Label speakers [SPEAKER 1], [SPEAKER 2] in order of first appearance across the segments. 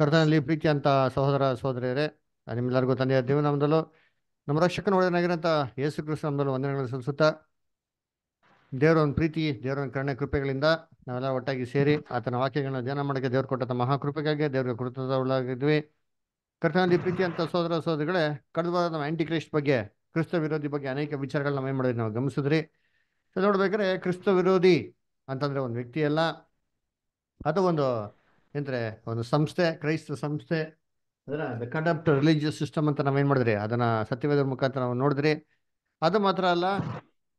[SPEAKER 1] ಕರ್ತನಲ್ಲಿ ಅಂತ ಸಹೋದರ ಸಹೋದರಿಯರೇ ನಿಮ್ಮೆಲ್ಲರಿಗೂ ತಂದೆಯ ದೇವನಾಮದಲ್ಲೂ ನಮ್ಮ ರಕ್ಷಕನ ಒಡೆಯನಾಗಿರೋಂಥ ಯೇಸು ಕೃಷ್ಣ ನಮ್ಮದಲ್ಲೂ ವಂದನೆಗಳನ್ನು ಸಲ್ಲಿಸುತ್ತಾ ದೇವರ ಒಂದು ಪ್ರೀತಿ ದೇವರ ಒಂದು ಕರ್ಣ ಕೃಪೆಗಳಿಂದ ನಾವೆಲ್ಲ ಒಟ್ಟಾಗಿ ಸೇರಿ ಆತನ ವಾಕ್ಯಗಳನ್ನ ಧ್ಯಾನ ಮಾಡಕ್ಕೆ ದೇವ್ರು ಕೊಟ್ಟಂಥ ಮಹಾಕೃಪೆಗಾಗಿ ದೇವರಿಗೆ ಕೃತಜ್ಞ ಕರ್ತನಲ್ಲಿ ಪ್ರೀತಿ ಅಂತ ಸಹೋದರ ಸಹೋದರಿಗಳೇ ಕಳೆದ ವಾರ ನಮ್ಮ ಆ್ಯಂಟಿ ಕ್ರೈಸ್ಟ್ ಬಗ್ಗೆ ಕ್ರಿಸ್ತ ವಿರೋಧಿ ಬಗ್ಗೆ ಅನೇಕ ವಿಚಾರಗಳನ್ನ ನಾವು ಏನು ನಾವು ಗಮನಿಸಿದ್ರಿ ಸೊ ನೋಡ್ಬೇಕಾದ್ರೆ ಕ್ರಿಸ್ತ ವಿರೋಧಿ ಅಂತಂದ್ರೆ ಒಂದು ವ್ಯಕ್ತಿ ಅಲ್ಲ ಅದು ಒಂದು ಏನಂದರೆ ಒಂದು ಸಂಸ್ಥೆ ಕ್ರೈಸ್ತ ಸಂಸ್ಥೆ ಅದನ್ನು ದ ಕಂಡಪ್ಟ್ ರಿಲಿಜಿಯಸ್ ಸಿಸ್ಟಮ್ ಅಂತ ನಾವೇನು ಮಾಡಿದ್ರಿ ಅದನ್ನು ಸತ್ಯವೇದ ಮುಖಾಂತರ ನಾವು ನೋಡಿದ್ರಿ ಅದು ಮಾತ್ರ ಅಲ್ಲ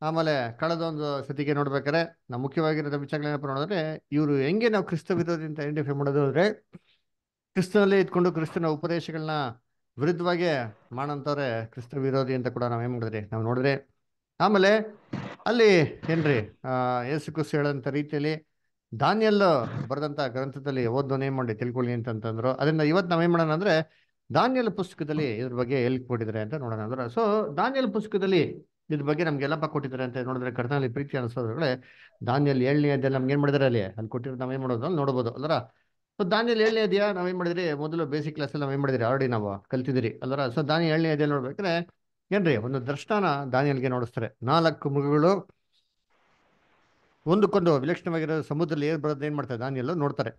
[SPEAKER 1] ಆಮೇಲೆ ಕಳೆದ ಒಂದು ಸತಿಗೆ ನೋಡ್ಬೇಕಾದ್ರೆ ನಾವು ಮುಖ್ಯವಾಗಿರೋದ ವಿಚಾರಗಳೇನಪ್ಪ ನೋಡಿದ್ರೆ ಇವರು ಹೆಂಗೆ ನಾವು ಕ್ರಿಸ್ತ ವಿರೋಧಿ ಅಂತ ಐಡೆಂಟಿಫೈ ಮಾಡೋದು ಅಂದರೆ ಕ್ರಿಸ್ತನಲ್ಲಿ ಇದ್ಕೊಂಡು ಕ್ರಿಸ್ತನ ಉಪದೇಶಗಳನ್ನ ವಿರುದ್ಧವಾಗಿ ಮಾಡೋಂಥವ್ರೆ ಕ್ರಿಸ್ತ ವಿರೋಧಿ ಅಂತ ಕೂಡ ನಾವು ಏನು ಮಾಡಿದ್ರಿ ನಾವು ನೋಡಿದ್ರಿ ಆಮೇಲೆ ಅಲ್ಲಿ ಏನ್ರಿ ಯೇಸು ಕ್ರಿಸ್ತ ಹೇಳೋಂಥ ರೀತಿಯಲ್ಲಿ ದಾನಿಯಲ್ ಬರೆದಂತ ಗ್ರಂಥದಲ್ಲಿ ಓದೋನ್ ಏನ್ ಮಾಡಿ ತಿಳ್ಕೊಳ್ಳಿ ಅಂತಂದ್ರು ಅದರಿಂದ ಇವತ್ತು ನಾವೇನ್ ಮಾಡೋಣ ಅಂದ್ರೆ ದಾನಿಯಲ್ ಪುಸ್ತಕದಲ್ಲಿ ಇದ್ರ ಬಗ್ಗೆ ಎಲ್ಲಿ ಕೊಟ್ಟಿದ್ರೆ ಅಂತ ನೋಡೋಣ ಅಂದ್ರೆ ಸೊ ದಾನಿಯಲ್ ಪುಸ್ತಕದಲ್ಲಿ ಇದ್ರ ಬಗ್ಗೆ ಎಲ್ಲಪ್ಪ ಕೊಟ್ಟಿದ್ದಾರೆ ಅಂತ ನೋಡಿದ್ರೆ ಕರ್ತನಲ್ಲಿ ಪ್ರೀತಿ ಅನಿಸೋದ್ರೆ ದಾನಿಯಲ್ ಏಳನೇ ಅಧ್ಯಾಯ ನಮ್ಗೆ ಏನ್ ಮಾಡಿದ್ರೆ ಅಲ್ಲಿ ಅಲ್ಲಿ ಕೊಟ್ಟಿರೋ ನಾವೇನ್ ಮಾಡೋದು ಅಲ್ಲಿ ನೋಡ್ಬೋದು ಅಲ್ರ ಸೊ ದಾನಿಯಲ್ ಏಳನೇ ಅಧ್ಯಾಯ ನಾವೇನ್ ಮಾಡಿದ್ರಿ ಮೊದಲು ಬೇಸಿಕ್ ಕ್ಲಾಸ್ ಅಲ್ಲಿ ನಾವೇನ್ ಮಾಡಿದ್ರಿ ಆಲ್ರೆಡಿ ನಾವು ಕಲ್ತಿದ್ರಿ ಅಲ್ರ ಸೊ ದಾನಿ ಏಳನೇ ಅಧ್ಯಾಯ ನೋಡ್ಬೇಕ್ರೆ ಏನ್ರಿ ಒಂದು ದರ್ಶನ ದಾನಿಯಲ್ಗೆ ನೋಡಿಸ್ತಾರೆ ನಾಲ್ಕು ಮೃಗಗಳು ಒಂದಕ್ಕೊಂದು ವಿಲಕ್ಷಣವಾಗಿರೋ ಸಮುದ್ರದಲ್ಲಿ ಏನು ಬರೋದು ಏನು ಮಾಡ್ತಾರೆ ದಾನಿ ನೋಡ್ತಾರೆ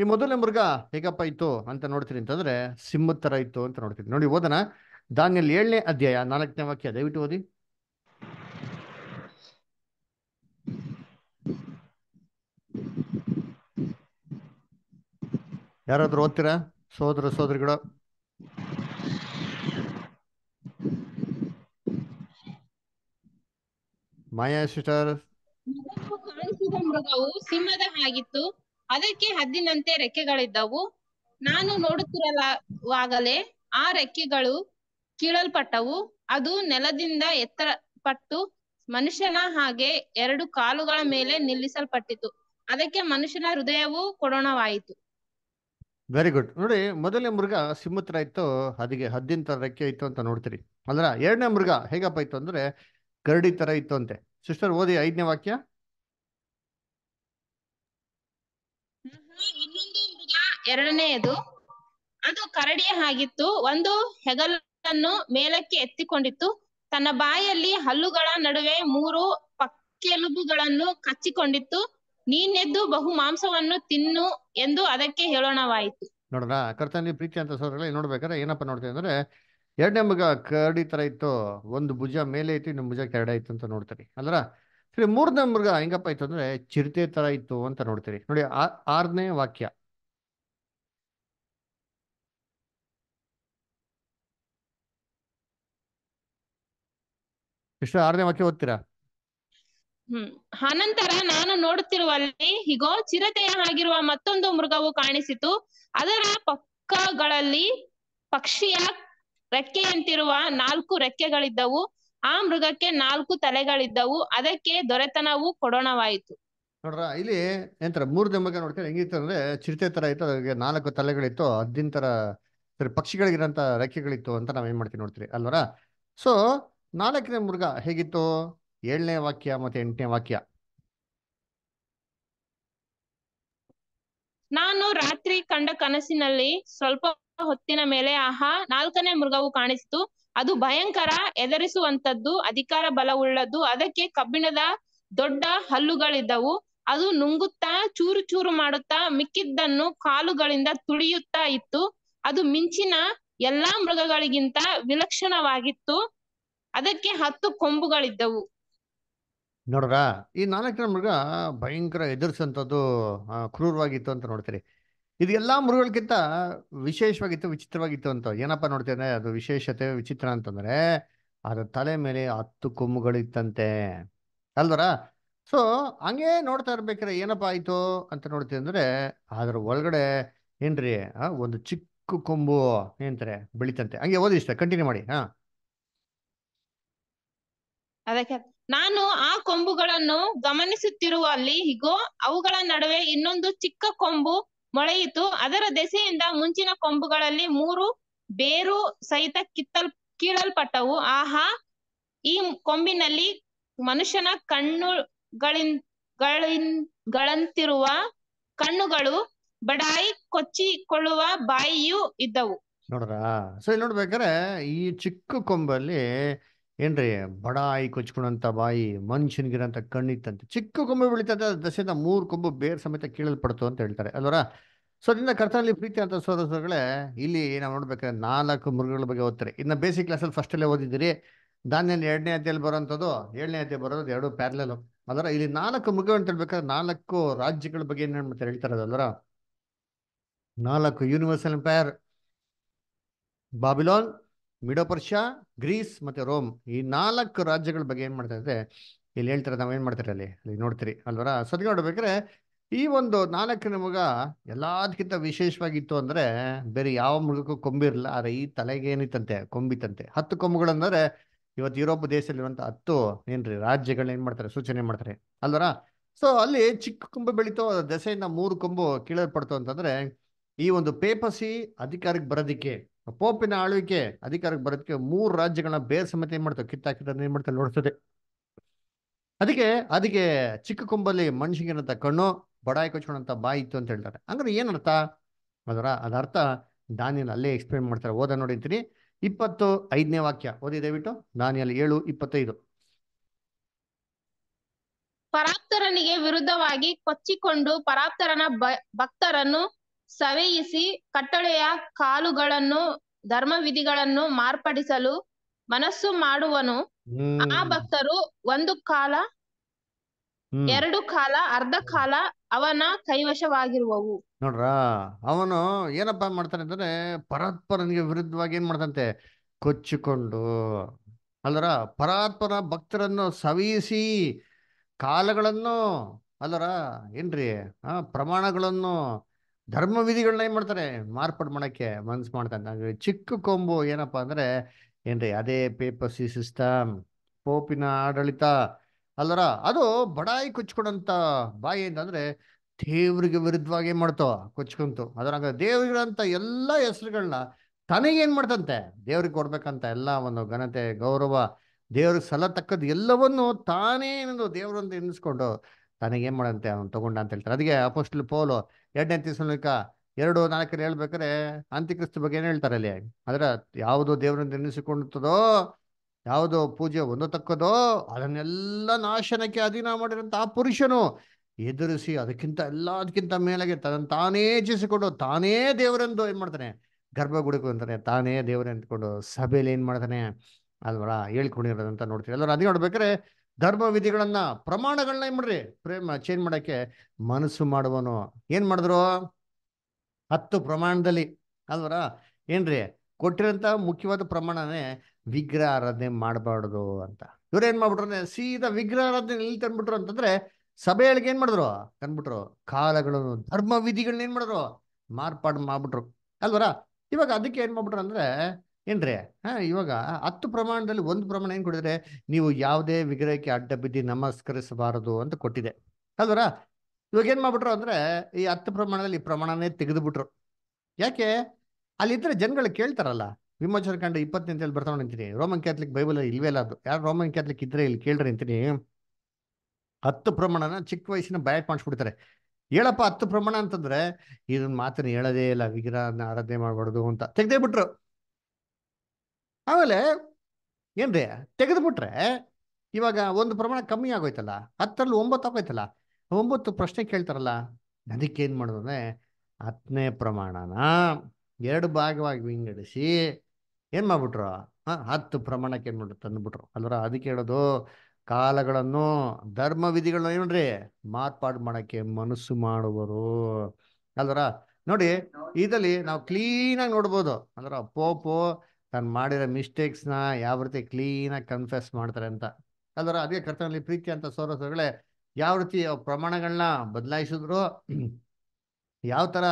[SPEAKER 1] ಈ ಮೊದಲನೇ ಮೃಗ ಹೇಗಪ್ಪ ಇತ್ತು ಅಂತ ನೋಡ್ತೀನಿ ಅಂತಂದ್ರೆ ಸಿಂಹದ ಇತ್ತು ಅಂತ ನೋಡ್ತೀನಿ ನೋಡಿ ಓದನ ದಾನಿಯಲ್ಲಿ ಏಳನೇ ಅಧ್ಯಾಯ ನಾಲ್ಕನೇ ವಾಕ್ಯ ದಯವಿಟ್ಟು ಓದಿ ಯಾರಾದ್ರೂ ಓದ್ತೀರಾ ಸೋದರ ಸೋದರಿಗಳು ಮಾಯಾ ಸಿಸ್ಟರ್
[SPEAKER 2] ಕಾಣಿಸಿದ ಮೃಗವು ಸಿಂಹದ ಹಾಗಿತ್ತು ಅದಕ್ಕೆ ಹದ್ದಿನಂತೆ ರೆಕ್ಕೆಗಳಿದ್ದವು ನಾನು ನೋಡುತ್ತಿರಲಾಗಲೇ ಆ ರೆಕ್ಕೆಗಳು ಕೀಳಲ್ಪಟ್ಟವು ಅದು ನೆಲದಿಂದ ಎತ್ತರ ಪಟ್ಟು ಮನುಷ್ಯನ ಹಾಗೆ ಎರಡು ಕಾಲುಗಳ ಮೇಲೆ ನಿಲ್ಲಿಸಲ್ಪಟ್ಟಿತು ಅದಕ್ಕೆ ಮನುಷ್ಯನ ಹೃದಯವು ಕೊಡೋಣವಾಯಿತು
[SPEAKER 1] ವೆರಿ ಗುಡ್ ನೋಡಿ ಮೊದಲನೇ ಮೃಗ ಸಿಂಹತ್ರ ಇತ್ತು ಹದಿಗೆ ಹದ್ದಿನ ತರ ರೆಕ್ಕೆ ಇತ್ತು ಅಂತ ನೋಡ್ತೀರಿ ಅಂದ್ರ ಎರಡನೇ ಮೃಗ ಹೇಗಪ್ಪ ಇತ್ತು ಅಂದ್ರೆ ಕರಡಿ ತರ ಇತ್ತು ಅಂತೆ ಸಿಸ್ಟರ್ ಓದಿ ಐದನೇ ವಾಕ್ಯ
[SPEAKER 2] ಎರಡನೆಯದು ಅದು ಕರಡಿಯ ಆಗಿತ್ತು ಒಂದು ಹೆಗಲನ್ನು ಮೇಲಕ್ಕೆ ಎತ್ತಿಕೊಂಡಿತ್ತು ತನ್ನ ಬಾಯಲ್ಲಿ ಹಲ್ಲುಗಳ ನಡುವೆ ಮೂರು ಪಕ್ಕೆಲುಬುಗಳನ್ನು ಕಚ್ಚಿಕೊಂಡಿತ್ತು ನೀನೆದ್ದು ಬಹು ಮಾಂಸವನ್ನು ತಿನ್ನು ಎಂದು ಅದಕ್ಕೆ ಹೇಳೋಣವಾಯಿತು
[SPEAKER 1] ನೋಡೋಣ ಕರ್ತನಿ ಪ್ರೀತಿ ಅಂತ ಸೋದರಗಳೇ ನೋಡ್ಬೇಕಾದ್ರೆ ಏನಪ್ಪಾ ನೋಡ್ತೀವಿ ಅಂದ್ರೆ ಎರಡನೇ ಮಗ ಕರಡಿ ತರ ಇತ್ತು ಒಂದು ಭುಜ ಮೇಲೆ ಇತ್ತು ಇನ್ನೊಂದು ಭುಜ ಕೆರಡ ಇತ್ತು ಅಂತ ನೋಡ್ತೀರಿ ಅಲ್ರ ಸರಿ ಮೂರನೇ ಮೃಗ ಹೆಂಗಪ್ಪ ಇತ್ತು ಅಂದ್ರೆ ಚಿರತೆ ತರ ಇತ್ತು ಅಂತ ನೋಡ್ತೀರಿ ನೋಡಿ ಆರನೇ ವಾಕ್ಯ ಎಷ್ಟು ಆರನೇ ವಾಕ್ಯ ಓದ್ತೀರಾ
[SPEAKER 2] ಹ್ಮ್ ಅನಂತರ ನಾನು ನೋಡುತ್ತಿರುವಲ್ಲಿ ಹೀಗೋ ಚಿರತೆಯ ಆಗಿರುವ ಮತ್ತೊಂದು ಮೃಗವು ಕಾಣಿಸಿತು ಅದರ ಪಕ್ಕಗಳಲ್ಲಿ ಪಕ್ಷಿಯ ರೆಕ್ಕೆಯಂತಿರುವ ನಾಲ್ಕು ರೆಕ್ಕೆಗಳಿದ್ದವು ಆ ಮೃಗಕ್ಕೆ ನಾಲ್ಕು ತಲೆಗಳಿದ್ದವು ಅದಕ್ಕೆ ದೊರೆತನವು ಕೊಡೋಣವಾಯಿತು
[SPEAKER 1] ನೋಡ್ರ ಇಲ್ಲಿ ಎಂತರ ಮೂರ್ ದೆಂಬಗ ನೋಡ್ತಾರೆ ಹೆಂಗಿತ್ತು ಅಂದ್ರೆ ಚಿರತೆ ತರ ಇತ್ತು ಅದಕ್ಕೆ ನಾಲ್ಕು ತಲೆಗಳಿತ್ತು ಹದ್ದಿನ ತರ ಪಕ್ಷಿಗಳಿಗಿರಂತ ರೆಕ್ಕೆಗಳಿತ್ತು ಅಂತ ನಾವ್ ಏನ್ ಮಾಡ್ತೀವಿ ನೋಡ್ತೀರಿ ಅಲ್ವರ ಸೊ ನಾಲ್ಕನೇ ಮೃಗ ಹೇಗಿತ್ತು ಏಳನೇ ವಾಕ್ಯ ಮತ್ತೆ ಎಂಟನೇ ವಾಕ್ಯ
[SPEAKER 2] ನಾನು ರಾತ್ರಿ ಕಂಡ ಕನಸಿನಲ್ಲಿ ಸ್ವಲ್ಪ ಹೊತ್ತಿನ ಮೇಲೆ ಆಹಾ ನಾಲ್ಕನೇ ಮೃಗವು ಕಾಣಿಸಿತು ಅದು ಭಯಂಕರ ಎದರಿಸುವಂತದ್ದು ಅಧಿಕಾರ ಬಲವುಳ್ಳದ್ದು ಅದಕ್ಕೆ ಕಬ್ಬಿಣದ ದೊಡ್ಡ ಹಲ್ಲುಗಳಿದ್ದವು ಅದು ನುಂಗುತ್ತಾ ಚೂರು ಚೂರು ಮಾಡುತ್ತಾ ಮಿಕ್ಕಿದ್ದನ್ನು ಕಾಲುಗಳಿಂದ ತುಳಿಯುತ್ತಾ ಇತ್ತು ಅದು ಮಿಂಚಿನ ಎಲ್ಲಾ ಮೃಗಗಳಿಗಿಂತ ವಿಲಕ್ಷಣವಾಗಿತ್ತು ಅದಕ್ಕೆ ಹತ್ತು ಕೊಂಬುಗಳಿದ್ದವು
[SPEAKER 1] ನೋಡ್ರ ಈ ನಾಲ್ಕನೇ ಮೃಗ ಭಯಂಕರ ಎದುರಿಸುವಂತದ್ದು ಕ್ರೂರವಾಗಿತ್ತು ಅಂತ ನೋಡ್ತೀರಿ ಇದು ಎಲ್ಲಾ ಮೃಗಗಳಿಗಿಂತ ವಿಶೇಷವಾಗಿತ್ತು ವಿಚಿತ್ರವಾಗಿತ್ತು ಅಂತ ಏನಪ್ಪ ನೋಡ್ತೇನೆ ಅದು ವಿಶೇಷತೆ ವಿಚಿತ್ರ ಅಂತಂದ್ರೆ ಅದರ ತಲೆ ಮೇಲೆ ಹತ್ತು ಇತ್ತಂತೆ ಅಲ್ವರ ಸೊ ಹಂಗೆ ನೋಡ್ತಾ ಇರ್ಬೇಕಾದ್ರೆ ಏನಪ್ಪ ಆಯ್ತು ಅಂತ ನೋಡ್ತೀವಿ ಅಂದ್ರೆ ಅದ್ರ ಒಳಗಡೆ ಏನ್ರಿ ಒಂದು ಚಿಕ್ಕ ಕೊಂಬು ಏನಂತಾರೆ ಬೆಳಿತಂತೆ ಹಂಗೆ ಓದಿ ಕಂಟಿನ್ಯೂ ಮಾಡಿ ಹಾ
[SPEAKER 2] ಅದಕ್ಕೆ ನಾನು ಆ ಕೊಂಬುಗಳನ್ನು ಗಮನಿಸುತ್ತಿರುವ ಅಲ್ಲಿ ಹೀಗೋ ಅವುಗಳ ನಡುವೆ ಇನ್ನೊಂದು ಚಿಕ್ಕ ಕೊಂಬು ಮೊಳೆಯಿತು ಅದರ ದೆಸೆಯಿಂದ ಮುಂಚಿನ ಕೊಂಬುಗಳಲ್ಲಿ ಮೂರು ಬೇರು ಸಹಿತ ಕಿತ್ತಲ್ ಕೀಳಲ್ಪಟ್ಟವು ಆಹಾ ಈ ಕೊಂಬಿನಲ್ಲಿ ಮನುಷ್ಯನ ಕಣ್ಣುಗಳಂತಿರುವ ಕಣ್ಣುಗಳು ಬಡಾಯಿ ಕೊಚ್ಚಿಕೊಳ್ಳುವ ಬಾಯಿಯೂ ಇದ್ದವು
[SPEAKER 1] ನೋಡ್ರಾ ಸರಿ ನೋಡ್ಬೇಕಾರೆ ಈ ಚಿಕ್ಕ ಕೊಂಬಲ್ಲಿ ಏನ್ರಿ ಬಡಾಯಿ ಕೊಚ್ಕೊಂಡಂತ ಬಾಯಿ ಮನುಷ್ಯನಿಗಿರೋಂಥ ಕಣ್ಣಿತ್ತಂತೆ ಚಿಕ್ಕ ಕೊಂಬು ಬೆಳೀತದೆ ದಸೆಯಿಂದ ಮೂರು ಕೊಂಬು ಬೇರ್ ಸಮೇತ ಕೀಳಲ್ಪಡ್ತು ಅಂತ ಹೇಳ್ತಾರೆ ಅಲ್ವರ ಸೊ ಅದರಿಂದ ಕರ್ತನಲ್ಲಿ ಪ್ರೀತಿ ಅಂತ ಸೋದರಗಳೇ ಇಲ್ಲಿ ನಾವು ನೋಡ್ಬೇಕಾದ್ರೆ ನಾಲ್ಕು ಮೃಗಗಳ ಬಗ್ಗೆ ಓದ್ತಾರೆ ಇನ್ನು ಬೇಸಿಕ್ ಕ್ಲಾಸಲ್ಲಿ ಫಸ್ಟಲ್ಲೇ ಓದಿದ್ದೀರಿ ಧಾನ್ಯ ಎರಡನೇ ಅಧ್ಯಯಲ್ಲಿ ಬರೋಂಥದ್ದು ಏಳನೇ ಹತ್ಯೆ ಬರೋದು ಎರಡು ಪ್ಯಾರ್ಲಲು ಅದರ ಇಲ್ಲಿ ನಾಲ್ಕು ಮೃಗ ಅಂತ ಹೇಳ್ಬೇಕಾದ್ರೆ ನಾಲ್ಕು ರಾಜ್ಯಗಳ ಬಗ್ಗೆ ಏನು ಮಾಡ್ತಾರೆ ಹೇಳ್ತಾರೆ ಅದಲ್ವರ ನಾಲ್ಕು universal empire Babylon Medo Persia Greece ಮತ್ತೆ ರೋಮ್ ಈ ನಾಲ್ಕು ರಾಜ್ಯಗಳ ಬಗ್ಗೆ ಏನು ಮಾಡ್ತಾ ಇದ್ರೆ ಇಲ್ಲಿ ಹೇಳ್ತಾರೆ ನಾವು ಏನ್ ಮಾಡ್ತಾರೆ ಅಲ್ಲಿ ಅಲ್ಲಿ ನೋಡ್ತೀರಿ ಅಲ್ವರ ಸದ್ಗೆ ನೋಡ್ಬೇಕ್ರೆ ಈ ಒಂದು ನಾಲ್ಕು ನಿಮಗ ಎಲ್ಲದಕ್ಕಿಂತ ವಿಶೇಷವಾಗಿತ್ತು ಅಂದ್ರೆ ಬೇರೆ ಯಾವ ಮೃಗಕ್ಕೂ ಕೊಂಬಿರಲ್ಲ ಆದ್ರೆ ಈ ತಲೆಗೆ ಏನಿತ್ತಂತೆ ಕೊಂಬಿತ್ತಂತೆ ಹತ್ತು ಕೊಂಬುಗಳಂದ್ರೆ ಇವತ್ತು ಯುರೋಪ್ ದೇಶದಲ್ಲಿರುವಂಥ ಹತ್ತು ಏನ್ರಿ ರಾಜ್ಯಗಳನ್ನ ಏನ್ ಮಾಡ್ತಾರೆ ಸೂಚನೆ ಮಾಡ್ತಾರೆ ಅಲ್ವರ ಸೊ ಅಲ್ಲಿ ಚಿಕ್ಕ ಕೊಂಬು ಬೆಳೀತು ಅದ ದೆಸೆಯಿಂದ ಮೂರು ಕೊಂಬು ಕೀಳಲ್ಪಡ್ತು ಅಂತಂದ್ರೆ ಈ ಒಂದು ಪೇಪಸಿ ಅಧಿಕಾರಕ್ಕೆ ಬರೋದಿಕ್ಕೆ ಪೋಪಿನ ಆಳ್ವಿಕೆ ಅಧಿಕಾರಕ್ಕೆ ಬರೋದಕ್ಕೆ ಮೂರು ರಾಜ್ಯಗಳನ್ನ ಬೇರೆ ಸಮೇತ ಏನ್ ಮಾಡ್ತಾರೆ ಕಿತ್ತಾಕಿದ್ರೆ ಏನ್ ಮಾಡ್ತಾರೆ ನೋಡ್ತದೆ ಅದಕ್ಕೆ ಅದಕ್ಕೆ ಚಿಕ್ಕ ಕೊಂಬಲ್ಲಿ ಮನುಷ್ಯಗಿನಂತ ಕಣ್ಣು ಬಡಾಯಿ ಕೊಚ್ಕೊಂಡಂತ ಬಾಯಿ ಇತ್ತು ಅಂತ ಹೇಳ್ತಾರೆ ಅಂದ್ರೆ ಏನರ್ಥ ಅದರ ಅದರ್ಥ ದಾನಿಯಲ್ಲಿ ಅಲ್ಲೇ ಎಕ್ಸ್ಪ್ಲೇನ್ ಮಾಡ್ತಾರೆ ಓದ ನೋಡಿರ್ತೀನಿ ಇಪ್ಪತ್ತು ಐದನೇ ವಾಕ್ಯ ಓದಿ ದಯವಿಟ್ಟು ದಾನಿಯಲ್ಲಿ ಏಳು ಇಪ್ಪತ್ತೈದು
[SPEAKER 2] ಪರಾಪ್ತರನಿಗೆ ವಿರುದ್ಧವಾಗಿ ಕೊಚ್ಚಿಕೊಂಡು ಪರಾಪ್ತರನ ಭಕ್ತರನ್ನು ಸವೆಯಿಸಿ ಕಟ್ಟಳೆಯ ಕಾಲುಗಳನ್ನು ಧರ್ಮವಿಧಿಗಳನ್ನು ಮಾರ್ಪಡಿಸಲು ಮನಸ್ಸು ಮಾಡುವನು ಆ ಭಕ್ತರು ಒಂದು ಕಾಲ ಎರಡು ಕಾಲ ಅರ್ಧ ಕಾಲ ಅವನ ಕೈವಶವಾಗಿರುವವು ನೋಡ್ರ
[SPEAKER 1] ಅವನು ಏನಪ್ಪಾ ಮಾಡ್ತಾನೆ ಅಂದ್ರೆ ಪರಾತ್ಪರನಿಗೆ ವಿರುದ್ಧವಾಗಿ ಏನ್ ಮಾಡ್ತಂತೆ ಕೊಚ್ಚಿಕೊಂಡು ಅಲ್ಲರ ಪರಾತ್ಪರ ಭಕ್ತರನ್ನು ಸವಿಯಿಸಿ ಕಾಲಗಳನ್ನು ಅಲ್ಲರ ಏನ್ರಿ ಆ ಪ್ರಮಾಣಗಳನ್ನು ಧರ್ಮ ವಿಧಿಗಳನ್ನ ಏನು ಮಾಡ್ತಾರೆ ಮಾರ್ಪಾಡು ಮಾಡೋಕ್ಕೆ ಮನಸ್ಸು ಮಾಡ್ತಾನೆ ಚಿಕ್ಕ ಕೊಂಬು ಏನಪ್ಪ ಅಂದರೆ ಏನ್ರಿ ಅದೇ ಸಿ ಸಿಸ್ಟಮ್ ಪೋಪಿನ ಆಡಳಿತ ಅಲ್ಲರ ಅದು ಬಡಾಯಿ ಕೊಚ್ಕೊಡೋಂಥ ಬಾಯಿ ಅಂತಂದ್ರೆ ದೇವ್ರಿಗೆ ವಿರುದ್ಧವಾಗಿ ಮಾಡ್ತಾವ ಕೊಚ್ಕೊಂತು ಅದ್ರಾಗ ದೇವ್ರಿಗಳಂತ ಎಲ್ಲ ಹೆಸರುಗಳನ್ನ ತನಗೇನ್ ಮಾಡ್ತಂತೆ ದೇವ್ರಿಗೆ ಕೊಡ್ಬೇಕಂತ ಎಲ್ಲ ಒಂದು ಘನತೆ ಗೌರವ ದೇವ್ರಿಗೆ ಸಲ ತಕ್ಕದ್ದು ಎಲ್ಲವನ್ನು ತಾನೇ ಒಂದು ದೇವ್ರಂತ ಎನ್ನಿಸ್ಕೊಂಡು ಏನು ಮಾಡಂತೆ ಅವನು ತಗೊಂಡ ಅಂತ ಹೇಳ್ತಾರೆ ಅದಕ್ಕೆ ಅಪೋಸ್ಟ್ಲು ಪೋಲು ಎರಡನೇ ತಿಸ್ಲಿಕ ಎರಡು ನಾಲ್ಕರ ಹೇಳ್ಬೇಕಾದ್ರೆ ಅಂತ್ಯಕ್ರಿಸ್ತ ಬಗ್ಗೆ ಏನು ಹೇಳ್ತಾರೆ ಅಲ್ಲಿ ಅದರ ಯಾವುದು ದೇವರನ್ನು ನಿರ್ಮಿಸಿಕೊಳ್ಳುತ್ತದೋ ಯಾವುದು ಪೂಜೆ ಒಂದು ತಕ್ಕದೋ ಅದನ್ನೆಲ್ಲ ನಾಶನಕ್ಕೆ ಅಧೀನ ಮಾಡಿರೋಂಥ ಆ ಪುರುಷನು ಎದುರಿಸಿ ಅದಕ್ಕಿಂತ ಎಲ್ಲದಕ್ಕಿಂತ ಮೇಲಾಗಿ ತನ್ನ ತಾನೇ ಹೆಚ್ಚಿಸಿಕೊಂಡು ತಾನೇ ದೇವರೆಂದು ಏನು ಮಾಡ್ತಾನೆ ಗರ್ಭಗುಡಿಗೆ ಅಂತಾನೆ ತಾನೇ ದೇವರೇ ಅಂದ್ಕೊಂಡು ಸಭೆಯಲ್ಲಿ ಏನು ಮಾಡ್ತಾನೆ ಅಲ್ವರ ಹೇಳ್ಕೊಂಡಿರೋದಂತ ನೋಡ್ತೀವಿ ಎಲ್ಲರೂ ಅದೇ ನೋಡ್ಬೇಕಾರೆ ಧರ್ಮ ವಿಧಿಗಳನ್ನ ಪ್ರಮಾಣಗಳನ್ನ ಏನ್ ಮಾಡ್ರಿ ಪ್ರೇಮ ಚೇಂಜ್ ಮಾಡಕ್ಕೆ ಮನಸ್ಸು ಮಾಡುವನು ಏನ್ ಮಾಡಿದ್ರು ಹತ್ತು ಪ್ರಮಾಣದಲ್ಲಿ ಅಲ್ವರ ಏನ್ರಿ ಕೊಟ್ಟಿರೋಂಥ ಮುಖ್ಯವಾದ ಪ್ರಮಾಣನೇ ವಿಗ್ರಹ ಆರಾಧನೆ ಮಾಡಬಾರ್ದು ಅಂತ ಇವ್ರು ಏನ್ ಮಾಡ್ಬಿಟ್ರೆ ಸೀದಾ ವಿಗ್ರಹ ಆರಾಧನೆ ಎಲ್ಲಿ ತಂದ್ಬಿಟ್ರು ಅಂತಂದ್ರೆ ಸಭೆಗಳಿಗೆ ಏನ್ ಮಾಡಿದ್ರು ತಂದ್ಬಿಟ್ರು ಕಾಲಗಳನ್ನು ಧರ್ಮ ವಿಧಿಗಳನ್ನ ಏನ್ ಮಾಡಿದ್ರು ಮಾರ್ಪಾಡು ಮಾಡ್ಬಿಟ್ರು ಅಲ್ವರ ಇವಾಗ ಅದಕ್ಕೆ ಏನ್ ಮಾಡ್ಬಿಟ್ರು ಅಂದ್ರೆ ಏನ್ರಿ ಹಾ ಇವಾಗ ಹತ್ತು ಪ್ರಮಾಣದಲ್ಲಿ ಒಂದು ಪ್ರಮಾಣ ಏನ್ ಕೊಡಿದ್ರೆ ನೀವು ಯಾವುದೇ ವಿಗ್ರಹಕ್ಕೆ ಅಡ್ಡ ಬಿದ್ದು ನಮಸ್ಕರಿಸಬಾರದು ಅಂತ ಕೊಟ್ಟಿದೆ ಅಲ್ವರ ಇವಾಗ ಏನ್ ಮಾಡ್ಬಿಟ್ರು ಅಂದ್ರೆ ಈ ಹತ್ತು ಪ್ರಮಾಣದಲ್ಲಿ ಈ ಪ್ರಮಾಣನೇ ಬಿಟ್ರು ಯಾಕೆ ಅಲ್ಲಿ ಇದ್ರೆ ಜನಗಳು ಕೇಳ್ತಾರಲ್ಲ ವಿಮೋಚನ ಕಂಡ ಇಪ್ಪತ್ತನೇ ಅಂತ ಹೇಳಿ ಅಂತೀನಿ ರೋಮನ್ ಕ್ಯಾಥಲಿಕ್ ಬೈಬಲ್ ಇಲ್ವೇ ಇಲ್ಲ ಅದು ಯಾರು ರೋಮನ್ ಕ್ಯಾಥಲಿಕ್ ಇದ್ರೆ ಇಲ್ಲಿ ಕೇಳ್ರಿ ಅಂತೀನಿ ಹತ್ತು ಪ್ರಮಾಣನ ಚಿಕ್ಕ ವಯಸ್ಸಿನ ಬಯಟ್ ಮಾಡಿಸ್ಬಿಡ್ತಾರೆ ಹೇಳಪ್ಪ ಹತ್ತು ಪ್ರಮಾಣ ಅಂತಂದ್ರೆ ಇದನ್ನ ಮಾತನ್ನ ಹೇಳದೇ ಇಲ್ಲ ವಿಗ್ರಹನ ಆರಾಧನೆ ಮಾಡ್ಬಾರ್ದು ಅಂತ ತೆಗ್ದೇ ಬಿಟ್ರು ಆಮೇಲೆ ಏನ್ರಿ ಬಿಟ್ರೆ ಇವಾಗ ಒಂದು ಪ್ರಮಾಣ ಕಮ್ಮಿ ಆಗೋಯ್ತಲ್ಲ ಹತ್ತರಲ್ಲಿ ಒಂಬತ್ತು ಆಗೋಯ್ತಲ್ಲ ಒಂಬತ್ತು ಪ್ರಶ್ನೆ ಕೇಳ್ತಾರಲ್ಲ ಅದಕ್ಕೆ ಏನು ಮಾಡೋದಂದ್ರೆ ಹತ್ತನೇ ಪ್ರಮಾಣನ ಎರಡು ಭಾಗವಾಗಿ ವಿಂಗಡಿಸಿ ಏನು ಮಾಡ್ಬಿಟ್ರು ಹತ್ತು ಪ್ರಮಾಣಕ್ಕೆ ಏನ್ ಮಾಡ್ರು ತಂದುಬಿಟ್ರು ಅಲ್ವರ ಅದಕ್ಕೆ ಹೇಳೋದು ಕಾಲಗಳನ್ನು ಧರ್ಮ ವಿಧಿಗಳನ್ನ ಏನ್ರಿ ಮಾರ್ಪಾಡು ಮಾಡಕ್ಕೆ ಮನಸ್ಸು ಮಾಡುವರು ಅಲ್ವರ ನೋಡಿ ಇದರಲ್ಲಿ ನಾವು ಕ್ಲೀನಾಗಿ ನೋಡ್ಬೋದು ಅಂದ್ರೆ ಪೋಪು ತಾನು ಮಾಡಿರೋ ಮಿಸ್ಟೇಕ್ಸ್ನ ಯಾವ ರೀತಿ ಕ್ಲೀನಾಗಿ ಕನ್ಫೆಸ್ ಮಾಡ್ತಾರೆ ಅಂತ ಅಲ್ಲರ ಅದೇ ಕರ್ತನಲ್ಲಿ ಪ್ರೀತಿ ಅಂತ ಸೋರಸಗಳೇ ಯಾವ ರೀತಿ ಪ್ರಮಾಣಗಳನ್ನ ಬದಲಾಯಿಸಿದ್ರು ಯಾವ ಥರ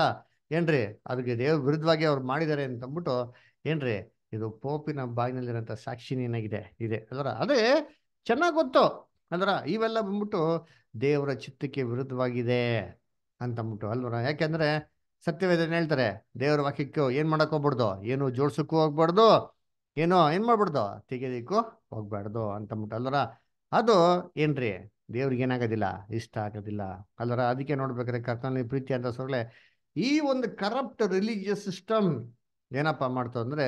[SPEAKER 1] ಏನ್ರಿ ಅದಕ್ಕೆ ದೇವ್ರ ವಿರುದ್ಧವಾಗಿ ಅವ್ರು ಮಾಡಿದ್ದಾರೆ ಅಂತಂದ್ಬಿಟ್ಟು ಏನ್ರಿ ಇದು ಪೋಪಿನ ಬಾಯಿನಲ್ಲಿರೋಂಥ ಸಾಕ್ಷಿನ ಇದೆ ಅದರ ಅದೇ ಚೆನ್ನಾಗಿ ಗೊತ್ತು ಅದರ ಇವೆಲ್ಲ ಬಂದ್ಬಿಟ್ಟು ದೇವರ ಚಿತ್ತಕ್ಕೆ ವಿರುದ್ಧವಾಗಿದೆ ಅಂತಂದ್ಬಿಟ್ಟು ಅಲ್ವರ ಯಾಕೆಂದ್ರೆ ಸತ್ಯವೇದನ ಹೇಳ್ತಾರೆ ದೇವ್ರ ವಾಕ್ಯಕ್ಕೆ ಏನ್ ಮಾಡಕ್ ಹೋಗ್ಬಾರ್ದು ಏನು ಜೋಡ್ಸಕ್ಕೂ ಹೋಗ್ಬಾರ್ದು ಏನೋ ಏನ್ ಮಾಡ್ಬಾರ್ದು ತೆಗೆದಿಕ್ಕು ಹೋಗ್ಬಾರ್ದು ಅಂತ ಅಲ್ಲರ ಅದು ಏನ್ರಿ ದೇವ್ರಿಗೆ ಏನಾಗೋದಿಲ್ಲ ಇಷ್ಟ ಆಗೋದಿಲ್ಲ ಅಲ್ಲರ ಅದಕ್ಕೆ ನೋಡ್ಬೇಕಾದ್ರೆ ಕರ್ತನ ಪ್ರೀತಿ ಅಂತ ಸೊಳ್ಳೆ ಈ ಒಂದು ಕರಪ್ಟ್ ರಿಲಿಜಿಯಸ್ ಸಿಸ್ಟಮ್ ಏನಪ್ಪ ಮಾಡ್ತು ಅಂದ್ರೆ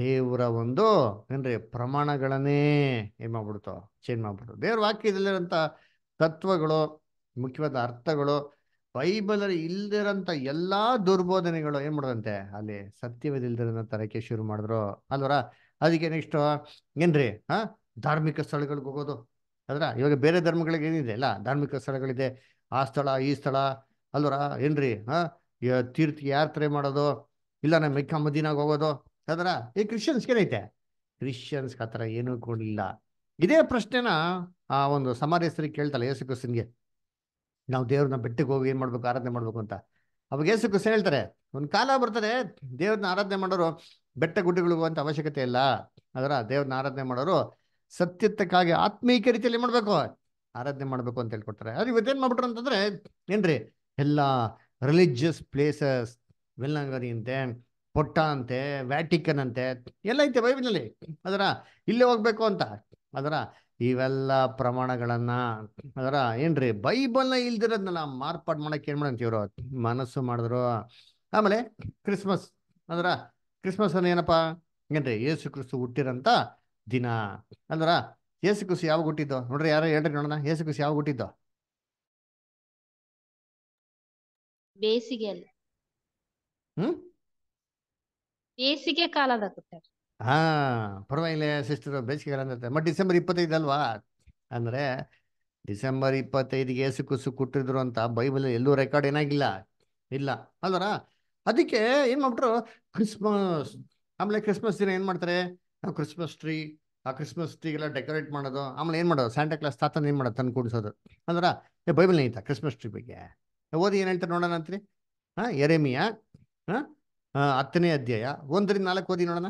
[SPEAKER 1] ದೇವರ ಒಂದು ಏನ್ರಿ ಪ್ರಮಾಣಗಳನ್ನೇ ಏನ್ ಮಾಡ್ಬಿಡ್ತು ಚೇಂಜ್ ಮಾಡ್ಬಿಡ್ತು ದೇವ್ರ ವಾಕ್ಯದಲ್ಲಿರುವಂತ ತತ್ವಗಳು ಮುಖ್ಯವಾದ ಅರ್ಥಗಳು ಬೈಬಲಲ್ಲಿ ಇಲ್ದಿರಂತ ಎಲ್ಲಾ ದುರ್ಬೋಧನೆಗಳು ಏನ್ ಮಾಡೋದಂತೆ ಅಲ್ಲಿ ಸತ್ಯವಿದಿಲ್ದಿರೋದನ್ನ ತರಕ್ಕೆ ಶುರು ಮಾಡಿದ್ರು ಅಲ್ವರ ಅದಕ್ಕೆ ನೆಕ್ಸ್ಟ್ ಏನ್ರಿ ಹಾ ಧಾರ್ಮಿಕ ಸ್ಥಳಗಳಿಗೆ ಹೋಗೋದು ಅದ್ರ ಇವಾಗ ಬೇರೆ ಧರ್ಮಗಳಿಗೆ ಏನಿದೆ ಅಲ್ಲ ಧಾರ್ಮಿಕ ಸ್ಥಳಗಳಿದೆ ಆ ಸ್ಥಳ ಈ ಸ್ಥಳ ಅಲ್ವರ ಏನ್ರಿ ಹಾ ತೀರ್ಥ ಯಾತ್ರೆ ಮಾಡೋದು ಇಲ್ಲ ನಮ್ಮ ಮೆಕ್ಕ ಮದ್ದಿನಾಗ ಹೋಗೋದು ಅದರ ಈ ಕ್ರಿಶ್ಚಿಯನ್ಸ್ ಕ್ರಿಶ್ಚಿಯನ್ಸ್ ಆ ಥರ ಏನೂ ಕೊಡಲಿಲ್ಲ ಇದೇ ಪ್ರಶ್ನೆನ ಆ ಒಂದು ಸಮಾರೇಸರಿಗೆ ಕೇಳ್ತಲ್ಲ ಯೇಸು ಕ್ರಿಸ್ತನ್ಗೆ ನಾವು ದೇವ್ರನ್ನ ಬೆಟ್ಟಕ್ಕೆ ಹೋಗಿ ಏನು ಮಾಡಬೇಕು ಆರಾಧನೆ ಮಾಡ್ಬೇಕು ಅಂತ ಅವಾಗ ಯೇಸು ಕೃಷ್ಣ ಹೇಳ್ತಾರೆ ಒಂದು ಕಾಲ ಬರ್ತದೆ ದೇವ್ರನ್ನ ಆರಾಧನೆ ಮಾಡೋರು ಬೆಟ್ಟ ಗುಡ್ಡಗಳು ಅಂತ ಅವಶ್ಯಕತೆ ಇಲ್ಲ ಅದರ ದೇವ್ರನ್ನ ಆರಾಧನೆ ಮಾಡೋರು ಸತ್ಯತ್ತಕ್ಕಾಗಿ ಆತ್ಮೀಕ ರೀತಿಯಲ್ಲಿ ಮಾಡಬೇಕು ಆರಾಧನೆ ಮಾಡಬೇಕು ಅಂತ ಹೇಳ್ಕೊಡ್ತಾರೆ ಆದ್ರೆ ಇವತ್ತೇನ್ ಮಾಡ್ಬಿಟ್ರು ಅಂತಂದ್ರೆ ಏನ್ರಿ ಎಲ್ಲ ರಿಲಿಜಿಯಸ್ ಪ್ಲೇಸಸ್ ವೆಲ್ಲಂಗರಿ ಅಂತೆ ಪೊಟ್ಟ ಅಂತೆ ವ್ಯಾಟಿಕನ್ ಅಂತೆ ಎಲ್ಲ ಐತೆ ಬೈಬಿನಲ್ಲಿ ಅದರ ಇಲ್ಲೇ ಹೋಗ್ಬೇಕು ಅಂತ ಅದರ ಇವೆಲ್ಲ ಪ್ರಮಾಣಗಳನ್ನ ಅದರ ಏನ್ರಿ ಬೈಬಲ್ನ ಇಲ್ದಿರೋದ್ನೆಲ್ಲ ಮಾರ್ಪಾಡು ಮಾಡಕ್ ಏನ್ ಮಾಡಂತ ಇವರು ಮನಸ್ಸು ಮಾಡಿದ್ರು ಆಮೇಲೆ ಕ್ರಿಸ್ಮಸ್ ಅಂದ್ರ ಕ್ರಿಸ್ಮಸ್ ಅನ್ನ ಏನಪ್ಪಾ ಏನ್ರಿ ಯೇಸು ಕ್ರಿಸ್ತು ಹುಟ್ಟಿರಂತ ದಿನ ಅಂದ್ರ ಯೇಸು ಕ್ರಿಸ್ತು ಯಾವಾಗ ಹುಟ್ಟಿದ್ದು ನೋಡ್ರಿ ಯಾರು ಹೇಳ್ರಿ ನೋಡೋಣ ಯೇಸು ಕ್ರಿಸ್ತು ಯಾವಾಗ ಹುಟ್ಟಿದ್ದು
[SPEAKER 2] ಬೇಸಿಗೆಯಲ್ಲಿ ಹ್ಮ್ ಬೇಸಿಗೆ
[SPEAKER 1] ಹಾ ಪರವಾಗಿಲ್ಲ ಸಿಸ್ಟರ್ ಬೇಸಿಗೆಗಾಲ ಮತ್ತೆ ಡಿಸೆಂಬರ್ ಇಪ್ಪತ್ತೈದು ಅಲ್ವಾ ಅಂದ್ರೆ ಡಿಸೆಂಬರ್ ಇಪ್ಪತ್ತೈದಿಗೆ ಏಸು ಕುಸು ಕೊಟ್ಟಿದ್ರು ಅಂತ ಬೈಬಲ್ ಎಲ್ಲೂ ರೆಕಾರ್ಡ್ ಏನಾಗಿಲ್ಲ ಇಲ್ಲ ಅಲ್ವರ ಅದಕ್ಕೆ ಏನು ಮಾಡ್ಬಿಟ್ರು ಕ್ರಿಸ್ಮಸ್ ಆಮೇಲೆ ಕ್ರಿಸ್ಮಸ್ ದಿನ ಏನು ಮಾಡ್ತಾರೆ ಕ್ರಿಸ್ಮಸ್ ಟ್ರೀ ಆ ಕ್ರಿಸ್ಮಸ್ ಟ್ರೀಗೆಲ್ಲ ಡೆಕೋರೇಟ್ ಮಾಡೋದು ಆಮೇಲೆ ಏನು ಮಾಡೋದು ಸ್ಯಾಂಟಾ ಕ್ಲಾಸ್ ತಾತನ ಏನು ಮಾಡೋದು ತಂದು ಕೂಡಿಸೋದು ಅಂದ್ರೆ ಏ ಬೈಬಲ್ ಐತಾ ಕ್ರಿಸ್ಮಸ್ ಟ್ರೀ ಬಗ್ಗೆ ಓದಿ ಏನು ಹೇಳ್ತಾರೆ ನೋಡೋಣ ಅಂತ್ರಿ ಹಾಂ ಎರೆಮಿಯ ಹಾಂ ಹತ್ತನೇ ಅಧ್ಯಾಯ ಒಂದರಿಂದ ನಾಲ್ಕು ಓದಿ ನೋಡೋಣ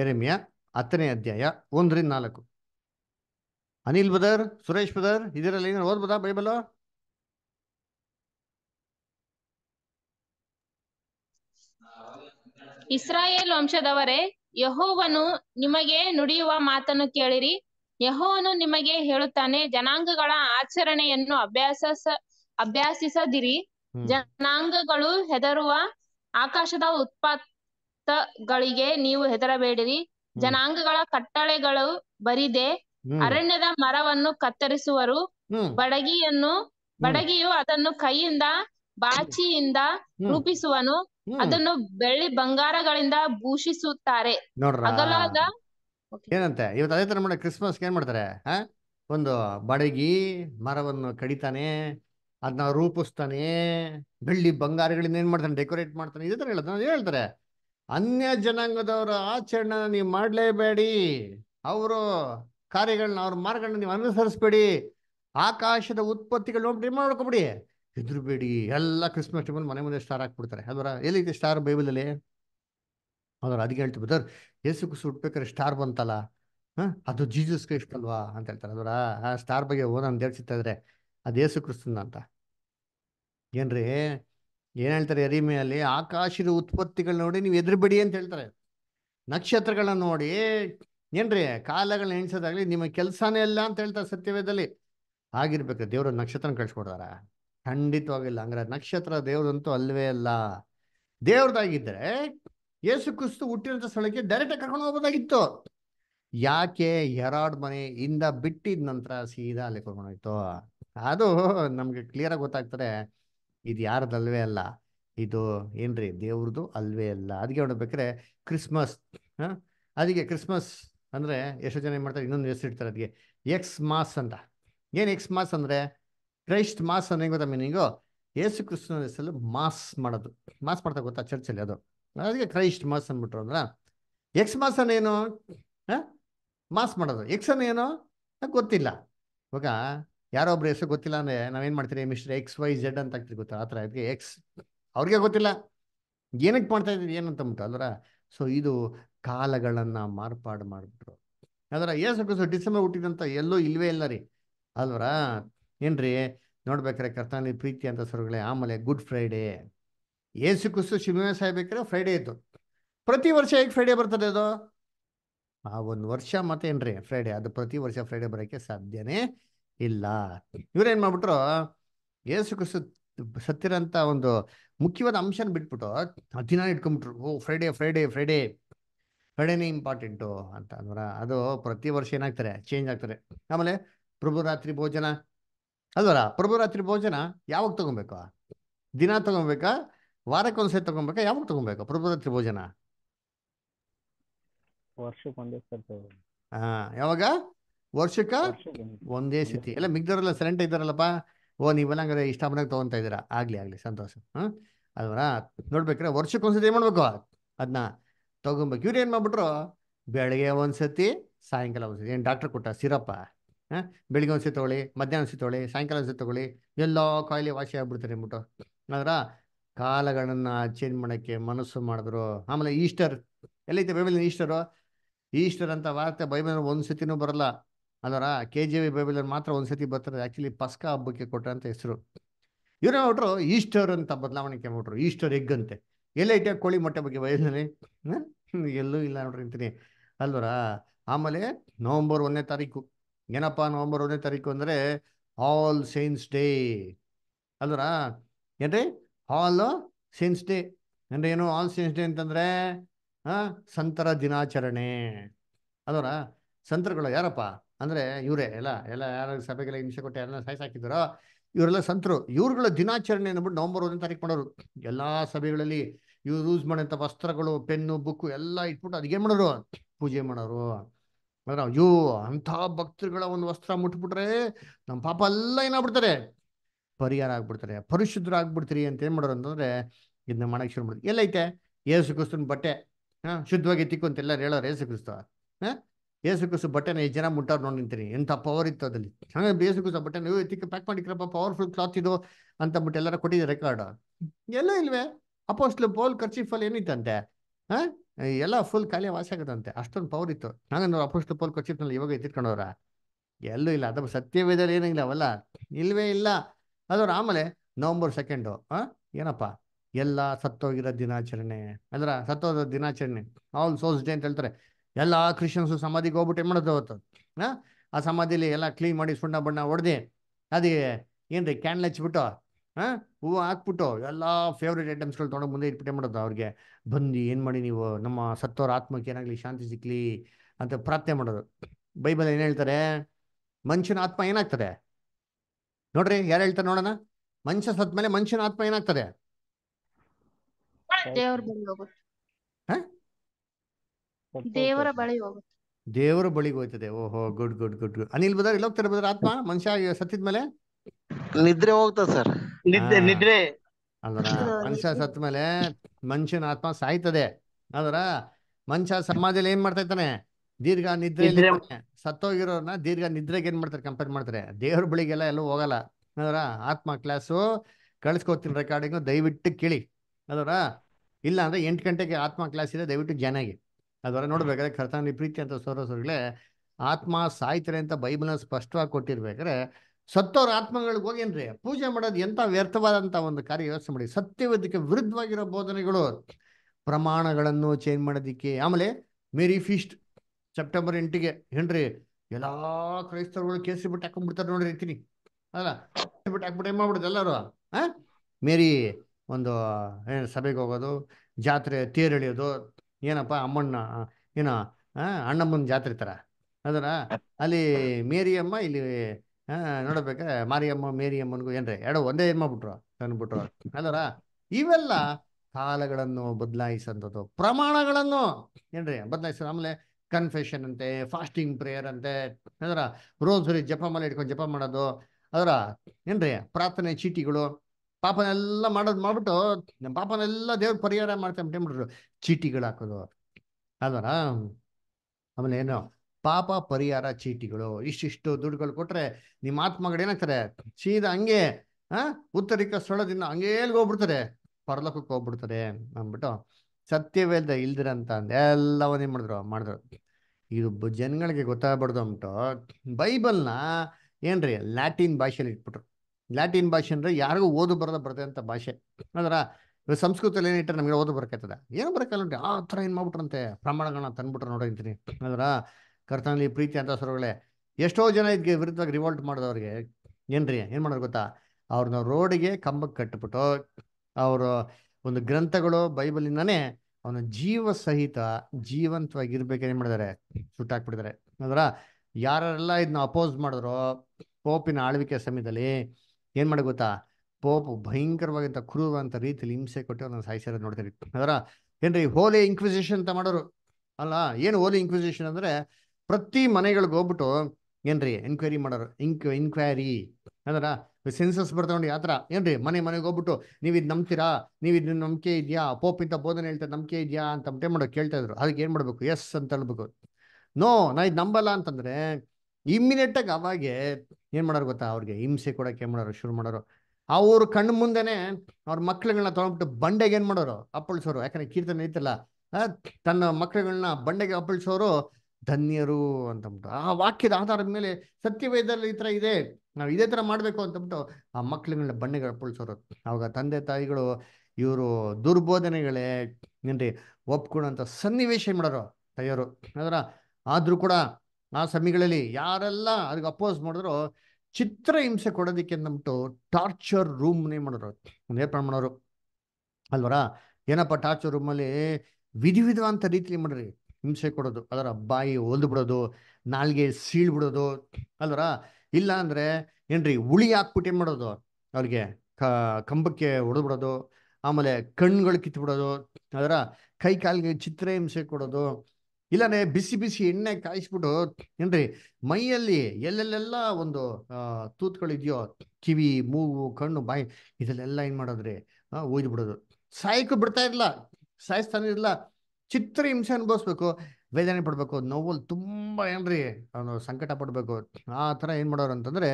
[SPEAKER 1] ಎರೆಮಿಯ ಹತ್ತನೇ ಅಧ್ಯಾಯ ಒಂದರಿಂದ ನಾಲ್ಕು ಅನಿಲ್ ಬದರ್ ಸುರೇಶ್ ಬದರ್ ಇದರಲ್ಲಿ ಏನಾರು ಓದ್ಬೋದಾ ಬೈಬಲ್
[SPEAKER 2] ಇಸ್ರಾಯೇಲ್ ವಂಶದವರೇ ಯಹೋವನು ನಿಮಗೆ ನುಡಿಯುವ ಮಾತನ್ನು ಕೇಳಿರಿ ಯಹೋವನು ನಿಮಗೆ ಹೇಳುತ್ತಾನೆ ಜನಾಂಗಗಳ ಆಚರಣೆಯನ್ನು ಅಭ್ಯಾಸ ಅಭ್ಯಾಸಿಸದಿರಿ ಜನಾಂಗಗಳು ಹೆದರುವ ಆಕಾಶದ ಉತ್ಪಾತ್ ಗಳಿಗೆ ನೀವು ಹೆದರಬೇಡಿರಿ ಜನಾಂಗಗಳ ಕಟ್ಟಳೆಗಳು ಬರಿದೆ ಅರಣ್ಯದ ಮರವನ್ನು ಕತ್ತರಿಸುವರು ಬಡಗಿಯನ್ನು ಬಡಗಿಯು ಅದನ್ನು ಕೈಯಿಂದ ಬಾಚಿಯಿಂದ ರೂಪಿಸುವನು ಅದನ್ನು ಬೆಳ್ಳಿ ಬಂಗಾರಗಳಿಂದ ಭೂಷಿಸುತ್ತಾರೆ ಅಗಲಾದ
[SPEAKER 1] ಏನಂತೆ ಇವತ್ತು ಅದೇ ತರ ಮಾಡ ಕ್ರಿಸ್ಮಸ್ ಏನ್ ಮಾಡ್ತಾರೆ ಒಂದು ಬಡಗಿ ಮರವನ್ನು ಕಡಿತಾನೆ ಅದನ್ನ ರೂಪಿಸ್ತಾನೆ ಬೆಳ್ಳಿ ಬಂಗಾರಗಳಿಂದ ಏನ್ ಮಾಡ್ತಾನೆ ಡೆಕೋರೇಟ್ ಮಾಡ್ತಾನೆ ಇದೇ ತರ ಹೇಳ್ತಾನೆ ಹೇಳ್ತಾರೆ ಅನ್ಯ ಜನಾಂಗದವರ ಆಚರಣೆ ನೀವು ಮಾಡಲೇಬೇಡಿ ಅವರು ಕಾರ್ಯಗಳನ್ನ ಅವ್ರ ಮಾರ್ಗಗಳನ್ನ ನೀವು ಅನುಸರಿಸ್ಬೇಡಿ ಆಕಾಶದ ಉತ್ಪತ್ತಿಗಳು ನೋಡಿ ಮಾಡ್ಕೊಬಿಡಿ ಹೆದರ್ಬೇಡಿ ಎಲ್ಲ ಕ್ರಿಸ್ಮಸ್ ಟೈಮಲ್ಲಿ ಮನೆ ಮುಂದೆ ಸ್ಟಾರ್ ಹಾಕ್ಬಿಡ್ತಾರೆ ಅದರ ಎಲ್ಲಿದೆ ಸ್ಟಾರ್ ಬೈಬಲಲ್ಲಿ ಅದರ ಅದಕ್ಕೆ ಹೇಳ್ತೀವಿ ಬ್ರದರ್ ಯೇಸು ಕುಸು ಹುಟ್ಬೇಕಾದ್ರೆ ಸ್ಟಾರ್ ಬಂತಲ್ಲ ಹಾಂ ಅದು ಜೀಸಸ್ ಕ್ರಿಸ್ಟ್ ಅಲ್ವಾ ಅಂತ ಹೇಳ್ತಾರೆ ಅದರ ಆ ಸ್ಟಾರ್ ಬಗ್ಗೆ ಓ ನಾನು ದೇವ್ಸಿತ್ತ ಇದ್ರೆ ಅದು ಯೇಸು ಕ್ರಿಸ್ತನ ಅಂತ ಏನ್ರಿ ಏನು ಹೇಳ್ತಾರೆ ಎರಿಮೆಯಲ್ಲಿ ಆಕಾಶದ ಉತ್ಪತ್ತಿಗಳು ನೋಡಿ ನೀವು ಎದುರುಬಿಡಿ ಅಂತ ಹೇಳ್ತಾರೆ ನಕ್ಷತ್ರಗಳನ್ನ ನೋಡಿ ಏನ್ರಿ ಕಾಲಗಳನ್ನ ಎಣಿಸೋದಾಗ್ಲಿ ನಿಮ್ಮ ಕೆಲಸನೇ ಇಲ್ಲ ಅಂತ ಹೇಳ್ತಾರೆ ಸತ್ಯವೇದಲ್ಲಿ ಆಗಿರ್ಬೇಕು ದೇವರು ನಕ್ಷತ್ರನ ಕಳ್ಸಿಕೊಡ್ತಾರ ಖಂಡಿತವಾಗಿಲ್ಲ ಅಂದ್ರೆ ನಕ್ಷತ್ರ ದೇವ್ರಂತೂ ಅಲ್ವೇ ಅಲ್ಲ ದೇವ್ರದಾಗಿದ್ರೆ ಯೇಸು ಕ್ರಿಸ್ತು ಹುಟ್ಟಿರೋ ಸ್ಥಳಕ್ಕೆ ಡೈರೆಕ್ಟಾಗಿ ಕರ್ಕೊಂಡು ಹೋಗೋದಾಗಿತ್ತು ಯಾಕೆ ಮನೆ ಇಂದ ಬಿಟ್ಟಿದ ನಂತರ ಸೀದಾ ಅಲ್ಲಿ ಕರ್ಕೊಂಡೋಗಿತ್ತು ಅದು ಕ್ಲಿಯರ್ ಆಗಿ ಗೊತ್ತಾಗ್ತದೆ ಇದು ಅಲ್ವೇ ಅಲ್ಲ ಇದು ಏನ್ರಿ ದೇವ್ರದ್ದು ಅಲ್ವೇ ಅಲ್ಲ ಅದಕ್ಕೆ ನೋಡ್ಬೇಕಾದ್ರೆ ಕ್ರಿಸ್ಮಸ್ ಹಾಂ ಅದಕ್ಕೆ ಕ್ರಿಸ್ಮಸ್ ಅಂದ್ರೆ ಎಷ್ಟೋ ಜನ ಏನು ಮಾಡ್ತಾರೆ ಇನ್ನೊಂದು ಹೆಸರು ಇಡ್ತಾರೆ ಅದಕ್ಕೆ ಎಕ್ಸ್ ಮಾಸ್ ಅಂತ ಏನು ಎಕ್ಸ್ ಮಾಸ್ ಅಂದ್ರೆ ಕ್ರೈಸ್ಟ್ ಮಾಸ್ ಅನ್ನೋ ಗೊತ್ತಾ ಮೀನಿಂಗು ಯೇಸು ಕ್ರಿಸ್ತನ ಹೆಸರಲ್ಲಿ ಮಾಸ್ ಮಾಡೋದು ಮಾಸ್ ಮಾಡ್ತಾ ಗೊತ್ತಾ ಚರ್ಚಲ್ಲಿ ಅದು ಅದಕ್ಕೆ ಕ್ರೈಸ್ಟ್ ಮಾಸ್ ಅಂದ್ಬಿಟ್ರು ಅಂದ್ರ ಎಕ್ಸ್ ಮಾಸ್ ಏನು ಮಾಸ್ ಮಾಡೋದು ಎಕ್ಸ್ ಏನು ಗೊತ್ತಿಲ್ಲ ಇವಾಗ ಯಾರೋ ಒಬ್ರು ಹೆಸರು ಗೊತ್ತಿಲ್ಲ ಅಂದರೆ ನಾವೇನು ಮಾಡ್ತೀರಿ ಮಿಸ್ಟರ್ ಎಕ್ಸ್ ವೈ ಝೆಡ್ ಅಂತ ಆಗ್ತಿರಿ ಗೊತ್ತಾ ಆ ಥರ ಅದಕ್ಕೆ ಎಕ್ಸ್ ಅವ್ರಿಗೆ ಗೊತ್ತಿಲ್ಲ ಏನಕ್ಕೆ ಮಾಡ್ತಾ ಇದ್ದೀರಿ ಏನಂತ ಅಂದ್ಬಿಟ್ಟು ಅಲ್ವರ ಸೊ ಇದು ಕಾಲಗಳನ್ನು ಮಾರ್ಪಾಡು ಮಾಡಿಬಿಟ್ರು ಅದರ ಏಸು ಸೊ ಡಿಸೆಂಬರ್ ಹುಟ್ಟಿದಂತ ಎಲ್ಲೋ ಇಲ್ವೇ ಇಲ್ಲ ರೀ ಅಲ್ವರ ಏನ್ರಿ ನೋಡ್ಬೇಕಾರೆ ಕರ್ತಾನಿ ಪ್ರೀತಿ ಅಂತ ಸರ್ಗಳೇ ಆಮೇಲೆ ಗುಡ್ ಫ್ರೈಡೇ ಏಸು ಕುಸು ಶಿವಮೇ ಸಾಯ್ಬೇಕಾರೆ ಫ್ರೈಡೇ ಇತ್ತು ಪ್ರತಿ ವರ್ಷ ಹೇಗೆ ಫ್ರೈಡೇ ಬರ್ತದೆ ಅದು ಆ ಒಂದು ವರ್ಷ ಏನ್ರಿ ಫ್ರೈಡೇ ಅದು ಪ್ರತಿ ವರ್ಷ ಫ್ರೈಡೇ ಬರೋಕ್ಕೆ ಸಾಧ್ಯನೇ ಇಲ್ಲ ಇವ್ರೇನ್ ಮಾಡ್ಬಿಟ್ರು ಏಸು ಕ್ರಿಸ್ತು ಒಂದು ಮುಖ್ಯವಾದ ಅಂಶನ ಬಿಟ್ಬಿಟ್ಟು ದಿನ ಇಟ್ಕೊಂಬಿಟ್ರು ಓ ಫ್ರೈಡೇ ಫ್ರೈಡೇ ಫ್ರೈಡೇ ಫ್ರೈಡೇನೇ ಇಂಪಾರ್ಟೆಂಟು ಅಂತ ಅಂದ್ರೆ ಅದು ಪ್ರತಿ ವರ್ಷ ಏನಾಗ್ತಾರೆ ಚೇಂಜ್ ಆಗ್ತಾರೆ ಆಮೇಲೆ ಪ್ರಭು ರಾತ್ರಿ ಭೋಜನ ಅಲ್ವರ ಪ್ರಭು ರಾತ್ರಿ ಭೋಜನ ಯಾವಾಗ ತಗೊಬೇಕು ದಿನ ತಗೊಬೇಕಾ ವಾರಕ್ಕೊಂದ್ಸರಿ ತಗೊಬೇಕಾ ಯಾವಾಗ ತಗೊಬೇಕು ಪ್ರಭು ರಾತ್ರಿ ಭೋಜನ ಹ ಹಾ ಯಾವಾಗ ವರ್ಷಕ್ಕ ಒಂದೇ ಸತಿ ಎಲ್ಲ ಮಿಗ್ದವರೆಲ್ಲ ಸೆರೆಂಟ್ ಇದ್ದಾರಲ್ಲಪ್ಪ ಓ ನೀವೆಲ್ಲ ಹಂಗಾರೆ ಇಷ್ಟ ಮನೆಗೆ ತಗೊಂತ ಇದ್ದೀರಾ ಆಗ್ಲಿ ಆಗ್ಲಿ ಸಂತೋಷ ಹ್ಮ್ ಅದರ ನೋಡ್ಬೇಕ್ರೆ ವರ್ಷಕ್ಕೆ ಒಂದ್ಸತಿ ಏನ್ ಮಾಡ್ಬೇಕು ಅದನ್ನ ತಗೊಂಬೇಕು ಇವ್ರು ಏನ್ ಮಾಡ್ಬಿಟ್ರು ಬೆಳಗ್ಗೆ ಒಂದ್ಸತಿ ಸಾಯಂಕಾಲ ಒಂದ್ಸತಿ ಏನು ಡಾಕ್ಟರ್ ಕೊಟ್ಟ ಸಿರಪ್ಪ ಹಾ ಬೆಳಿಗ್ಗೆ ಒಂದ್ಸತಿ ತೊಗೊಳ್ಳಿ ಮಧ್ಯಾಹ್ನ ಒಂದ್ಸತಿ ತಗೊಳ್ಳಿ ಸಾಯಂಕಾಲ ಒಂದ್ಸತಿ ತಗೊಳ್ಳಿ ಎಲ್ಲೋ ಕಾಯಿಲೆ ವಾಸಿ ಆಗ್ಬಿಡ್ತಾರೆ ಬಿಟ್ಟು ಅದರ ಕಾಲಗಳನ್ನ ಚೇಂಜ್ ಮಾಡೋಕ್ಕೆ ಮನಸ್ಸು ಮಾಡಿದ್ರು ಆಮೇಲೆ ಈಸ್ಟರ್ ಎಲ್ಲೈತೆ ಬೈಬಲ್ ಈಸ್ಟರು ಈಸ್ಟರ್ ಅಂತ ವಾರ್ತೆ ಬೈಬಲ್ ಒಂದು ಬರಲ್ಲ ಅದರ ಕೆ ಜಿ ವಿ ಬೈಬಲಲ್ಲಿ ಮಾತ್ರ ಒಂದು ಸತಿ ಬರ್ತಾರೆ ಆ್ಯಕ್ಚುಲಿ ಪಸ್ಕಾ ಹಬ್ಬಕ್ಕೆ ಕೊಟ್ಟಂತ ಹೆಸರು ಇವ್ರು ನೋಟ್ರು ಈಸ್ಟರ್ ಅಂತ ಬದಲಾವಣೆ ಕೇಳ್ಬಿಟ್ರು ಈಸ್ಟರ್ ಎಗ್ ಅಂತೆ ಎಲ್ಲ ಇಟ್ಟ ಕೋಳಿ ಮೊಟ್ಟೆ ಬಗ್ಗೆ ಬಯಸ್ತಾನೆ ಎಲ್ಲೂ ಇಲ್ಲ ನೋಡ್ರಿ ಅಂತೀನಿ ಅಲ್ವರ ಆಮೇಲೆ ನವಂಬರ್ ಒಂದನೇ ತಾರೀಕು ಏನಪ್ಪ ನವಂಬರ್ ಒಂದನೇ ತಾರೀಕು ಅಂದರೆ ಆಲ್ ಸೈನ್ಸ್ ಡೇ ಅಲ್ವರ ಏನ್ರಿ ಆಲ್ ಸೈನ್ಸ್ ಡೇ ಅಂದರೆ ಏನು ಆಲ್ ಸೈನ್ಸ್ ಡೇ ಅಂತಂದರೆ ಸಂತರ ದಿನಾಚರಣೆ ಅಲ್ವರ ಸಂತರುಗಳು ಯಾರಪ್ಪ ಅಂದರೆ ಇವರೇ ಎಲ್ಲ ಎಲ್ಲ ಯಾರು ಸಭೆಗೆಲ್ಲ ಹಿಂಸೆ ಕೊಟ್ಟು ಯಾರನ್ನ ಸಾಯಿಸಾಕಿದ್ದಾರೋ ಇವರೆಲ್ಲ ಸಂತರು ಇವ್ರುಗಳ ದಿನಾಚರಣೆ ಅಂದ್ಬಿಟ್ಟು ನವಂಬರ್ ಒಂದನೇ ತಾರೀಕು ಮಾಡೋರು ಎಲ್ಲ ಸಭೆಗಳಲ್ಲಿ ಇವ್ರು ಯೂಸ್ ಮಾಡೋಂಥ ವಸ್ತ್ರಗಳು ಪೆನ್ನು ಬುಕ್ಕು ಎಲ್ಲ ಇಟ್ಬಿಟ್ಟು ಏನು ಮಾಡೋರು ಪೂಜೆ ಮಾಡೋರು ಅಂದ್ರೆ ಅಯ್ಯೋ ಅಂಥ ಭಕ್ತರುಗಳ ಒಂದು ವಸ್ತ್ರ ಮುಟ್ಬಿಟ್ರೆ ನಮ್ಮ ಪಾಪ ಎಲ್ಲ ಏನಾಗ್ಬಿಡ್ತಾರೆ ಪರಿಹಾರ ಆಗ್ಬಿಡ್ತಾರೆ ಪರಿಶುದ್ಧರು ಆಗ್ಬಿಡ್ತೀರಿ ಅಂತ ಏನು ಮಾಡೋರು ಅಂತಂದರೆ ಇದನ್ನ ಮಾಡೋಕೆ ಶುರು ಮಾಡೋದು ಎಲ್ಲೈತೆ ಏಸು ಕ್ರಿಸ್ತನ ಬಟ್ಟೆ ಹಾಂ ಶುದ್ಧವಾಗಿ ತಿಕ್ಕು ಅಂತ ಎಲ್ಲರು ಹೇಳೋರು ಏಸು ಕ್ರಿಸ್ತ ಹಾಂ ಏಸು ಬಟನ್ ಎಷ್ಟು ಜನ ಮುಟ್ಟವ್ರು ನೋಡಿ ನಿಂತೀರಿ ಎಂಥ ಪವರ್ ಇತ್ತು ಅದರಲ್ಲಿ ಹಾಗಾಗಿ ಯೇಸುಕ್ರಿಸ್ತು ಬಟ್ಟೆನ ಎತ್ತಿಕ್ಕೆ ಪ್ಯಾಕ್ ಮಾಡಿಕ್ರಪ್ಪ ಪವರ್ಫುಲ್ ಕ್ಲಾತ್ ಇದು ಅಂತ ಬಿಟ್ಟು ಎಲ್ಲರೂ ಕೊಟ್ಟಿದ್ದೆ ರೆಕಾರ್ಡ್ ಎಲ್ಲ ಇಲ್ವೇ ಪೋಲ್ ಬೋಲ್ ಫಲ್ ಏನಿತ್ತಂತೆ ಹಾ ಎಲ್ಲ ಫುಲ್ ಖಾಲಿ ವಾಸ ಆಗುತ್ತಂತೆ ಅಷ್ಟೊಂದು ಪವರ್ ಇತ್ತು ಹಂಗಂದ್ರೆ ಅಪೋಸ್ಟ್ ಪೋಲ್ ಖರ್ಚಿಫ್ನಲ್ಲಿ ಇವಾಗ ಎತ್ತಿಟ್ಕೊಂಡವ್ರ ಎಲ್ಲೂ ಇಲ್ಲ ಅದು ಸತ್ಯವೇದಲ್ಲಿ ಏನಿಲ್ಲ ಅವಲ್ಲ ಇಲ್ವೇ ಇಲ್ಲ ಅದ್ರ ಆಮೇಲೆ ನವಂಬರ್ ಸೆಕೆಂಡು ಹಾ ಏನಪ್ಪ ಎಲ್ಲ ಸತ್ತೋಗಿರೋ ದಿನಾಚರಣೆ ಅದರ ಸತ್ತೋದ ದಿನಾಚರಣೆ ಆಲ್ ಸೋಸ್ ಡೇ ಅಂತ ಹೇಳ್ತಾರೆ ಎಲ್ಲ ಕ್ರಿಶ್ಚಿಯನ್ಸು ಸಮಾಧಿಗೆ ಹೋಗ್ಬಿಟ್ಟು ಏನು ಮಾಡೋದು ಅವತ್ತು ಹಾಂ ಆ ಸಮಾಧಿಲಿ ಎಲ್ಲ ಕ್ಲೀನ್ ಮಾಡಿ ಸುಣ್ಣ ಬಣ್ಣ ಹೊಡೆದು ಅದೇ ಏನು ರೀ ಕ್ಯಾನ್ಲ್ ಹಚ್ಬಿಟ್ಟು ಹಾಂ ಹೂವು ಹಾಕ್ಬಿಟ್ಟು ಎಲ್ಲ ಫೇವ್ರೇಟ್ ಐಟಮ್ಸ್ಗಳು ತೊಗೊಂಡು ಮುಂದೆ ಇಟ್ಬಿಟ್ಟೆ ಮಾಡೋದು ಅವ್ರಿಗೆ ಬಂದು ಏನು ಮಾಡಿ ನೀವು ನಮ್ಮ ಸತ್ತೋರ ಆತ್ಮಕ್ಕೆ ಏನಾಗಲಿ ಶಾಂತಿ ಸಿಕ್ಕಲಿ ಅಂತ ಪ್ರಾರ್ಥನೆ ಮಾಡೋದು ಬೈಬಲ್ ಏನು ಹೇಳ್ತಾರೆ ಮನುಷ್ಯನ ಆತ್ಮ ಏನಾಗ್ತದೆ ನೋಡ್ರಿ ಯಾರು ಹೇಳ್ತಾರೆ ನೋಡೋಣ ಮನುಷ್ಯ ಸತ್ ಮೇಲೆ ಮನುಷ್ಯನ ಆತ್ಮ ಏನಾಗ್ತದೆ
[SPEAKER 2] ದೇವರ ಬಳಿ ಹೋಗುತ್ತೆ
[SPEAKER 1] ದೇವರ ಬಳಿಗೆ ಹೋಯ್ತದೆ ಓಹೋ good good good good Anil brother ಇಲ್ಲಿ ಹೋಗ್ತಾರೆ ಬದರ್ ಆತ್ಮ ಮನುಷ್ಯ ಸತ್ತಿದ್ಮೇಲೆ ನಿದ್ರೆ ಹೋಗ್ತದ ಸರ್ ನಿದ್ರೆ ನಿದ್ರೆ ಅಂದ್ರ ಮನುಷ್ಯ ಸತ್ತ ಮೇಲೆ ಮನುಷ್ಯನ ಆತ್ಮ ಸಾಯ್ತದೆ ಅದರ ಮನುಷ್ಯ ಸಮಾಜದಲ್ಲಿ ಏನ್ ಮಾಡ್ತಾ ಇರ್ತಾನೆ ದೀರ್ಘ ನಿದ್ರೆ ಸತ್ತೋಗಿರೋರ್ನ ದೀರ್ಘ ನಿದ್ರೆಗೆ ಏನ್ ಮಾಡ್ತಾರೆ ಕಂಪೇರ್ ಮಾಡ್ತಾರೆ ದೇವ್ರ ಬಳಿಗೆಲ್ಲ ಎಲ್ಲೂ ಹೋಗಲ್ಲ ಅದರ ಆತ್ಮ ಕ್ಲಾಸು ಕಳ್ಸ್ಕೊತೀನಿ ರೆಕಾರ್ಡಿಂಗ್ ದಯವಿಟ್ಟು ಕೇಳಿ ಅದರ ಇಲ್ಲ ಅಂದ್ರೆ ಎಂಟು ಗಂಟೆಗೆ ಆತ್ಮ ಕ್ಲಾಸ್ ಇದೆ ದಯವಿಟ್ಟು ಜನಾಗಿ ಅದರ ನೋಡ್ಬೇಕಾದ್ರೆ ಕರ್ತನಲ್ಲಿ ಪ್ರೀತಿ ಅಂತ ಸೋರಸೋರ್ಗಳೇ ಆತ್ಮ ಸಾಯ್ತಾರೆ ಅಂತ ನ ಸ್ಪಷ್ಟವಾಗಿ ಕೊಟ್ಟಿರ್ಬೇಕಾದ್ರೆ ಸತ್ತೋರ ಆತ್ಮಗಳಿಗೆ ಹೋಗೇನ್ರಿ ಪೂಜೆ ಮಾಡೋದು ಎಂತ ವ್ಯರ್ಥವಾದಂತ ಒಂದು ಕಾರ್ಯ ಯೋಚನೆ ಮಾಡಿ ಸತ್ಯವಿದ್ದಕ್ಕೆ ವಿರುದ್ಧವಾಗಿರೋ ಬೋಧನೆಗಳು ಪ್ರಮಾಣಗಳನ್ನು ಚೇಂಜ್ ಮಾಡೋದಿಕ್ಕೆ ಆಮೇಲೆ ಮೇರಿ ಫೀಸ್ಟ್ ಸೆಪ್ಟೆಂಬರ್ ಎಂಟಿಗೆ ಏನ್ರಿ ಎಲ್ಲಾ ಕ್ರೈಸ್ತರುಗಳು ಕೇಸರಿ ಬಿಟ್ಟು ಹಾಕೊಂಡ್ಬಿಡ್ತಾರೆ ನೋಡ್ರಿ ಇರ್ತೀನಿ ಅಲ್ಲ ಬಿಟ್ಟು ಹಾಕ್ಬಿಟ್ಟು ಏನು ಮಾಡ್ಬಿಡುದು ಎಲ್ಲರೂ ಮೇರಿ ಒಂದು ಏನು ಸಭೆಗೆ ಹೋಗೋದು ಜಾತ್ರೆ ತೇರು ಎಳೆಯೋದು ಏನಪ್ಪ ಅಮ್ಮಣ್ಣ ಏನೋ ಅಣ್ಣಮ್ಮನ ಜಾತ್ರೆ ತರ ಅದರ ಅಲ್ಲಿ ಮೇರಿಯಮ್ಮ ಇಲ್ಲಿ ನೋಡಬೇಕ ಮಾರಿಯಮ್ಮ ಮೇರಿಯಮ್ಮನಿಗೂ ಏನ್ರಿ ಎರಡು ಒಂದೇ ಏನ್ ಮಾಡ್ಬಿಟ್ರು ತಂದ್ಬಿಟ್ರು ಅದರ ಇವೆಲ್ಲ ಕಾಲಗಳನ್ನು ಬದಲಾಯಿಸಂಥದ್ದು ಪ್ರಮಾಣಗಳನ್ನು ಏನ್ರಿ ಬದಲಾಯಿಸ ಆಮೇಲೆ ಕನ್ಫೆಷನ್ ಅಂತೆ ಫಾಸ್ಟಿಂಗ್ ಪ್ರೇಯರ್ ಅಂತೆ ಅದರ ರೋಸರಿ ಜಪ ಮಾಲೆ ಇಟ್ಕೊಂಡು ಜಪ ಮಾಡೋದು ಅದರ ಏನ್ರಿ ಪ್ರಾರ್ಥನೆ ಚೀಟಿಗಳು ಪಾಪನೆಲ್ಲ ಮಾಡೋದು ಮಾಡ್ಬಿಟ್ಟು ನಮ್ಮ ಪಾಪನೆಲ್ಲ ದೇವ್ರ ಪರಿಹಾರ ಮಾಡ್ಕೊಂಬಿಟ್ಬಿಟ್ರು ಚೀಟಿಗಳು ಹಾಕೋದು ಅದಾರ ಆಮೇಲೆ ಏನು ಪಾಪ ಪರಿಹಾರ ಚೀಟಿಗಳು ಇಷ್ಟಿಷ್ಟು ದುಡ್ಡುಗಳು ಕೊಟ್ರೆ ನಿಮ್ಮ ಆತ್ಮಗಳು ಏನಾಗ್ತಾರೆ ಸೀದಾ ಹಂಗೆ ಆ ಉತ್ತರಿಕ ಹಂಗೆ ಹಂಗೆ ಹೋಗ್ಬಿಡ್ತಾರೆ ಪರಲೋಕಕ್ಕೆ ಹೋಗ್ಬಿಡ್ತಾರೆ ಅಂದ್ಬಿಟ್ಟು ಸತ್ಯವೇದ ಇಲ್ದಿರಂತ ಅಂದ ಎಲ್ಲವನ್ನೇ ಮಾಡಿದ್ರು ಮಾಡಿದ್ರು ಇದು ಜನಗಳಿಗೆ ಗೊತ್ತಾಗ್ಬಾರ್ದು ಅಂದ್ಬಿಟ್ಟು ಬೈಬಲ್ನ ಏನ್ರಿ ಲ್ಯಾಟಿನ್ ಭಾಷೆಯಲ್ಲಿ ಇಟ್ಬಿಟ್ರು ಲ್ಯಾಟಿನ್ ಭಾಷೆ ಅಂದರೆ ಯಾರಿಗೂ ಓದು ಬರೋದ ಅಂತ ಭಾಷೆ ಅದರ ಸಂಸ್ಕೃತದಲ್ಲಿ ಏನಿಟ್ಟರೆ ನಮಗೆ ಓದು ಬರ್ಕೈತದ ಏನು ಬರಕಲ್ಲ ನೋಡಿ ಆ ಥರ ಏನು ಮಾಡ್ಬಿಟ್ರಂತೆ ಪ್ರಮಾಣಗಳನ್ನ ತಂದ್ಬಿಟ್ರೆ ನೋಡಿ ಅಂದ್ರೆ ಕರ್ತನಲ್ಲಿ ಪ್ರೀತಿ ಅಂತ ಸರುಗಳೇ ಎಷ್ಟೋ ಜನ ಇದಕ್ಕೆ ವಿರುದ್ಧವಾಗಿ ರಿವೋಲ್ಟ್ ಮಾಡಿದವ್ರಿಗೆ ಏನ್ರಿ ಏನು ಮಾಡೋದು ಗೊತ್ತಾ ಅವ್ರನ್ನ ರೋಡಿಗೆ ಕಂಬಕ್ಕೆ ಕಟ್ಟಿಬಿಟ್ಟು ಅವರು ಒಂದು ಗ್ರಂಥಗಳು ಬೈಬಲಿಂದನೇ ಅವನ ಜೀವ ಸಹಿತ ಜೀವಂತವಾಗಿ ಏನು ಮಾಡಿದ್ದಾರೆ ಸುಟ್ಟಾಕ್ಬಿಟ್ಟಿದ್ದಾರೆ ಅದರ ಯಾರೆಲ್ಲ ಇದನ್ನ ಅಪೋಸ್ ಮಾಡಿದ್ರು ಪೋಪಿನ ಆಳ್ವಿಕೆ ಸಮಯದಲ್ಲಿ ಏನು ಮಾಡಿ ಗೊತ್ತಾ ಪೋಪ್ ಭಯಂಕರವಾಗಿಂತ ಕ್ರೂರವಾದಂಥ ರೀತಿಯಲ್ಲಿ ಹಿಂಸೆ ಕೊಟ್ಟು ನಾನು ಸಾಯಿಸಿರೋದು ನೋಡ್ತೀರಿ ಅದರ ಏನ್ರಿ ಹೋಲಿ ಇನ್ಕ್ವಿಸಿಷನ್ ಅಂತ ಮಾಡೋರು ಅಲ್ಲ ಏನು ಹೋಲಿ ಇನ್ಕ್ವಿಸಿಷನ್ ಅಂದರೆ ಪ್ರತಿ ಮನೆಗಳಿಗೆ ಹೋಗ್ಬಿಟ್ಟು ಏನ್ರಿ ಎನ್ಕ್ವೈರಿ ಮಾಡೋರು ಇನ್ಕ್ ಇನ್ಕ್ವೈರಿ ಅದರ ಸೆನ್ಸಸ್ ಬರ್ತಾಕೊಂಡು ಆ ಥರ ಏನ್ರಿ ಮನೆ ಮನೆಗೆ ಹೋಗ್ಬಿಟ್ಟು ನೀವು ಇದು ನಂಬ್ತೀರಾ ನೀವು ಇದು ನಂಬಿಕೆ ಇದೆಯಾ ಪೋಪ್ ಇಂತ ಬೋಧನೆ ಹೇಳ್ತಾ ನಂಬಿಕೆ ಇದೆಯಾ ಅಂತ ಮಾಡೋಕೆ ಕೇಳ್ತಾ ಇದ್ರು ಅದಕ್ಕೆ ಏನು ಮಾಡಬೇಕು ಎಸ್ ಅಂತ ಹೇಳ್ಬೇಕು ನೋ ನಾ ಇದು ನಂಬಲ್ಲ ಅಂತಂದರೆ ಇಮ್ಮಿಡಿಯೇಟ್ ಆಗಿ ಅವಾಗೆ ಏನು ಮಾಡೋರು ಗೊತ್ತಾ ಅವ್ರಿಗೆ ಹಿಂಸೆ ಕೊಡಕ್ಕೆ ಏನು ಮಾಡೋರು ಶುರು ಮಾಡೋರು ಅವ್ರ ಕಣ್ಣು ಮುಂದೆನೆ ಅವ್ರ ಮಕ್ಳುಗಳನ್ನ ತೊಗೊಂಡ್ಬಿಟ್ಟು ಬಂಡೆಗೆ ಏನು ಮಾಡೋರು ಅಪ್ಪಳಿಸೋರು ಯಾಕಂದ್ರೆ ಕೀರ್ತನೆ ಐತಲ್ಲ ತನ್ನ ಮಕ್ಳುಗಳನ್ನ ಬಂಡೆಗೆ ಅಪ್ಪಳಿಸೋರು ಧನ್ಯರು ಅಂತಂದ್ಬಿಟ್ಟು ಆ ವಾಕ್ಯದ ಆಧಾರದ ಮೇಲೆ ಸತ್ಯವೇದಲ್ಲಿ ಈ ತರ ಇದೆ ನಾವು ಇದೇ ತರ ಮಾಡಬೇಕು ಅಂತಂದ್ಬಿಟ್ಟು ಆ ಮಕ್ಳುಗಳನ್ನ ಬಂಡೆಗೆ ಅಪ್ಪಳಿಸೋರು ಅವಾಗ ತಂದೆ ತಾಯಿಗಳು ಇವರು ದುರ್ಬೋಧನೆಗಳೇ ಏನ್ರಿ ಒಪ್ಕೊಳ್ಳೋ ಸನ್ನಿವೇಶ ಮಾಡೋರು ತಯಾರು ಅದರ ಆದ್ರೂ ಕೂಡ ಆ ಸಮಯಗಳಲ್ಲಿ ಯಾರೆಲ್ಲ ಅದಕ್ಕೆ ಅಪೋಸ್ ಮಾಡಿದ್ರು ಚಿತ್ರ ಹಿಂಸೆ ಕೊಡೋದಕ್ಕೆ ಅಂದ್ಬಿಟ್ಟು ಟಾರ್ಚರ್ ರೂಮ್ನೇ ಮಾಡಿದ್ರು ಒಂದೇ ಮಾಡೋರು ಅಲ್ವರ ಏನಪ್ಪ ಟಾರ್ಚರ್ ರೂಮಲ್ಲಿ ವಿಧಿ ವಿಧವಂತ ರೀತಿಲಿ ಮಾಡ್ರಿ ಹಿಂಸೆ ಕೊಡೋದು ಅದರ ಬಾಯಿ ಹೊಲ್ದ್ಬಿಡೋದು ಬಿಡೋದು ನಾಲ್ಗೆ ಸೀಳ್ಬಿಡೋದು ಅಲ್ವರ ಇಲ್ಲ ಅಂದರೆ ಏನ್ರಿ ಉಳಿ ಹಾಕ್ಬಿಟ್ಟು ಏನು ಮಾಡೋದು ಅವ್ರಿಗೆ ಕ ಕಂಬಕ್ಕೆ ಹೊಡೆದ್ಬಿಡೋದು ಆಮೇಲೆ ಕಣ್ಗಳು ಬಿಡೋದು ಅದರ ಕೈ ಕಾಲಿಗೆ ಚಿತ್ರ ಹಿಂಸೆ ಕೊಡೋದು ಇಲ್ಲನೇ ಬಿಸಿ ಬಿಸಿ ಎಣ್ಣೆ ಕಾಯಿಸ್ಬಿಟ್ಟು ಏನ್ರಿ ಮೈಯಲ್ಲಿ ಎಲ್ಲೆಲ್ಲೆಲ್ಲ ಒಂದು ತೂತ್ಗಳಿದೆಯೋ ಕಿವಿ ಮೂಗು ಕಣ್ಣು ಬಾಯಿ ಇದಲ್ಲೆಲ್ಲ ಏನು ಮಾಡೋದ್ರಿ ಒಯ್ದು ಬಿಡೋದು ಸಾಯಕ್ಕೂ ಬಿಡ್ತಾ ಇರಲ್ಲ ಸಾಯಿಸ್ತಾನೆ ಇರಲ್ಲ ಚಿತ್ರ ಹಿಂಸೆ ಅನುಭವಿಸ್ಬೇಕು ವೇದನೆ ಪಡ್ಬೇಕು ನೋವಲ್ ತುಂಬ ಏನ್ರಿ ಅವನು ಸಂಕಟ ಪಡಬೇಕು ಆ ಥರ ಏನು ಮಾಡೋರು ಅಂತಂದರೆ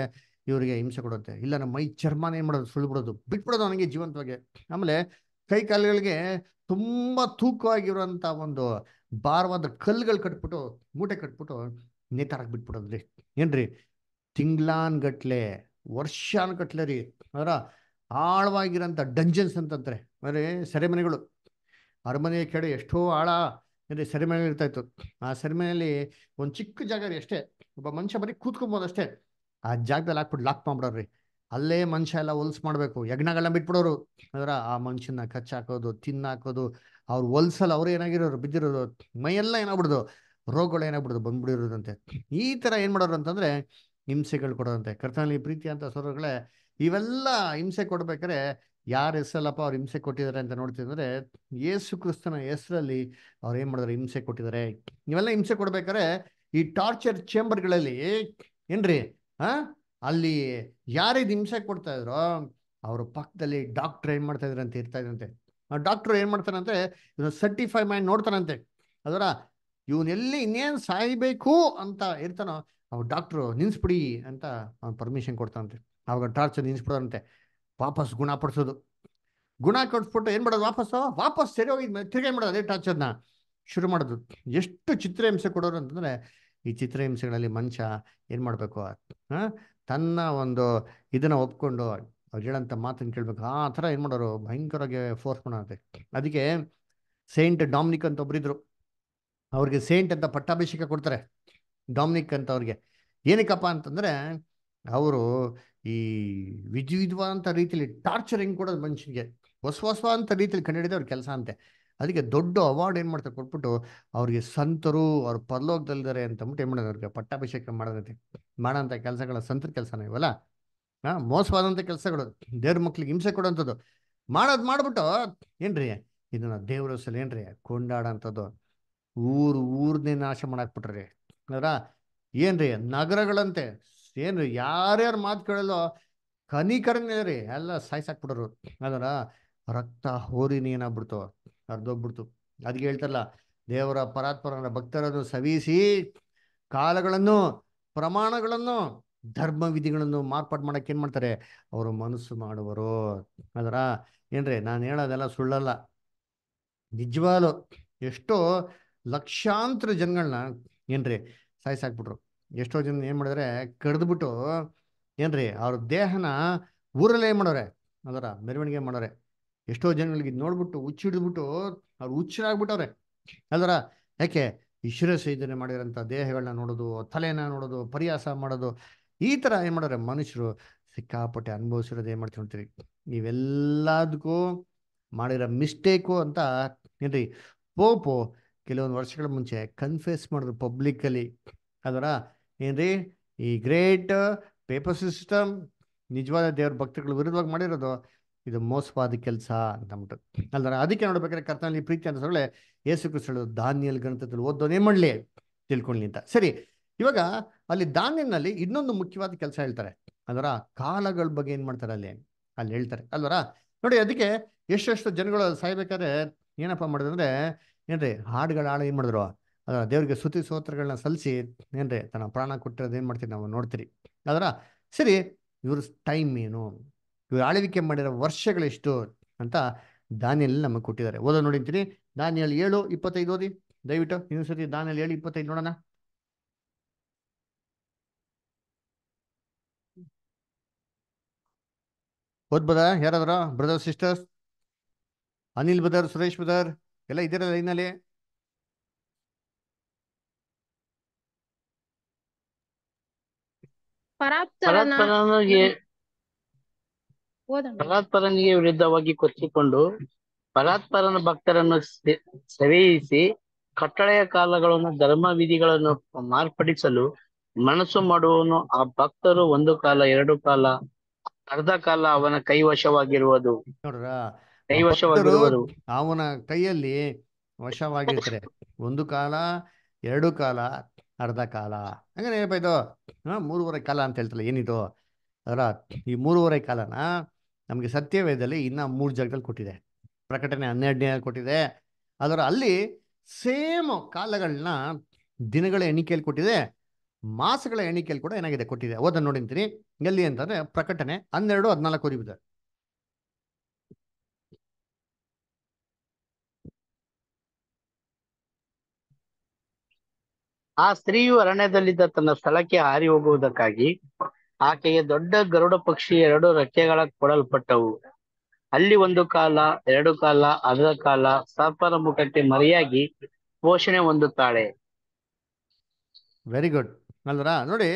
[SPEAKER 1] ಇವರಿಗೆ ಹಿಂಸೆ ಕೊಡುತ್ತೆ ಇಲ್ಲ ನಮ್ಮ ಮೈ ಚರ್ಮಾನ ಏನು ಮಾಡೋದು ಸುಳ್ಳು ಬಿಡೋದು ಬಿಟ್ಬಿಡೋದು ನನಗೆ ಜೀವಂತವಾಗಿ ಆಮೇಲೆ ಕೈ ಕಾಲುಗಳಿಗೆ ತುಂಬ ತೂಕವಾಗಿರುವಂಥ ಒಂದು ಭಾರವಾದ ಕಲ್ಲುಗಳು ಕಟ್ಬಿಟ್ಟು ಮೂಟೆ ಕಟ್ಬಿಟ್ಟು ನೇತಾರಕ್ಕೆ ಬಿಟ್ಬಿಡೋದ್ರಿ ಏನ್ರಿ ತಿಂಗ್ಲಾನ್ಗಟ್ಲೆ ವರ್ಷಾನ್ಗಟ್ಲೆ ರೀ ಅದರ ಆಳವಾಗಿರೋಂಥ ಡಂಜನ್ಸ್ ಅಂತಂದರೆ ಅಂದರೆ ಸೆರೆಮನೆಗಳು ಅರಮನೆಯ ಕೆಡೆ ಎಷ್ಟೋ ಆಳ ಅಂದರೆ ಸೆರೆಮನೆ ಇರ್ತಾ ಇತ್ತು ಆ ಸೆರೆಮನೆಯಲ್ಲಿ ಒಂದು ಚಿಕ್ಕ ಜಾಗ ರೀ ಅಷ್ಟೇ ಒಬ್ಬ ಮನುಷ್ಯ ಬರೀ ಕೂತ್ಕೊಬೋದು ಅಷ್ಟೇ ಆ ಜಾಗದಲ್ಲಿ ಹಾಕ್ಬಿಟ್ಟು ಲಾಕ್ ಮಾಡ್ಬಿಡೋರು ಅಲ್ಲೇ ಮನುಷ್ಯ ಎಲ್ಲ ಹೊಲ್ಸ್ ಮಾಡಬೇಕು ಯಜ್ಞಗಳನ್ನ ಬಿಟ್ಬಿಡೋರು ಅಂದ್ರೆ ಆ ಮನುಷ್ಯನ ಕಚ್ಚಾಕೋದು ತಿನ್ನಾಕೋದು ಅವ್ರು ಹೊಲ್ಸಲ್ ಅವ್ರು ಏನಾಗಿರೋರು ಬಿದ್ದಿರೋದು ಮೈಯೆಲ್ಲ ಏನಾಗ್ಬಿಡ್ದು ರೋಗಗಳು ಏನಾಗ್ಬಿಡ್ದು ಬಂದ್ಬಿಡಿರೋದಂತೆ ಈ ಥರ ಏನು ಮಾಡೋರು ಅಂತಂದರೆ ಹಿಂಸೆಗಳು ಕೊಡೋದಂತೆ ಕರ್ತನಲ್ಲಿ ಪ್ರೀತಿ ಅಂತ ಸ್ವರಗಳೇ ಇವೆಲ್ಲ ಹಿಂಸೆ ಕೊಡ್ಬೇಕಾದ್ರೆ ಯಾರು ಹೆಸರಲ್ಲಪ್ಪ ಅವ್ರು ಹಿಂಸೆ ಕೊಟ್ಟಿದ್ದಾರೆ ಅಂತ ನೋಡ್ತಿದ್ರೆ ಯೇಸು ಕ್ರಿಸ್ತನ ಹೆಸರಲ್ಲಿ ಅವ್ರು ಏನು ಮಾಡಿದ್ರು ಹಿಂಸೆ ಕೊಟ್ಟಿದ್ದಾರೆ ಇವೆಲ್ಲ ಹಿಂಸೆ ಕೊಡ್ಬೇಕಾದ್ರೆ ಈ ಟಾರ್ಚರ್ ಚೇಂಬರ್ಗಳಲ್ಲಿ ಏನ್ರಿ ಆ ಅಲ್ಲಿ ಯಾರಿದ್ ಹಿಂಸೆ ಕೊಡ್ತಾ ಇದ್ರು ಅವ್ರ ಪಕ್ಕದಲ್ಲಿ ಡಾಕ್ಟರ್ ಏನು ಮಾಡ್ತಾ ಅಂತ ಇರ್ತಾ ಇದ್ರಂತೆ ಡಾಕ್ಟ್ರು ಏನು ಮಾಡ್ತಾನಂತೆ ಇವನು ಸರ್ಟಿಫೈ ಮಾಡಿ ನೋಡ್ತಾನಂತೆ ಅದರ ಇವನೆಲ್ಲಿ ಇನ್ನೇನು ಸಾಯ್ಬೇಕು ಅಂತ ಇರ್ತಾನೋ ಅವ್ ಡಾಕ್ಟ್ರು ನಿನ್ಸ್ಬಿಡಿ ಅಂತ ಅವ್ನು ಪರ್ಮಿಷನ್ ಕೊಡ್ತಾನಂತೆ ಅವಾಗ ಟಾರ್ಚರ್ ನಿನ್ಸ್ಬಿಡೋರಂತೆ ವಾಪಸ್ ಪಡಿಸೋದು ಗುಣ ಕೊಡಿಸ್ಬಿಟ್ಟು ಏನು ಮಾಡೋದು ವಾಪಸ್ಸು ವಾಪಸ್ ಸರಿ ಹೋಗಿ ತಿರುಗೇನು ಮಾಡೋದು ಅದೇ ಟಾರ್ಚರ್ನ ಶುರು ಮಾಡೋದು ಎಷ್ಟು ಚಿತ್ರಹಿಂಸೆ ಕೊಡೋರು ಅಂತಂದರೆ ಈ ಚಿತ್ರಹಿಂಸೆಗಳಲ್ಲಿ ಮನುಷ್ಯ ಏನು ಮಾಡಬೇಕು ತನ್ನ ಒಂದು ಇದನ್ನು ಒಪ್ಕೊಂಡು ಅವ್ರು ಹೇಳೋಂಥ ಮಾತನ್ನು ಕೇಳ್ಬೇಕು ಆ ಥರ ಏನು ಮಾಡೋರು ಭಯಂಕರವಾಗಿ ಫೋರ್ಸ್ ಮಾಡೋತ್ತೆ ಅದಕ್ಕೆ ಸೇಂಟ್ ಡಾಮಿನಿಕ್ ಅಂತ ಇದ್ರು ಅವ್ರಿಗೆ ಸೇಂಟ್ ಅಂತ ಪಟ್ಟಾಭಿಷೇಕ ಕೊಡ್ತಾರೆ ಡಾಮಿನಿಕ್ ಅಂತ ಅವ್ರಿಗೆ ಏನಕ್ಕಪ್ಪ ಅಂತಂದರೆ ಅವರು ಈ ವಿಧ ವಿಧವಾದಂತ ರೀತಿಯಲ್ಲಿ ಟಾರ್ಚರಿಂಗ್ ಕೊಡೋದು ಮನುಷ್ಯನಿಗೆ ಹೊಸ ಹೊಸ ಅಂತ ರೀತಿಯಲ್ಲಿ ಕಂಡುಹಿಡಿದ ಅವ್ರ ಕೆಲಸ ಅಂತೆ ಅದಕ್ಕೆ ದೊಡ್ಡ ಅವಾರ್ಡ್ ಏನು ಮಾಡ್ತಾರೆ ಕೊಟ್ಬಿಟ್ಟು ಅವ್ರಿಗೆ ಸಂತರು ಅವ್ರ ಪರಲೋಕದಲ್ಲಿದ್ದಾರೆ ಅಂತಂದ್ಬಿಟ್ಟು ಏನು ಮಾಡೋದು ಅವ್ರಿಗೆ ಪಟ್ಟಾಭಿಷೇಕ ಮಾಡೋದೈತೆ ಮಾಡೋಂಥ ಕೆಲಸಗಳ ಸಂತರ ಕೆಲಸನೇ ಇವಲ್ಲ ಹಾಂ ಮೋಸವಾದಂಥ ಕೆಲಸಗಳು ದೇವ್ರ ಮಕ್ಳಿಗೆ ಹಿಂಸೆ ಕೊಡೋಂಥದ್ದು ಮಾಡೋದು ಮಾಡ್ಬಿಟ್ಟು ಏನ್ರಿ ಇದನ್ನ ದೇವ್ರ ಸಲ ಏನ್ರಿ ಕೊಂಡಾಡೋಂಥದ್ದು ಊರು ಊರ್ನೇ ನಾಶ ಮಾಡಾಕ್ಬಿಟ್ರಿ ಅದರ ಏನ್ರಿ ನಗರಗಳಂತೆ ಏನ್ರಿ ಯಾರ್ಯಾರು ಮಾತು ಕೇಳಲ್ಲೋ ಕನಿಕರನೇ ರೀ ಎಲ್ಲ ಸಾಯ್ಸಾಕ್ಬಿಟ್ರು ಅದರ ರಕ್ತ ಹೋರಿನ ಏನಾಗ್ಬಿಡ್ತು ಅರ್ಧೋಗ್ಬಿಡ್ತು ಅದಕ್ಕೆ ಹೇಳ್ತಾರಲ್ಲ ದೇವರ ಪರಾತ್ಪರನ ಭಕ್ತರನ್ನು ಸವಿಸಿ ಕಾಲಗಳನ್ನು ಪ್ರಮಾಣಗಳನ್ನು ಧರ್ಮ ವಿಧಿಗಳನ್ನು ಮಾರ್ಪಾಡು ಮಾಡಕ್ಕೆ ಏನು ಮಾಡ್ತಾರೆ ಅವರು ಮನಸ್ಸು ಮಾಡುವರು ಅದರ ಏನ್ರಿ ನಾನು ಹೇಳೋದೆಲ್ಲ ಸುಳ್ಳಲ್ಲ ನಿಜವಾಲು ಎಷ್ಟೋ ಲಕ್ಷಾಂತರ ಜನಗಳನ್ನ ಏನ್ರಿ ಸಾಯಿಸಾಕ್ಬಿಟ್ರು ಎಷ್ಟೋ ಜನ ಏನು ಮಾಡಿದ್ರೆ ಕಡ್ದ್ಬಿಟ್ಟು ಏನ್ರಿ ಅವ್ರ ದೇಹನ ಊರಲ್ಲೇ ಏನು ಮಾಡೋರೆ ಅದರ ಮೆರವಣಿಗೆ ಮಾಡೋರೆ ಎಷ್ಟೋ ಜನಗಳಿಗೆ ನೋಡ್ಬಿಟ್ಟು ಹಿಡಿದ್ಬಿಟ್ಟು ಅವ್ರು ಹುಚ್ಚರಾಗ್ಬಿಟ್ಟವ್ರೆ ಅದರ ಯಾಕೆ ಈಶ್ವರ ಸೈದನೆ ಮಾಡಿರೋಂಥ ದೇಹಗಳನ್ನ ನೋಡೋದು ತಲೆನ ನೋಡೋದು ಪರಿಹಾಸ ಮಾಡೋದು ಈ ತರ ಏನು ಮಾಡೋರೆ ಮನುಷ್ಯರು ಸಿಕ್ಕಾಪಟ್ಟೆ ಅನುಭವಿಸಿರೋದು ಏನು ಮಾಡ್ತೀವಿ ನೋಡ್ತೀರಿ ನೀವೆಲ್ಲದಕ್ಕೂ ಮಾಡಿರೋ ಮಿಸ್ಟೇಕು ಅಂತ ಏನ್ರಿ ಪೋಪು ಕೆಲವೊಂದು ವರ್ಷಗಳ ಮುಂಚೆ ಕನ್ಫೆಸ್ ಮಾಡಿದ್ರು ಪಬ್ಲಿಕ್ಕಲ್ಲಿ ಅದರ ಏನ್ರಿ ಈ ಗ್ರೇಟ್ ಪೇಪರ್ ಸಿಸ್ಟಮ್ ನಿಜವಾದ ದೇವ್ರ ಭಕ್ತಗಳ ವಿರುದ್ಧವಾಗಿ ಮಾಡಿರೋದು ಇದು ಮೋಸವಾದ ಕೆಲಸ ಅಂತ ಅಂದ್ಬಿಟ್ಟು ಅಲ್ದಾರ ಅದಕ್ಕೆ ನೋಡ್ಬೇಕಾದ್ರೆ ಕರ್ತನಲ್ಲಿ ಪ್ರೀತಿ ಅಂತ ಹೇಳಿ ಯೇಸು ಕೃಷ್ಣ ಧಾನ್ಯಲ್ ಗ್ರಂಥದಲ್ಲಿ ಓದೋನೇ ಮಾಡಲಿ ತಿಳ್ಕೊಳ್ಳಿ ಅಂತ ಸರಿ ಇವಾಗ ಅಲ್ಲಿ ದಾನಿನಲ್ಲಿ ಇನ್ನೊಂದು ಮುಖ್ಯವಾದ ಕೆಲಸ ಹೇಳ್ತಾರೆ ಅದರ ಕಾಲಗಳ ಬಗ್ಗೆ ಏನ್ ಮಾಡ್ತಾರೆ ಅಲ್ಲಿ ಅಲ್ಲಿ ಹೇಳ್ತಾರೆ ಅಲ್ವರ ನೋಡಿ ಅದಕ್ಕೆ ಎಷ್ಟೆಷ್ಟು ಜನಗಳು ಸಾಯ್ಬೇಕಾದ್ರೆ ಏನಪ್ಪ ಮಾಡಿದ್ರೆ ಏನ್ರಿ ಹಾಡುಗಳ ಹಾಳು ಏನ್ ಮಾಡಿದ್ರು ಅದರ ದೇವ್ರಿಗೆ ಸುತಿ ಸ್ತೋತ್ರಗಳನ್ನ ಸಲ್ಲಿಸಿ ಏನ್ರಿ ತನ್ನ ಪ್ರಾಣ ಕೊಟ್ಟಿರೋದು ಏನ್ ಮಾಡ್ತೀರಿ ನಾವು ನೋಡ್ತೀರಿ ಅದರ ಸರಿ ಇವ್ರ ಟೈಮ್ ಏನು ಇವ್ರು ಆಳ್ವಿಕೆ ಮಾಡಿರೋ ವರ್ಷಗಳೆಷ್ಟು ಅಂತ ದಾನಿಯಲ್ಲಿ ನಮಗೆ ಕೊಟ್ಟಿದ್ದಾರೆ ಓದೋ ನೋಡಿಂತೀನಿ ದಾನಿಯಲ್ಲಿ ಏಳು ಇಪ್ಪತ್ತೈದು ಓದಿ ದಯವಿಟ್ಟು ಇನ್ನೊಂದ್ಸತಿ ದಾನಿಯಲ್ಲಿ ಏಳು ಇಪ್ಪತ್ತೈದು ನೋಡೋಣ ಬದ ಯಾರಾದ್ರ brother sisters Anil brother Suresh brother ಎಲ್ಲ ಇದ್ದೀರಾ ಲೈನಲ್ಲಿ
[SPEAKER 3] ಪರಾತ್ಪರನಿಗೆ ವಿರುದ್ಧವಾಗಿ ಕೊಚ್ಚಿಕೊಂಡು ಪರಾತ್ಪರನ ಭಕ್ತರನ್ನು ಸೆರೆಯಿಸಿ ಕಟ್ಟಳೆಯ ಕಾಲಗಳನ್ನು ಧರ್ಮ ವಿಧಿಗಳನ್ನು ಮಾರ್ಪಡಿಸಲು ಮನಸ್ಸು ಮಾಡುವವನು ಆ ಭಕ್ತರು ಒಂದು ಕಾಲ ಎರಡು ಕಾಲ ಅರ್ಧ ಕಾಲ ಅವನ ಕೈವಶವಾಗಿರುವುದು
[SPEAKER 1] ವಶವಾಗಿರುವುದು ಅವನ ಕೈಯಲ್ಲಿ ವಶವಾಗಿರ್ತಾರೆ ಒಂದು ಕಾಲ ಎರಡು ಕಾಲ ಅರ್ಧ ಕಾಲ ಹಂಗಾರೆ ಹೇಳ್ಬೋದು ಮೂರುವರೆ ಕಾಲ ಅಂತ ಹೇಳ್ತಲ್ಲ ಏನಿದು ಅದರ ಈ ಮೂರುವರೆ ಕಾಲನ ನಮಗೆ ಸತ್ಯವೇದದಲ್ಲಿ ಇನ್ನ ಮೂರು ಜಾಗದಲ್ಲಿ ಕೊಟ್ಟಿದೆ ಪ್ರಕಟಣೆ ಹನ್ನೆರಡನೇ ಕೊಟ್ಟಿದೆ ಅದರ ಅಲ್ಲಿ ಸೇಮ್ ಕಾಲಗಳನ್ನ ದಿನಗಳ ಎಣಿಕೆಯಲ್ಲಿ ಕೊಟ್ಟಿದೆ ಮಾಸಗಳ ಎಣಿಕೆಯಲ್ಲಿ ಕೂಡ ಏನಾಗಿದೆ ಕೊಟ್ಟಿದೆ ಓದನ್ನು ನೋಡಿಂತೀನಿ ಎಲ್ಲಿ ಅಂತಂದ್ರೆ ಪ್ರಕಟಣೆ ಹನ್ನೆರಡು ಹದಿನಾಲ್ಕು ಓದಿಬಿದೆ
[SPEAKER 3] ಆ ಸ್ತ್ರೀಯು ಅರಣ್ಯದಲ್ಲಿದ್ದ ತನ್ನ ಸ್ಥಳಕ್ಕೆ ಹಾರಿ ಹೋಗುವುದಕ್ಕಾಗಿ ಆಕೆಗೆ ದೊಡ್ಡ ಗರುಡ ಪಕ್ಷಿ ಎರಡು ರೆಕ್ಕೆಗಳ ಕೊಡಲ್ಪಟ್ಟವು ಅಲ್ಲಿ ಒಂದು ಕಾಲ ಎರಡು ಕಾಲ ಅರ್ಧ ಕಾಲ ಸರ್ಪದ ಮುಖಕ್ಕೆ ಮರೆಯಾಗಿ ಪೋಷಣೆ ಹೊಂದುತ್ತಾಳೆ ವೆರಿ ಗುಡ್
[SPEAKER 1] ಅಲ್ದರ ನೋಡಿ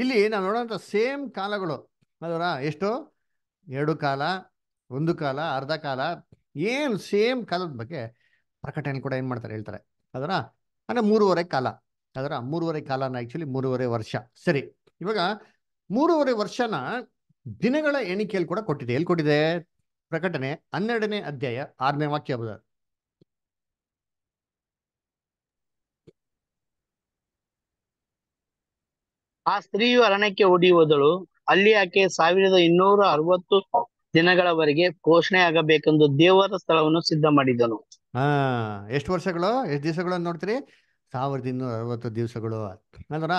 [SPEAKER 1] ಇಲ್ಲಿ ನಾವು ನೋಡೋಂಥ ಸೇಮ್ ಕಾಲಗಳು ಅಲ್ವರಾ ಎಷ್ಟು ಎರಡು ಕಾಲ ಒಂದು ಕಾಲ ಅರ್ಧ ಕಾಲ ಏನು ಸೇಮ್ ಕಾಲದ ಬಗ್ಗೆ ಪ್ರಕಟಣೆ ಕೂಡ ಏನು ಮಾಡ್ತಾರೆ ಹೇಳ್ತಾರೆ ಅದರ ಅಂದರೆ ಮೂರುವರೆ ಕಾಲ ಅದರ ಮೂರುವರೆ ಕಾಲನ ಆ್ಯಕ್ಚುಲಿ ಮೂರುವರೆ ವರ್ಷ ಸರಿ ಇವಾಗ ಮೂರುವರೆ ವರ್ಷನ ದಿನಗಳ ಎಣಿಕೆಯಲ್ಲಿ ಕೂಡ ಕೊಟ್ಟಿದೆ ಎಲ್ಲಿ ಕೊಟ್ಟಿದೆ ಪ್ರಕಟಣೆ ಹನ್ನೆರಡನೇ ಅಧ್ಯಾಯ ಆರನೇ ವಾಕ್ಯ ಬದ
[SPEAKER 3] ಆ ಸ್ತ್ರೀಯು ಅರಣ್ಯಕ್ಕೆ ಓಡಿ ಹೋದಳು ಅಲ್ಲಿ ಆಕೆ ಸಾವಿರದ ಇನ್ನೂರ ಅರವತ್ತು ದಿನಗಳವರೆಗೆ ಪೋಷಣೆ ಆಗಬೇಕೆಂದು ದೇವರ ಸ್ಥಳವನ್ನು ಸಿದ್ಧ ಮಾಡಿದನು ಹಾ
[SPEAKER 1] ಎಷ್ಟು ವರ್ಷಗಳು ಎಷ್ಟು ದಿವಸಗಳು ನೋಡ್ತೀರಿ ಸಾವಿರದ ಇನ್ನೂರ ಅರವತ್ತು ದಿವಸಗಳು ಅಲ್ವನಾ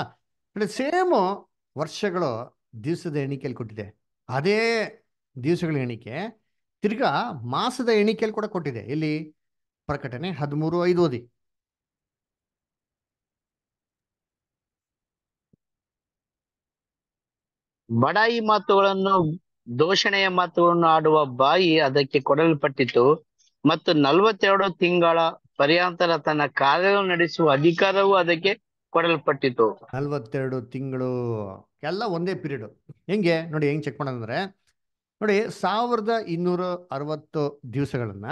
[SPEAKER 1] ಸೇಮ್ ವರ್ಷಗಳು ದಿವಸದ ಎಣಿಕೆಯಲ್ಲಿ ಕೊಟ್ಟಿದೆ ಅದೇ ದಿವಸಗಳ ಎಣಿಕೆ ತಿರ್ಗಾ ಮಾಸದ ಎಣಿಕೆಯಲ್ಲಿ ಕೂಡ ಕೊಟ್ಟಿದೆ ಇಲ್ಲಿ ಪ್ರಕಟಣೆ
[SPEAKER 3] ಹದಿಮೂರು ಐದು ಓದಿ ಬಡಾಯಿ ಮಾತುಗಳನ್ನು ದೋಷಣೆಯ ಮಾತುಗಳನ್ನು ಆಡುವ ಬಾಯಿ ಅದಕ್ಕೆ ಕೊಡಲ್ಪಟ್ಟಿತ್ತು ಮತ್ತು ನಲವತ್ತೆರಡು ತಿಂಗಳ ಪರ್ಯಾಂತರ ತನ್ನ ಕಾರ್ಯವನ್ನು ನಡೆಸುವ ಅಧಿಕಾರವೂ ಅದಕ್ಕೆ ಕೊಡಲ್ಪಟ್ಟಿತು ನಲ್ವತ್ತೆರಡು
[SPEAKER 1] ತಿಂಗಳು ಎಲ್ಲ ಒಂದೇ ಪೀರಿಯಡ್ ಹೆಂಗೆ ನೋಡಿ ಹೆಂಗ್ ಚೆಕ್ ಮಾಡೋದಂದ್ರೆ ನೋಡಿ ಸಾವಿರದ ಇನ್ನೂರ ಅರವತ್ತು ದಿವಸಗಳನ್ನ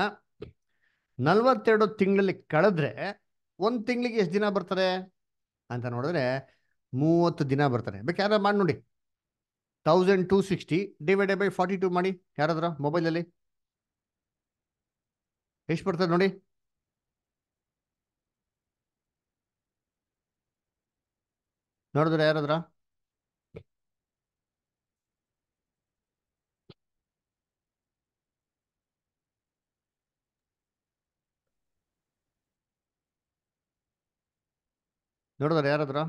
[SPEAKER 1] ನಲ್ವತ್ತೆರಡು ತಿಂಗಳಲ್ಲಿ ಕಳೆದ್ರೆ ಒಂದ್ ತಿಂಗಳಿಗೆ ಎಷ್ಟು ದಿನ ಬರ್ತಾರೆ ಅಂತ ನೋಡಿದ್ರೆ ಮೂವತ್ತು ದಿನ ಬರ್ತಾರೆ ಬೇಕಾದ್ರೆ ಮಾಡಿ ನೋಡಿ thousand two sixty divided by forty two ಮಾಡಿ ಯಾರಾದ್ರ ಮೊಬೈಲಲ್ಲಿ ಎಷ್ಟು ಬರ್ತದೆ ನೋಡಿ ನೋಡಿದ್ರ ಯಾರಾದ್ರ ನೋಡಿದ್ರ ಯಾರಾದ್ರ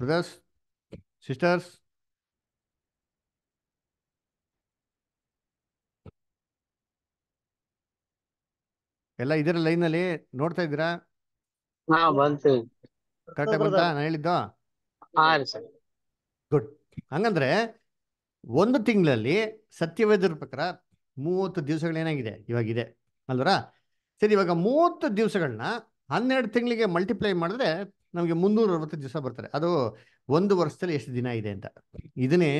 [SPEAKER 1] ಬ್ರದರ್ಸ್ ಸಿಸ್ಟರ್ಸ್ ಎಲ್ಲ ಇದರ ಲೈನ್ ಅಲ್ಲಿ ನೋಡ್ತಾ ಇದ್ದೀರಾ ಹಾ ಬಂತು ಹೇಳಿದ್ದು ಗುಡ್ ಹಂಗಂದ್ರೆ ಒಂದು ತಿಂಗಳಲ್ಲಿ ಸತ್ಯವೇದರ ಪ್ರಕಾರ ಮೂವತ್ತು ಏನಾಗಿದೆ ಇವಾಗ ಇದೆ ಅಲ್ವರ ಸರಿ ಇವಾಗ ಮೂವತ್ತು ದಿವಸಗಳನ್ನ ಹನ್ನೆರಡು ತಿಂಗಳಿಗೆ ಮಲ್ಟಿಪ್ಲೈ ಮಾಡಿದ್ರೆ ನಮಗೆ ಮುನ್ನೂರ ಅರವತ್ತು ದಿವಸ ಬರ್ತಾರೆ ಅದು ಒಂದು ವರ್ಷದಲ್ಲಿ ಎಷ್ಟು ದಿನ ಇದೆ ಅಂತ ಇದನ್ನೇ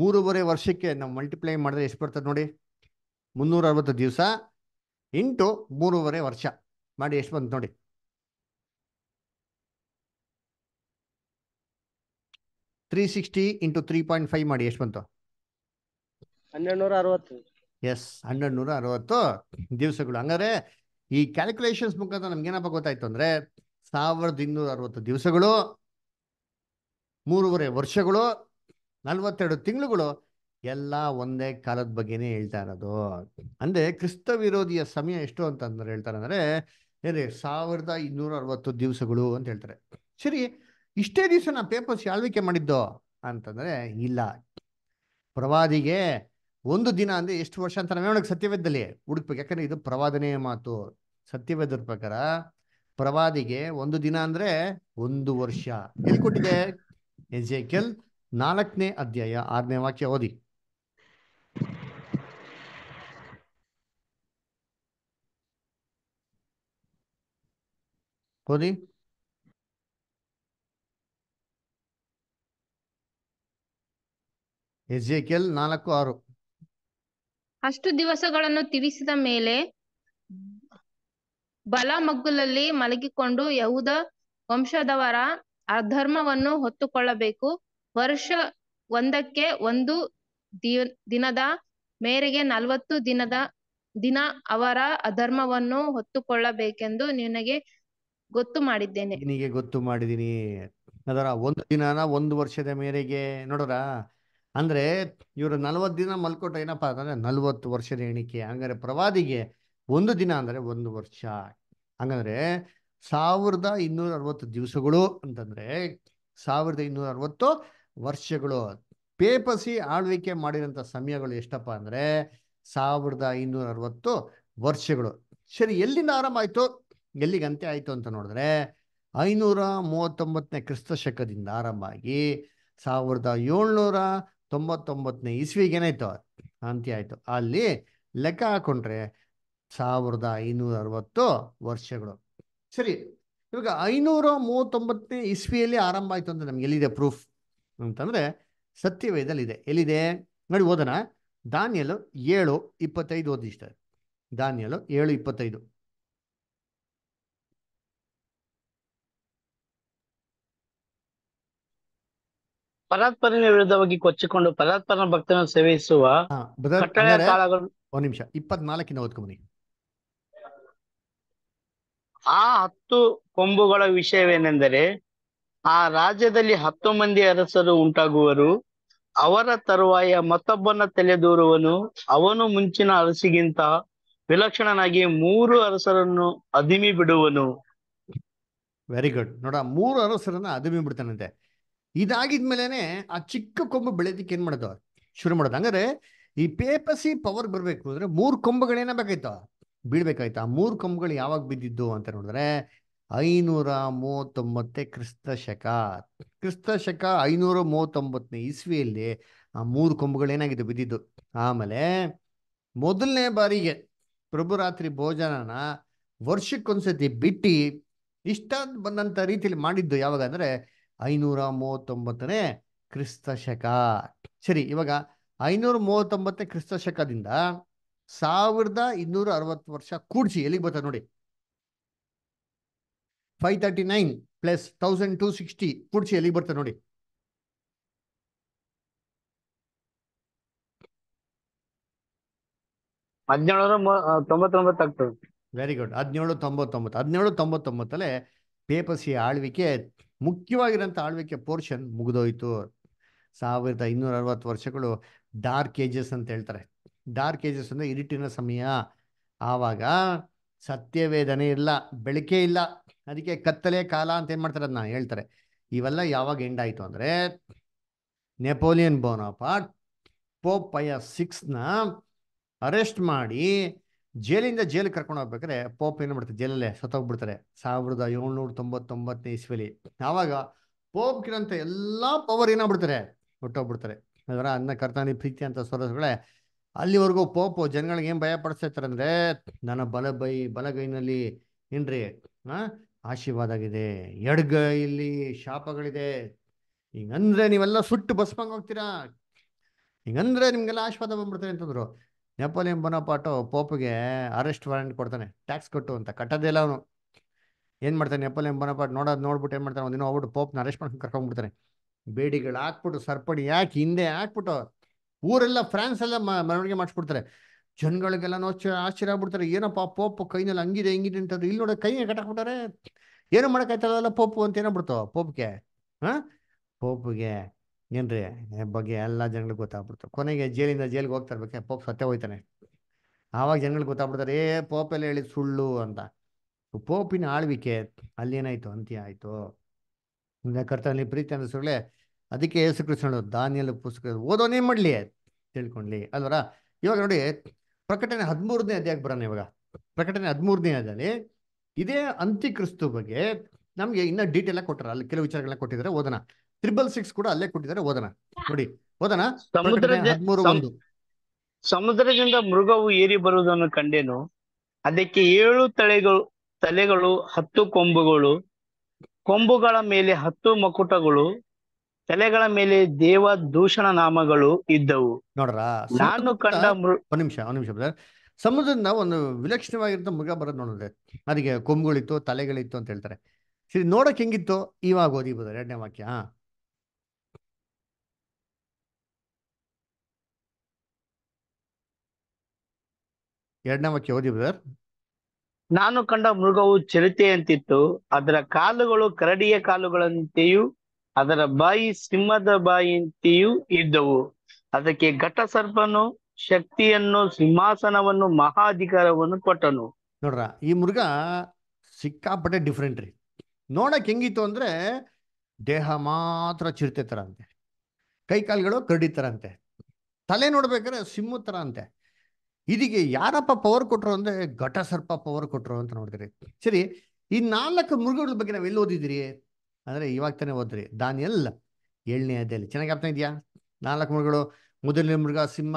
[SPEAKER 1] ಮೂರುವರೆ ವರ್ಷಕ್ಕೆ ನಾವು ಮಲ್ಟಿಪ್ಲೈ ಮಾಡಿದ್ರೆ ಎಷ್ಟು ಬರ್ತದೆ ನೋಡಿ ಮುನ್ನೂರ ಅರವತ್ತು ದಿವಸ ಇಂಟು ಮೂರುವರೆ ವರ್ಷ ಮಾಡಿ ಎಷ್ಟು ಬಂತು ನೋಡಿ three sixty into three point five ಮಾಡಿ ಎಷ್ಟು ಬಂತು
[SPEAKER 3] ಹನ್ನೆರಡು ಅರವತ್ತು
[SPEAKER 1] ಎಸ್ ಹನ್ನೆರಡು ನೂರ ಅರವತ್ತು ದಿವಸಗಳು ಹಂಗಾರೆ ಈ ಕ್ಯಾಲ್ಕುಲೇಷನ್ಸ್ ಮುಖಾಂತರ ನಮ್ಗೆ ಏನಪ್ಪ ಗೊತ್ತಾಯ್ತು ಅಂದ್ರೆ ಸಾವಿರದ ಇನ್ನೂರ ಅರವತ್ತು ದಿವಸಗಳು ಮೂರುವರೆ ವರ್ಷಗಳು ನಲವತ್ತೆರಡು ತಿಂಗಳುಗಳು ಎಲ್ಲ ಒಂದೇ ಕಾಲದ ಬಗ್ಗೆನೇ ಹೇಳ್ತಾ ಇರೋದು ಅಂದ್ರೆ ಕ್ರಿಸ್ತ ವಿರೋಧಿಯ ಸಮಯ ಎಷ್ಟು ಅಂತಂದ್ರೆ ಹೇಳ್ತಾರೆ ಅಂದರೆ ಏನೇ ಸಾವಿರದ ಇನ್ನೂರ ಅರವತ್ತು ದಿವಸಗಳು ಅಂತ ಹೇಳ್ತಾರೆ ಸರಿ ಇಷ್ಟೇ ದಿವಸ ನಾ ಪೇಪರ್ಸ್ ಆಳ್ವಿಕೆ ಮಾಡಿದ್ದು ಅಂತಂದ್ರೆ ಇಲ್ಲ ಪ್ರವಾದಿಗೆ ಒಂದು ದಿನ ಅಂದ್ರೆ ಎಷ್ಟು ವರ್ಷ ಅಂತ ನಾವೇಳಕ್ಕೆ ಸತ್ಯವೇದ್ದಲ್ಲಿ ಹುಡುಕ್ಬೇಕು ಯಾಕಂದ್ರೆ ಇದು ಪ್ರವಾದನೆಯ ಮಾತು ಸತ್ಯವೇದ್ರ ಪ್ರಕಾರ ಪ್ರವಾದಿಗೆ ಒಂದು ದಿನ ಅಂದ್ರೆ ಒಂದು ವರ್ಷ ಎಲ್ಲಿ ಕೊಟ್ಟಿದೆ ಎಜೆಕೆಲ್ ನಾಲ್ಕನೇ ಅಧ್ಯಾಯ ಆರನೇ ವಾಕ್ಯ ಓದಿ ಓದಿ ಎಜೆಕೆಲ್ ನಾಲ್ಕು ಆರು
[SPEAKER 2] ಅಷ್ಟು ದಿವಸಗಳನ್ನು ತಿಳಿಸಿದ ಮೇಲೆ ಬಲ ಮಗ್ಗುಲಲ್ಲಿ ಮಲಗಿಕೊಂಡು ಯಹೂದ ವಂಶದವರ ಅಧರ್ಮವನ್ನು ಹೊತ್ತುಕೊಳ್ಳಬೇಕು ವರ್ಷ ಒಂದಕ್ಕೆ ಒಂದು ದಿನದ ಮೇರೆಗೆ ನಲವತ್ತು ದಿನದ ದಿನ ಅವರ ಅಧರ್ಮವನ್ನು ಹೊತ್ತುಕೊಳ್ಳಬೇಕೆಂದು ನಿನಗೆ ಗೊತ್ತು ಮಾಡಿದ್ದೇನೆ
[SPEAKER 1] ನಿನಗೆ ಗೊತ್ತು ಮಾಡಿದೀನಿ ಅದರ ಒಂದು ದಿನನ ಒಂದು ವರ್ಷದ ಮೇರೆಗೆ ನೋಡೋರ ಅಂದ್ರೆ ಇವರು ನಲ್ವತ್ತು ದಿನ ಮಲ್ಕೊಟ್ಟ ಏನಪ್ಪಾ ಅಂದ್ರೆ ನಲವತ್ತು ವರ್ಷದ ಎಣಿಕೆ ಹಂಗಾರೆ ಪ್ರವಾದಿಗೆ ಒಂದು ದಿನ ಅಂದರೆ ಒಂದು ವರ್ಷ ಹಂಗಂದ್ರೆ ಸಾವಿರದ ಇನ್ನೂರ ಅರವತ್ತು ದಿವಸಗಳು ಅಂತಂದ್ರೆ ಸಾವಿರದ ಇನ್ನೂರ ಅರವತ್ತು ವರ್ಷಗಳು ಪೇಪಸಿ ಆಳ್ವಿಕೆ ಮಾಡಿರೋಂಥ ಸಮಯಗಳು ಎಷ್ಟಪ್ಪ ಅಂದರೆ ಸಾವಿರದ ಇನ್ನೂರ ಅರವತ್ತು ವರ್ಷಗಳು ಸರಿ ಎಲ್ಲಿಂದ ಆರಂಭ ಆಯಿತು ಎಲ್ಲಿಗೆ ಅಂತ್ಯ ಆಯಿತು ಅಂತ ನೋಡಿದ್ರೆ ಐನೂರ ಮೂವತ್ತೊಂಬತ್ತನೇ ಕ್ರಿಸ್ತ ಶಕದಿಂದ ಆರಂಭ ಆಗಿ ಸಾವಿರದ ಏಳ್ನೂರ ತೊಂಬತ್ತೊಂಬತ್ತನೇ ಏನಾಯ್ತು ಅಂತ್ಯ ಆಯಿತು ಅಲ್ಲಿ ಲೆಕ್ಕ ಹಾಕೊಂಡ್ರೆ ಸಾವಿರದ ಐನೂರ ಅರವತ್ತು ವರ್ಷಗಳು ಸರಿ ಇವಾಗ ಐನೂರ ಮೂವತ್ತೊಂಬತ್ತನೇ ಇಸ್ವಿಯಲ್ಲಿ ಆರಂಭ ಆಯಿತು ಅಂತ ನಮ್ಗೆ ಎಲ್ಲಿದೆ ಪ್ರೂಫ್ ಅಂತಂದ್ರೆ ಸತ್ಯವೇದಲ್ಲಿ ಇದೆ ಎಲ್ಲಿದೆ ನೋಡಿ ಓದೋಣ ದಾನಿಯಲು ಏಳು ಇಪ್ಪತ್ತೈದು ಓದಿಸ್ತಾರೆ ದಾನಿಯಲು ಏಳು ಇಪ್ಪತ್ತೈದು
[SPEAKER 3] ಪರಾತ್ಪರನ ವಿರುದ್ಧವಾಗಿ ಕೊಚ್ಚಿಕೊಂಡು ಪರಾತ್ಪರನ ಭಕ್ತನ ಸೇವಿಸುವ
[SPEAKER 1] ಒಂದ್ ನಿಮಿಷ ಇಪ್ಪತ್ನಾಲ್ಕಿನ ಓದ್ಕೊಂಬನಿ
[SPEAKER 3] ಆ ಹತ್ತು ಕೊಂಬುಗಳ ವಿಷಯವೇನೆಂದರೆ ಆ ರಾಜ್ಯದಲ್ಲಿ ಹತ್ತು ಮಂದಿ ಅರಸರು ಉಂಟಾಗುವರು ಅವರ ತರುವಾಯ ಮತ್ತೊಬ್ಬನ ತಲೆದೋರುವನು ಅವನು ಮುಂಚಿನ ಅರಸಿಗಿಂತ ವಿಲಕ್ಷಣನಾಗಿ ಮೂರು ಅರಸರನ್ನು ಅದಿಮಿ ಬಿಡುವನು ವೆರಿ ಗುಡ್ ನೋಡ ಮೂರು ಅರಸರನ್ನ ಅದಿಮಿ ಬಿಡ್ತಾನಂತೆ ಇದಾಗಿದ್ಮೇಲೆನೆ
[SPEAKER 1] ಆ ಚಿಕ್ಕ ಕೊಂಬು ಬೆಳೆದಿಕ್ಕೆ ಏನ್ ಮಾಡೋದು ಶುರು ಮಾಡೋದು ಅಂದ್ರೆ ಈ ಪೇಪಸಿ ಪವರ್ ಬರ್ಬೇಕು ಅಂದ್ರೆ ಮೂರು ಕೊಂಬುಗಳೇನ ಬೇಕಾಯ್ತವ ಬೀಳ್ಬೇಕಾಯ್ತು ಆ ಮೂರು ಕಂಬಗಳು ಯಾವಾಗ ಬಿದ್ದಿದ್ದು ಅಂತ ನೋಡಿದ್ರೆ ಐನೂರ ಮೂವತ್ತೊಂಬತ್ತೇ ಕ್ರಿಸ್ತ ಶಕ ಕ್ರಿಸ್ತ ಶಕ ಐನೂರ ಮೂವತ್ತೊಂಬತ್ತನೇ ಇಸ್ವಿಯಲ್ಲಿ ಆ ಮೂರು ಕೊಂಬುಗಳೇನಾಗಿದೆ ಬಿದ್ದಿದ್ದು ಆಮೇಲೆ ಮೊದಲನೇ ಬಾರಿಗೆ ಪ್ರಭು ರಾತ್ರಿ ಭೋಜನನ ವರ್ಷಕ್ಕೊಂದ್ಸತಿ ಬಿಟ್ಟು ಇಷ್ಟಾದ ಬಂದಂಥ ರೀತಿಯಲ್ಲಿ ಮಾಡಿದ್ದು ಯಾವಾಗ ಅಂದರೆ ಐನೂರ ಮೂವತ್ತೊಂಬತ್ತನೇ ಕ್ರಿಸ್ತ ಶಕ ಸರಿ ಇವಾಗ ಐನೂರ ಮೂವತ್ತೊಂಬತ್ತನೇ ಕ್ರಿಸ್ತ ಶಕದಿಂದ ಸಾವಿರದ ಇನ್ನೂರ ಅರವತ್ತು ವರ್ಷ ಕೂಡ್ಸಿ ಎಲ್ಲಿಗೆ ಬರ್ತದೆ ನೋಡಿ five thirty nine plus thousand two sixty ಕೂಡ್ಸಿ ಎಲ್ಲಿಗೆ ಬರ್ತದೆ ನೋಡಿ ವೆರಿ ಗುಡ್ ಹದಿನೇಳು ತೊಂಬತ್ತೊಂಬತ್ತು ಹದಿನೇಳು ತೊಂಬತ್ತೊಂಬತ್ತಲ್ಲೇ ಪೇಪಸಿ ಆಳ್ವಿಕೆ ಮುಖ್ಯವಾಗಿರೋಂಥ ಆಳ್ವಿಕೆ ಪೋರ್ಷನ್ ಮುಗಿದೋಯ್ತು ಸಾವಿರದ ಇನ್ನೂರ ಅರವತ್ತು ವರ್ಷಗಳು ಡಾರ್ಕ್ ಏಜಸ್ ಅಂತ ಹೇಳ್ತಾರೆ ಡಾರ್ಕ್ ಏಜಸ್ ಅಂದರೆ ಇರಿಟಿನ ಸಮಯ ಆವಾಗ ಸತ್ಯವೇದನೆ ಇಲ್ಲ ಬೆಳಕೆ ಇಲ್ಲ ಅದಕ್ಕೆ ಕತ್ತಲೆ ಕಾಲ ಅಂತ ಏನು ಮಾಡ್ತಾರೆ ಅದನ್ನ ಹೇಳ್ತಾರೆ ಇವೆಲ್ಲ ಯಾವಾಗ ಎಂಡ್ ಆಯಿತು ಅಂದರೆ ನೆಪೋಲಿಯನ್ ಬೋನೋಪಾಟ್ ಪೋಪ್ ಪಯ ಸಿಕ್ಸ್ನ ಅರೆಸ್ಟ್ ಮಾಡಿ ಜೈಲಿಂದ ಜೈಲು ಕರ್ಕೊಂಡು ಹೋಗ್ಬೇಕಾದ್ರೆ ಪೋಪ್ ಏನು ಮಾಡ್ತಾರೆ ಜೈಲಲ್ಲೇ ಸತ್ತೋಗ್ಬಿಡ್ತಾರೆ ಸಾವಿರದ ಏಳ್ನೂರ ತೊಂಬತ್ತೊಂಬತ್ತನೇ ಇಸ್ವಿಲಿ ಆವಾಗ ಪೋಪ್ಗಿರಂತ ಎಲ್ಲ ಪವರ್ ಏನಾಗ್ಬಿಡ್ತಾರೆ ಹೊಟ್ಟೋಗ್ಬಿಡ್ತಾರೆ ಅದರ ಅನ್ನ ಕರ್ತಾನಿ ಪ್ರೀತಿ ಅಂತ ಸ್ವರಸ್ಗಳೇ ಅಲ್ಲಿವರೆಗೂ ಪೋಪು ಜನಗಳಿಗೆ ಏನು ಭಯ ಪಡಿಸ್ತಾರಂದ್ರೆ ನನ್ನ ಬಲ ಬೈ ಬಲಗೈನಲ್ಲಿ ಏನ್ರಿ ಆಶೀರ್ವಾದ ಆಗಿದೆ ಇಲ್ಲಿ ಶಾಪಗಳಿದೆ ಹಿಂಗಂದ್ರೆ ನೀವೆಲ್ಲ ಸುಟ್ಟು ಬಸ್ಪಂಗ್ ಹೋಗ್ತೀರಾ ಹಿಂಗಂದ್ರೆ ನಿಮ್ಗೆಲ್ಲ ಆಶೀರ್ವಾದ ಬಂದ್ಬಿಡ್ತಾರೆ ಅಂತಂದ್ರು ನೆಪೋಲಿಯನ್ ಬೊನಪಾಟೋ ಪೋಪಿಗೆ ಅರೆಸ್ಟ್ ವಾರಂಟ್ ಕೊಡ್ತಾನೆ ಟ್ಯಾಕ್ಸ್ ಕೊಟ್ಟು ಅಂತ ಇಲ್ಲ ಅವನು ಏನು ಮಾಡ್ತಾನೆ ನೆಪೋಲಿಯನ್ ಬನೋಪಾಟ್ ನೋಡೋದು ನೋಡ್ಬಿಟ್ಟು ಏನು ಮಾಡ್ತಾನೆ ಒಂದಿನ ಹೋಗ್ಬಿಟ್ಟು ಪೋಪ್ನ ಅರೆಸ್ಟ್ ಮಾಡ್ಕೊಂಡು ಕರ್ಕೊಂಡ್ಬಿಡ್ತಾನೆ ಬೇಡಿಗಳು ಹಾಕ್ಬಿಟ್ಟು ಸರ್ಪಣಿ ಯಾಕೆ ಹಿಂದೆ ಹಾಕ್ಬಿಟ್ಟು ಊರೆಲ್ಲ ಫ್ರಾನ್ಸ್ ಎಲ್ಲ ಮೆರವಣಿಗೆ ಮಾಡಿಸ್ಬಿಡ್ತಾರೆ ಜನಗಳಿಗೆಲ್ಲನೂ ಆಶ್ಚರ್ಯ ಆಗ್ಬಿಡ್ತಾರೆ ಏನಪ್ಪ ಪೋಪು ಕೈನಲ್ಲಿ ಹಂಗಿದೆ ಹಿಂಗಿದೆ ಅಂತಂದ್ರೆ ಇಲ್ಲಿ ನೋಡಿ ಕೈಗೆ ಕಟ್ಟಾಕ್ಬಿಟ್ಟಾರೆ ಏನು ಮಾಡೋಕ್ಕಾಯ್ತಲ್ಲ ಪೋಪು ಅಂತ ಏನಾಗ್ಬಿಡ್ತಾವ ಪೋಪ್ಗೆ ಹಾಂ ಪೋಪ್ಗೆ ಏನ್ರಿ ಬಗ್ಗೆ ಎಲ್ಲ ಜನಗಳಿಗೆ ಗೊತ್ತಾಗ್ಬಿಡ್ತು ಕೊನೆಗೆ ಜೈಲಿಂದ ಜೈಲಿಗೆ ಹೋಗ್ತಾ ಇರ್ಬೇಕೆ ಪೋಪ್ ಸತ್ಯ ಹೋಯ್ತಾನೆ ಆವಾಗ ಜನಗಳಿಗೆ ಗೊತ್ತಾಗ್ಬಿಡ್ತಾರೆ ಏ ಪೋಪ್ ಎಲ್ಲ ಹೇಳಿದ ಸುಳ್ಳು ಅಂತ ಪೋಪಿನ ಆಳ್ವಿಕೆ ಅಲ್ಲಿ ಏನಾಯ್ತು ಅಂತ್ಯ ಆಯಿತು ಕರ್ತನಲ್ಲಿ ಪ್ರೀತಿ ಅನ್ನಿಸೋಗ್ಲೆ ಅದಕ್ಕೆ ಯೇಸು ಕೃಷ್ಣನು ದಾನಿಯಲ್ಲ ಪುಸ್ತಕ ಓದೋನೇ ಮಾಡಲಿ ತಿಳ್ಕೊಂಡ್ಲಿ ಅಲ್ವರ ಇವಾಗ ನೋಡಿ ಪ್ರಕಟಣೆ ಹದಿಮೂರನೇ ಅಧ್ಯಾಯಕ್ಕೆ ಬರೋಣ ಇವಾಗ ಪ್ರಕಟಣೆ ಹದಿಮೂರನೇ ಅದಲ್ಲಿ ಇದೇ ಅಂತ್ಯಕ್ರಿಸ್ತು ಬಗ್ಗೆ ನಮಗೆ ಇನ್ನೂ ಡೀಟೇಲ್ ಆಗಿ ಅಲ್ಲಿ ಕೆಲವು ವಿಚಾರಗಳನ್ನ ಕೊಟ್ಟಿದ್ದಾರೆ ಓದನ ತ್ರಿಬಲ್ ಸಿಕ್ಸ್ ಕೂಡ ಅಲ್ಲೇ ಕೊಟ್ಟಿದ್ದಾರೆ
[SPEAKER 3] ಓದನ ನೋಡಿ
[SPEAKER 1] ಓದೋಣ ಹದಿಮೂರು ಒಂದು
[SPEAKER 3] ಸಮುದ್ರದಿಂದ ಮೃಗವು ಏರಿ ಬರುವುದನ್ನು ಕಂಡೇನು ಅದಕ್ಕೆ ಏಳು ತಲೆಗಳು ತಲೆಗಳು ಹತ್ತು ಕೊಂಬುಗಳು ಕೊಂಬುಗಳ ಮೇಲೆ ಹತ್ತು ಮಕುಟಗಳು ತಲೆಗಳ ಮೇಲೆ ದೇವ ದೂಷಣ ನಾಮಗಳು ಇದ್ದವು ನೋಡ್ರ ನಾನು ಕಂಡ
[SPEAKER 1] ನಿಮಿಷ ಒಂದ್ ನಿಮಿಷ ಸಮುದ್ರದ ಒಂದು ವಿಲಕ್ಷಣವಾಗಿರುವಂತ ಮೃಗ ಬರೋದು ನೋಡಿದ್ರೆ ಅದಕ್ಕೆ ಕೊಂಬುಗಳಿತ್ತು ತಲೆಗಳಿತ್ತು ಅಂತ ಹೇಳ್ತಾರೆ ಸರಿ ನೋಡಕ್ ಹೆಂಗಿತ್ತು ಇವಾಗ ಓದಿ ಎರಡನೇ ವಾಕ್ಯ
[SPEAKER 3] ಎರಡನೇ ವಾಕ್ಯ ಓದಿ ಬ್ರದರ್ ನಾನು ಕಂಡ ಮೃಗವು ಚಿರತೆಯಂತಿತ್ತು ಅದರ ಕಾಲುಗಳು ಕರಡಿಯ ಕಾಲುಗಳಂತೆಯೂ ಅದರ ಬಾಯಿ ಸಿಂಹದ ಬಾಯಿಂತೆಯೂ ಇದ್ದವು ಅದಕ್ಕೆ ಘಟ ಸರ್ಪನು ಶಕ್ತಿಯನ್ನು ಸಿಂಹಾಸನವನ್ನು ಮಹಾ ಅಧಿಕಾರವನ್ನು ಕೊಟ್ಟನು
[SPEAKER 1] ನೋಡ್ರ ಈ ಮೃಗ ಸಿಕ್ಕಾಪಟ್ಟೆ ಡಿಫ್ರೆಂಟ್ ರೀ ನೋಡಕ್ ಹೆಂಗಿತ್ತು ಅಂದ್ರೆ ದೇಹ ಮಾತ್ರ ಕೈಕಾಲುಗಳು ಕೈ ತರ ಅಂತೆ ತಲೆ ನೋಡ್ಬೇಕಾದ್ರೆ ಸಿಂಹ ತರ ಅಂತೆ ಇದಕ್ಕೆ ಯಾರಪ್ಪ ಪವರ್ ಕೊಟ್ರು ಅಂದ್ರೆ ಘಟ ಸರ್ಪ ಪವರ್ ಕೊಟ್ರು ಅಂತ ನೋಡಿದ್ರಿ ಸರಿ ಈ ನಾಲ್ಕು ಮೃಗಗಳ ಬಗ್ಗೆ ನಾವ್ ಎಲ್ಲಿ ಓದಿದಿರಿ ಅಂದರೆ ಇವಾಗ ತಾನೇ ಓದ್ರಿ ಎಲ್ಲ ಏಳನೇ ಅದೇಲಿ ಚೆನ್ನಾಗಿ ಅರ್ಥ ಇದೆಯಾ ನಾಲ್ಕು ಮೃಗಗಳು ಮೊದಲನೇ ಮೃಗ ಸಿಂಹ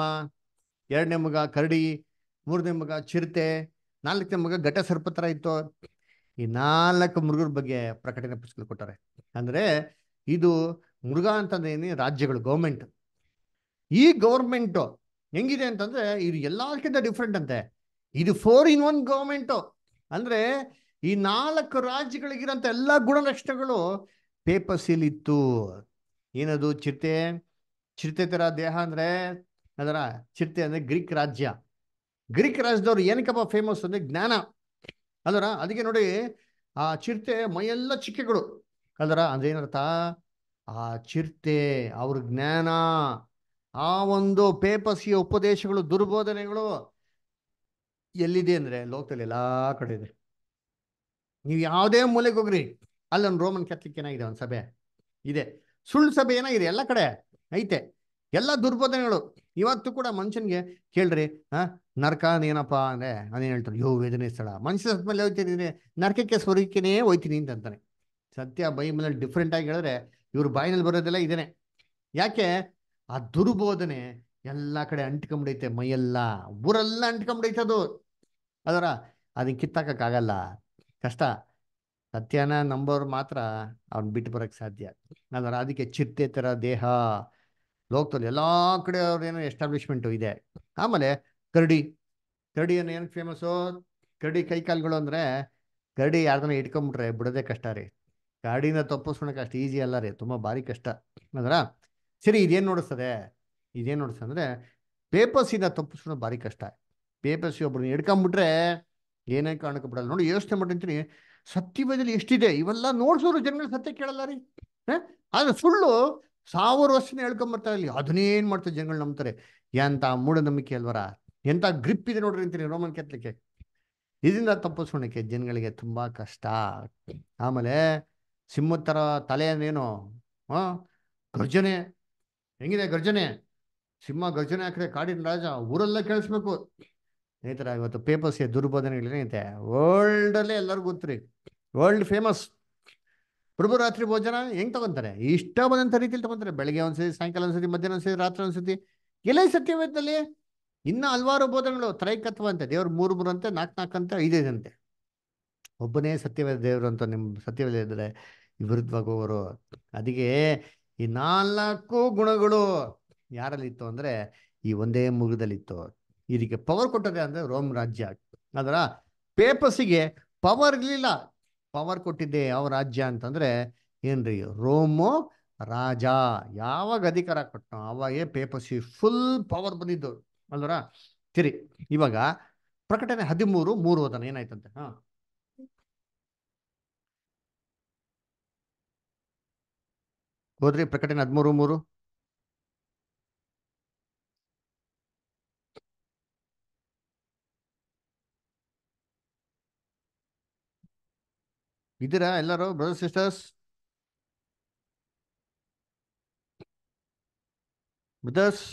[SPEAKER 1] ಎರಡನೇ ಮೃಗ ಕರಡಿ ಮೂರನೇ ಮೃಗ ಚಿರತೆ ನಾಲ್ಕನೇ ಮೃಗ ಘಟ ಸರ್ಪ ಥರ ಇತ್ತು ಈ ನಾಲ್ಕು ಮೃಗರ ಬಗ್ಗೆ ಪ್ರಕಟಣೆ ಪುಸ್ತಕ ಕೊಟ್ಟಾರೆ ಅಂದರೆ ಇದು ಮೃಗ ಏನೇ ರಾಜ್ಯಗಳು ಗೌರ್ಮೆಂಟ್ ಈ ಗೌರ್ಮೆಂಟು ಹೆಂಗಿದೆ ಅಂತಂದ್ರೆ ಇದು ಎಲ್ಲದಕ್ಕಿಂತ ಡಿಫ್ರೆಂಟ್ ಅಂತೆ ಇದು ಫೋರ್ ಇನ್ ಒನ್ ಗೌರ್ಮೆಂಟು ಅಂದರೆ ಈ ನಾಲ್ಕು ರಾಜ್ಯಗಳಿಗಿರೋಂಥ ಎಲ್ಲ ಗುಣಲಕ್ಷಣಗಳು ಪೇಪಸಿಲಿತ್ತು ಏನದು ಚಿರತೆ ಚಿರತೆ ಥರ ದೇಹ ಅಂದರೆ ಅದರ ಚಿರತೆ ಅಂದರೆ ಗ್ರೀಕ್ ರಾಜ್ಯ ಗ್ರೀಕ್ ರಾಜ್ಯದವ್ರು ಏನಕ್ಕಪ್ಪ ಫೇಮಸ್ ಅಂದರೆ ಜ್ಞಾನ ಅದರ ಅದಕ್ಕೆ ನೋಡಿ ಆ ಚಿರತೆ ಮೈಯೆಲ್ಲ ಚಿಕ್ಕೆಗಳು ಅದರ ಅದೇನರ್ಥ ಆ ಚಿರತೆ ಅವ್ರ ಜ್ಞಾನ ಆ ಒಂದು ಪೇಪಸಿಯ ಉಪದೇಶಗಳು ದುರ್ಬೋಧನೆಗಳು ಎಲ್ಲಿದೆ ಅಂದರೆ ಲೋಕದಲ್ಲಿ ಎಲ್ಲ ಕಡೆ ಇದೆ ನೀವು ಯಾವುದೇ ಮೂಲೆಗೆ ಹೋಗ್ರಿ ಅಲ್ಲೊಂದು ರೋಮನ್ ಕ್ಯಾಥಲಿಕ್ ಏನಾಗಿದೆ ಒಂದು ಸಭೆ ಇದೆ ಸುಳ್ಳು ಸಭೆ ಏನಾಗಿದೆ ಎಲ್ಲ ಕಡೆ ಐತೆ ಎಲ್ಲ ದುರ್ಬೋಧನೆಗಳು ಇವತ್ತು ಕೂಡ ಮನುಷ್ಯನಿಗೆ ಕೇಳ್ರಿ ಹಾಂ ನರಕ ಏನಪ್ಪ ಅಂದ್ರೆ ಅದೇನು ಹೇಳ್ತಾರೆ ಯೋ ವೇದನೆ ಸ್ಥಳ ಮನುಷ್ಯ ಮೇಲೆ ಹೋಗ್ತಿದ್ದೀನಿ ನರಕಕ್ಕೆ ಸ್ವರ್ಗಕ್ಕೆನೇ ಹೋಯ್ತೀನಿ ಅಂತ ಅಂತಾನೆ ಸತ್ಯ ಮೇಲೆ ಡಿಫ್ರೆಂಟ್ ಆಗಿ ಹೇಳಿದ್ರೆ ಇವ್ರ ಬಾಯಿನಲ್ಲಿ ಬರೋದೆಲ್ಲ ಇದೇನೆ ಯಾಕೆ ಆ ದುರ್ಬೋಧನೆ ಎಲ್ಲ ಕಡೆ ಅಂಟ್ಕೊಂಬಿಡೈತೆ ಮೈಯೆಲ್ಲ ಊರೆಲ್ಲ ಅಂಟ್ಕೊಂಬಿಡೈತೆ ಅದು ಅದರ ಅದನ್ನ ಕಿತ್ತಾಕಕ್ಕಾಗಲ್ಲ ಕಷ್ಟ ಸತ್ಯನ ನಂಬೋರು ಮಾತ್ರ ಅವ್ನು ಬಿಟ್ಟು ಬರೋಕ್ಕೆ ಸಾಧ್ಯ ಅಂದ್ರೆ ಅದಕ್ಕೆ ಚಿರ್ತೆ ಥರ ದೇಹ ಲೋಕದಲ್ಲಿ ಎಲ್ಲ ಕಡೆ ಅವ್ರೇನು ಎಸ್ಟಾಬ್ಲಿಷ್ಮೆಂಟು ಇದೆ ಆಮೇಲೆ ಕರಡಿ ಕರಡಿಯನ್ನು ಏನು ಫೇಮಸ್ಸು ಕರಡಿ ಕೈ ಕಾಲುಗಳು ಅಂದರೆ ಕರಡಿ ಯಾರ್ದನ್ನ ಇಟ್ಕೊಂಬಿಟ್ರೆ ಬಿಡೋದೇ ಕಷ್ಟ ರೀ ಗಾಡಿನ ತಪ್ಪಿಸ್ಕೊಳಕ್ಕೆ ಅಷ್ಟು ಈಸಿ ಅಲ್ಲ ರೀ ತುಂಬ ಭಾರಿ ಕಷ್ಟ ಅದರ ಸರಿ ಇದೇನು ನೋಡಿಸ್ತದೆ ಇದೇನು ನೋಡಿಸ್ತದೆ ಪೇಪರ್ಸಿಂದ ಪೇಪರ್ಸಿನ ಭಾರಿ ಕಷ್ಟ ಪೇಪರ್ಸಿ ಒಬ್ಬರನ್ನ ಇಟ್ಕೊಂಬಿಟ್ರೆ ಏನೇ ಕಾರಣಕ್ಕೆ ಬಿಡಲ್ಲ ನೋಡಿ ಯೋಚನೆ ಮಾಡಿರ್ತೀನಿ ಸತ್ಯವಾದಲ್ಲಿ ಎಷ್ಟಿದೆ ಇವೆಲ್ಲ ನೋಡ್ಸೋರು ಜನಗಳು ಸತ್ಯ ಕೇಳಲ್ಲ ರೀ ಆದ್ರೆ ಸುಳ್ಳು ಸಾವಿರ ವರ್ಷನ ಹೇಳ್ಕೊಂಬರ್ತಾರೆ ಇಲ್ಲಿ ಅದನ್ನೇನ್ ಮಾಡ್ತಾರೆ ಜನಗಳು ನಂಬ್ತಾರೆ ಎಂತ ಮೂಢನಂಬಿಕೆ ಅಲ್ವರ ಎಂತ ಗ್ರಿಪ್ ಇದೆ ನೋಡ್ರಿ ಅಂತೀನಿ ರೋಮನ್ ಕೆತ್ತಲಿಕ್ಕೆ ಇದರಿಂದ ತಪ್ಪಿಸ್ಕೊಳಕ್ಕೆ ಜನಗಳಿಗೆ ತುಂಬಾ ಕಷ್ಟ ಆಮೇಲೆ ಸಿಂಹತ್ತರ ತಲೆ ಅಂದೇನು ಗರ್ಜನೆ ಹೆಂಗಿದೆ ಗರ್ಜನೆ ಸಿಂಹ ಗರ್ಜನೆ ಹಾಕಿದ್ರೆ ಕಾಡಿನ ರಾಜ ಊರೆಲ್ಲ ಕೇಳಿಸ್ಬೇಕು ಈ ಥರ ಇವತ್ತು ಪೇಪರ್ಸ್ಗೆ ದುರ್ಬೋಧನೆಗಳೇನೈತೆ ವರ್ಲ್ಡಲ್ಲೇ ಎಲ್ಲರಿಗೂ ಗೊತ್ತು ರೀ ವರ್ಲ್ಡ್ ಫೇಮಸ್ ಪ್ರಭು ರಾತ್ರಿ ಭೋಜನ ಹೆಂಗೆ ತಗೊಂತಾರೆ ಇಷ್ಟ ಬಂದಂಥ ರೀತಿಯಲ್ಲಿ ತಗೊಂತಾರೆ ಬೆಳಗ್ಗೆ ಒಂದ್ಸತಿ ಸಾಯಂಕಾಲ ಒಂದ್ಸತಿ ಮಧ್ಯಾಹ್ನ ಒಂದ್ಸತಿ ರಾತ್ರಿ ಒಂದ್ಸತಿ ಎಲ್ಲ ಸತ್ಯವೇದದಲ್ಲಿ ಇನ್ನು ಹಲವಾರು ಬೋಧನೆಗಳು ತ್ರೈಕತ್ವ ಅಂತೆ ದೇವ್ರ ಮೂರು ಮೂರು ಅಂತೆ ನಾಲ್ಕು ನಾಲ್ಕು ಅಂತ ಐದೈದಂತೆ ಒಬ್ಬನೇ ಸತ್ಯವೇದ ದೇವರು ಅಂತ ನಿಮ್ಮ ಸತ್ಯವೇದ ಇದ್ದರೆ ವಿರುದ್ಧವಾಗುವವರು ಅದಕ್ಕೆ ಈ ನಾಲ್ಕು ಗುಣಗಳು ಯಾರಲ್ಲಿತ್ತು ಅಂದರೆ ಈ ಒಂದೇ ಮುಖದಲ್ಲಿತ್ತು ಇದಕ್ಕೆ ಪವರ್ ಕೊಟ್ಟದೆ ಅಂದರೆ ರೋಮ್ ರಾಜ್ಯ ಅದರ ಪೇಪಸಿಗೆ ಪವರ್ ಇರಲಿಲ್ಲ ಪವರ್ ಕೊಟ್ಟಿದ್ದೆ ಯಾವ ರಾಜ್ಯ ಅಂತಂದರೆ ಏನ್ರಿ ರೋಮು ರಾಜ ಯಾವಾಗ ಅಧಿಕಾರ ಕೊಟ್ಟನೋ ಅವಾಗೇ ಪೇಪಸಿ ಫುಲ್ ಪವರ್ ಬಂದಿದ್ದು ಅಲ್ವರ ತಿರಿ ಇವಾಗ ಪ್ರಕಟಣೆ ಹದಿಮೂರು ಮೂರು ಓದನ ಏನಾಯ್ತಂತೆ ಹಾ ಹೋದ್ರಿ ಪ್ರಕಟಣೆ ಹದಿಮೂರು ಮೂರು ಇದ್ದೀರಾ ಎಲ್ಲರೂ ಬ್ರದರ್ ಸಿಸ್ಟರ್ಸ್ ಬ್ರದರ್ಸ್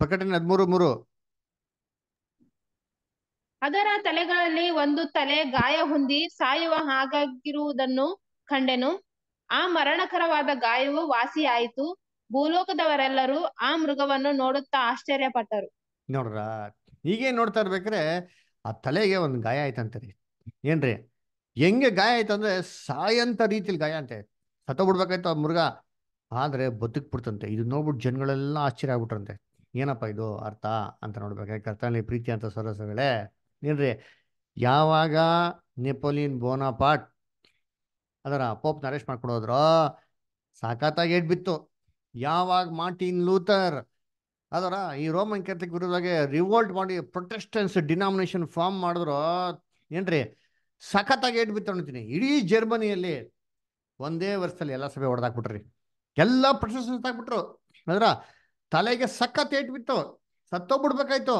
[SPEAKER 1] ಪ್ರಕಟಣೆ ಹದಿಮೂರು ಮೂರು
[SPEAKER 2] ಅದರ ತಲೆಗಳಲ್ಲಿ ಒಂದು ತಲೆ ಗಾಯ ಹೊಂದಿ ಸಾಯುವ ಹಾಗಾಗಿರುವುದನ್ನು ಕಂಡೆನು ಆ ಮರಣಕರವಾದ ಗಾಯವು ವಾಸಿಯಾಯಿತು ಭೂಲೋಕದವರೆಲ್ಲರೂ ಆ ಮೃಗವನ್ನು ನೋಡುತ್ತಾ ಆಶ್ಚರ್ಯ ಪಟ್ಟರು
[SPEAKER 1] ನೋಡ್ರ ಈಗೇನ್ ನೋಡ್ತಾ ಇರ್ಬೇಕ್ರೆ ಆ ತಲೆಗೆ ಒಂದು ಗಾಯ ಆಯ್ತಂತರಿ ಏನ್ರಿ ಹೆಂಗೆ ಗಾಯ ಆಯ್ತು ಅಂದ್ರೆ ಸಾಯಂತ ರೀತಿಲಿ ಗಾಯ ಅಂತೆ ಸತ್ತೋಗ್ಬಿಡ್ಬೇಕಾಯ್ತು ಆ ಮೃಗ ಆದರೆ ಬಿಡ್ತಂತೆ ಇದು ನೋಡ್ಬಿಟ್ಟು ಜನಗಳೆಲ್ಲ ಆಶ್ಚರ್ಯ ಆಗ್ಬಿಟ್ರಂತೆ ಏನಪ್ಪ ಇದು ಅರ್ಥ ಅಂತ ನೋಡ್ಬೇಕು ಕರ್ತಾನೆ ಪ್ರೀತಿ ಅಂತ ಸರಸಗಳೇ ಏನ್ರಿ ಯಾವಾಗ ನೆಪೋಲಿಯನ್ ಬೋನಾಪಾಟ್ ಅದರ ಪೋಪ್ ನರೇಶ್ ಮಾಡ್ಕೊಡೋದ್ರು ಸಾಕಾತಾಗಿ ಸಾಕತ್ತಾಗಿ ಬಿತ್ತು ಯಾವಾಗ ಮಾರ್ಟಿನ್ ಲೂಥರ್ ಅದರ ಈ ರೋಮನ್ ಕ್ಯಾಥಲಿಕ್ ವಿರುದ್ಧವಾಗಿ ರಿವೋಲ್ಟ್ ಮಾಡಿ ಪ್ರೊಟೆಸ್ಟೆನ್ಸ್ ಡಿನಾಮಿನೇಷನ್ ಫಾರ್ಮ್ ಮಾಡಿದ್ರು ಏನ್ರಿ ಸಖತ್ತಾಗಿ ಏಟ್ ನೋಡ್ತೀನಿ ಇಡೀ ಜರ್ಮನಿಯಲ್ಲಿ ಒಂದೇ ವರ್ಷದಲ್ಲಿ ಎಲ್ಲ ಸಭೆ ಹೊಡೆದಾಕ್ಬಿಟ್ರಿ ಎಲ್ಲ ಪ್ರಶಸ್ತಿ ಹಾಕ್ಬಿಟ್ರು ಅದರ ತಲೆಗೆ ಸಖತ್ ಏಟ್ ಬಿತ್ತು ಸತ್ತೋಗ್ಬಿಡ್ಬೇಕಾಯ್ತು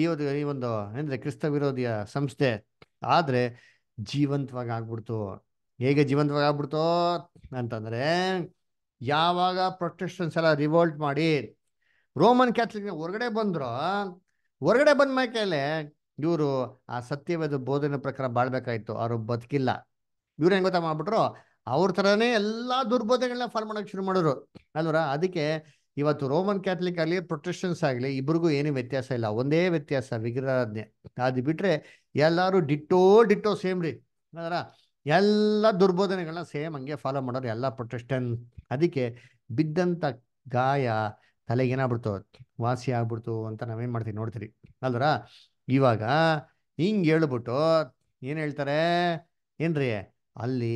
[SPEAKER 1] ಈ ಒಂದು ಈ ಒಂದು ಅಂದರೆ ಕ್ರಿಸ್ತ ವಿರೋಧಿಯ ಸಂಸ್ಥೆ ಆದ್ರೆ ಜೀವಂತವಾಗಿ ಆಗ್ಬಿಡ್ತು ಹೇಗೆ ಜೀವಂತವಾಗಿ ಆಗ್ಬಿಡ್ತು ಅಂತಂದ್ರೆ ಯಾವಾಗ ಪ್ರೊಟೆಸ್ಟನ್ಸ್ ಎಲ್ಲ ರಿವೋಲ್ಟ್ ಮಾಡಿ ರೋಮನ್ ಕ್ಯಾಥಲಿಕ್ ಹೊರಗಡೆ ಬಂದ್ರು ಹೊರಗಡೆ ಬಂದ ಮೇಲೆ ಇವರು ಆ ಸತ್ಯವೇದ ಬೋಧನೆ ಪ್ರಕಾರ ಬಾಳ್ಬೇಕಾಯ್ತು ಅವರು ಬದುಕಿಲ್ಲ ಇವ್ರು ಹೆಂಗ್ ಗೊತ್ತಾ ಮಾಡ್ಬಿಟ್ರು ಅವ್ರ ತರನೇ ಎಲ್ಲಾ ದುರ್ಬೋಧನೆಗಳನ್ನ ಫಾಲೋ ಮಾಡೋಕೆ ಶುರು ಮಾಡೋರು ಅಲ್ವರ ಅದಕ್ಕೆ ಇವತ್ತು ರೋಮನ್ ಕ್ಯಾಥಲಿಕ್ ಆಗಲಿ ಪ್ರೊಟೆಸ್ಟನ್ಸ್ ಆಗಲಿ ಇಬ್ರಿಗೂ ಏನು ವ್ಯತ್ಯಾಸ ಇಲ್ಲ ಒಂದೇ ವ್ಯತ್ಯಾಸ ವಿಗ್ರಹಾರಾಧನೆ ಅದು ಬಿಟ್ರೆ ಎಲ್ಲರೂ ಡಿಟ್ಟೋ ಡಿಟ್ಟೋ ಸೇಮ್ ರೀ ಅದರ ಎಲ್ಲ ದುರ್ಬೋಧನೆಗಳನ್ನ ಸೇಮ್ ಹಂಗೆ ಫಾಲೋ ಮಾಡೋರು ಎಲ್ಲ ಪ್ರೊಟೆಸ್ಟನ್ ಅದಕ್ಕೆ ಬಿದ್ದಂತ ಗಾಯ ಏನಾಗ್ಬಿಡ್ತು ವಾಸಿ ಆಗ್ಬಿಡ್ತು ಅಂತ ನಾವೇನ್ ಮಾಡ್ತೀವಿ ನೋಡ್ತೀರಿ ಅಲ್ವರ ಇವಾಗ ಹಿಂಗೆ ಹೇಳ್ಬಿಟ್ಟು ಏನು ಹೇಳ್ತಾರೆ ಏನ್ರಿ ಅಲ್ಲಿ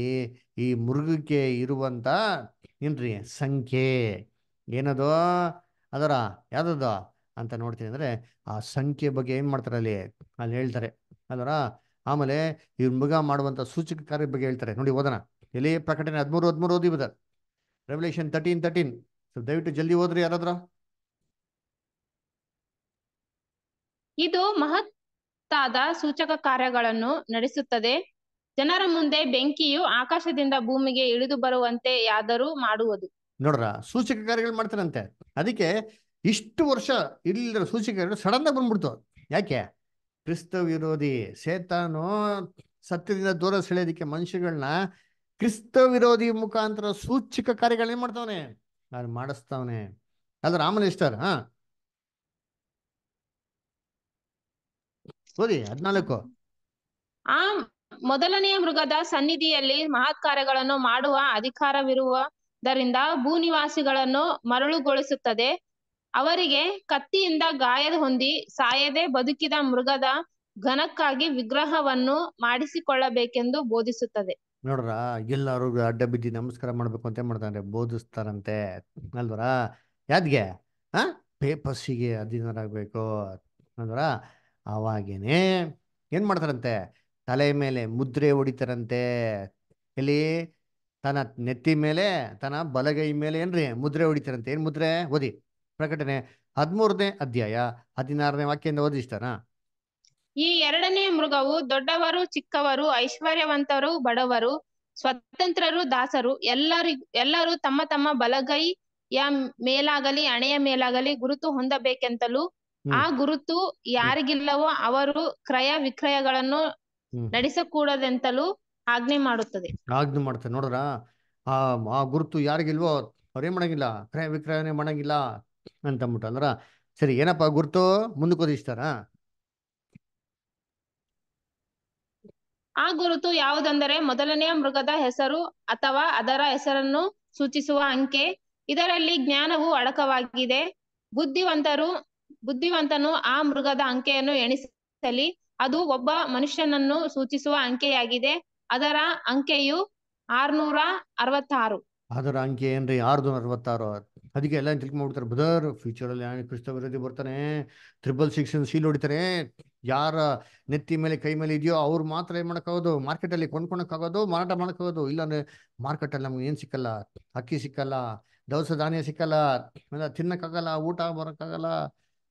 [SPEAKER 1] ಈ ಮೃಗಕ್ಕೆ ಇರುವಂಥ ಏನ್ರಿ ಸಂಖ್ಯೆ ಏನದು ಅದರ ಯಾವುದದು ಅಂತ ನೋಡ್ತೀನಿ ಅಂದರೆ ಆ ಸಂಖ್ಯೆ ಬಗ್ಗೆ ಏನು ಮಾಡ್ತಾರೆ ಅಲ್ಲಿ ಅಲ್ಲಿ ಹೇಳ್ತಾರೆ ಅದರ ಆಮೇಲೆ ಈ ಮೃಗ ಮಾಡುವಂಥ ಸೂಚಕ ಕಾರ್ಯ ಬಗ್ಗೆ ಹೇಳ್ತಾರೆ ನೋಡಿ ಓದೋಣ ಎಲ್ಲಿ ಪ್ರಕಟಣೆ ಹದಿಮೂರು ಹದಿಮೂರು ಓದಿ ಬದ ರೆವಲ್ಯೂಷನ್ ತರ್ಟೀನ್ ತರ್ಟೀನ್ ಸೊ ದಯವಿಟ್ಟು ಜಲ್ದಿ ಓದ್ರಿ ಯಾರಾದ್ರೂ
[SPEAKER 2] ಇದು ಮಹತ್ತಾದ ಸೂಚಕ ಕಾರ್ಯಗಳನ್ನು ನಡೆಸುತ್ತದೆ ಜನರ ಮುಂದೆ ಬೆಂಕಿಯು ಆಕಾಶದಿಂದ ಭೂಮಿಗೆ ಇಳಿದು ಬರುವಂತೆ ಯಾದರೂ ಮಾಡುವುದು
[SPEAKER 1] ನೋಡ್ರ ಸೂಚಕ ಕಾರ್ಯಗಳು ಮಾಡ್ತಾರಂತೆ ಅದಕ್ಕೆ ಇಷ್ಟು ವರ್ಷ ಇಲ್ಲಿರೋ ಸೂಚಕ ಸಡನ್ ಆಗಿ ಬಂದ್ಬಿಡ್ತು ಯಾಕೆ ಕ್ರಿಸ್ತ ವಿರೋಧಿ ಸೇತಾನು ಸತ್ಯದಿಂದ ದೂರ ಸೆಳೆಯೋದಕ್ಕೆ ಮನುಷ್ಯಗಳನ್ನ ಕ್ರಿಸ್ತ ವಿರೋಧಿ ಮುಖಾಂತರ ಸೂಚಕ ಕಾರ್ಯಗಳನ್ನ ಮಾಡ್ತಾವನೆ ಅದು ಮಾಡಿಸ್ತಾವನೆ ಅದು ರಾಮನಿಷ್ಠರ್ ಹಾ ಓದಿ ಹದಿನಾಲ್ಕು
[SPEAKER 2] ಆ ಮೊದಲನೆಯ ಮೃಗದ ಸನ್ನಿಧಿಯಲ್ಲಿ ಮಹತ್ಕಾರ್ಯಗಳನ್ನು ಮಾಡುವ ಅಧಿಕಾರವಿರುವುದರಿಂದ ಭೂನಿವಾಸಿಗಳನ್ನು ಮರಳುಗೊಳಿಸುತ್ತದೆ ಅವರಿಗೆ ಕತ್ತಿಯಿಂದ ಗಾಯದ ಹೊಂದಿ ಸಾಯದೆ ಬದುಕಿದ ಮೃಗದ ಘನಕ್ಕಾಗಿ ವಿಗ್ರಹವನ್ನು ಮಾಡಿಸಿಕೊಳ್ಳಬೇಕೆಂದು ಬೋಧಿಸುತ್ತದೆ
[SPEAKER 1] ನೋಡ್ರ ಎಲ್ಲರೂ ಅಡ್ಡ ಬಿದ್ದಿ ನಮಸ್ಕಾರ ಮಾಡ್ಬೇಕು ಅಂತ ಮಾಡ್ತಾರೆ ಬೋಧಿಸ್ತಾರಂತೆ ಅಲ್ವರ ಯಾದ್ಗೆ ಆ ಪೇಪರ್ಸಿಗೆ ಅಧೀನರಾಗ್ಬೇಕು ಅಲ್ವರ ಆವಾಗೇನೆ ಏನ್ ಮಾಡ್ತಾರಂತೆ ತಲೆ ಮೇಲೆ ಮುದ್ರೆ ಹೊಡಿತಾರಂತೆ ಇಲ್ಲಿ ತನ್ನ ನೆತ್ತಿ ಮೇಲೆ ತನ್ನ ಬಲಗೈ ಮೇಲೆ ಏನ್ರಿ ಮುದ್ರೆ ಹೊಡಿತಾರಂತೆ ಏನ್ ಮುದ್ರೆ ಓದಿ ಪ್ರಕಟಣೆ ಹದಿಮೂರನೇ ಅಧ್ಯಾಯ ಹದಿನಾರನೇ ವಾಕ್ಯದಿಂದ ಓದಿಸ್ತಾನ
[SPEAKER 2] ಈ ಎರಡನೇ ಮೃಗವು ದೊಡ್ಡವರು ಚಿಕ್ಕವರು ಐಶ್ವರ್ಯವಂತರು ಬಡವರು ಸ್ವತಂತ್ರರು ದಾಸರು ಎಲ್ಲರಿ ಎಲ್ಲರೂ ತಮ್ಮ ತಮ್ಮ ಬಲಗೈ ಯ ಮೇಲಾಗಲಿ ಹಣೆಯ ಮೇಲಾಗಲಿ ಗುರುತು ಹೊಂದಬೇಕೆಂತಲೂ ಆ ಗುರುತು ಯಾರಿಗಿಲ್ಲವೋ ಅವರು ಕ್ರಯ ವಿಕ್ರಯಗಳನ್ನು ನಡೆಸಕೂಡದೆಂತಲೂ ಆಜ್ಞೆ ಮಾಡುತ್ತದೆ
[SPEAKER 1] ಆಜ್ಞೆ ಮಾಡುತ್ತೆ ನೋಡ್ರ ಆ ಆ ಗುರುತು ಯಾರಿಗಿಲ್ವೋ ಅವ್ರೇನ್ ಮಾಡಂಗಿಲ್ಲ ಕ್ರಯ ವಿಕ್ರಯನೇ ಮಾಡಂಗಿಲ್ಲ ಅಂತ ಅಂದ್ಬಿಟ್ಟು ಅಂದ್ರ ಸರಿ ಏನಪ್ಪ ಗುರುತು ಮುಂದಕ್ಕೆ
[SPEAKER 2] ಆ ಗುರುತು ಯಾವುದಂದರೆ ಮೊದಲನೆಯ ಮೃಗದ ಹೆಸರು ಅಥವಾ ಅದರ ಹೆಸರನ್ನು ಸೂಚಿಸುವ ಅಂಕೆ ಇದರಲ್ಲಿ ಜ್ಞಾನವು ಅಡಕವಾಗಿದೆ ಬುದ್ಧಿವಂತರು ಬುದ್ಧಿವಂತನು ಆ ಮೃಗದ ಅಂಕೆಯನ್ನು ಎಣಿಸಲಿ ಅದು ಒಬ್ಬ ಮನುಷ್ಯನನ್ನು ಸೂಚಿಸುವ ಅಂಕೆಯಾಗಿದೆ ಅದರ ಅಂಕೆಯು ಆರ್ನೂರ ಅರವತ್ತಾರು
[SPEAKER 1] ಅದರ ಅಂಕೆ ಏನ್ರಿ ಆರ್ನೂರ ಅರವತ್ತಾರು ಅದಕ್ಕೆ ಎಲ್ಲ ತಿಳ್ಕೊ ಮಾಡ್ಬಿಡ್ತಾರೆ ಬ್ರದರ್ ಫ್ಯೂಚರ್ ಅಲ್ಲಿ ಕ್ರಿಸ್ತ ವಿರೋಧಿ ಬರ್ತಾನೆ ತ್ರಿಬಲ್ ಸಿಕ್ಸ್ ಸೀಲ್ ಹೊಡಿತಾರೆ ಯಾರ ನೆತ್ತಿ ಮೇಲೆ ಕೈ ಮೇಲೆ ಇದೆಯೋ ಅವ್ರು ಮಾತ್ರ ಏನ್ ಮಾಡಕ್ಕಾಗೋದು ಮಾರ್ಕೆಟ್ ಅಲ್ಲಿ ಕೊಂಡ್ಕೊಳಕ್ಕಾಗೋದು ಮಾರಾಟ ಮಾಡಕ್ಕಾಗೋದು ಇಲ್ಲಾಂದ್ರೆ ಮಾರ್ಕೆಟ್ ಅಲ್ಲಿ ನಮ್ಗೆ ಏನ್ ಸಿಕ್ಕಲ್ಲ ಅಕ್ಕಿ ಸಿಕ್ಕಲ್ಲ ದವಸ ಧಾನ್ಯ ಸಿಕ್ಕಲ್ಲ ತಿನ್ನಕ್ಕಾಗಲ್ಲ ಊಟ ಬರೋಕ್ಕಾಗಲ್ಲ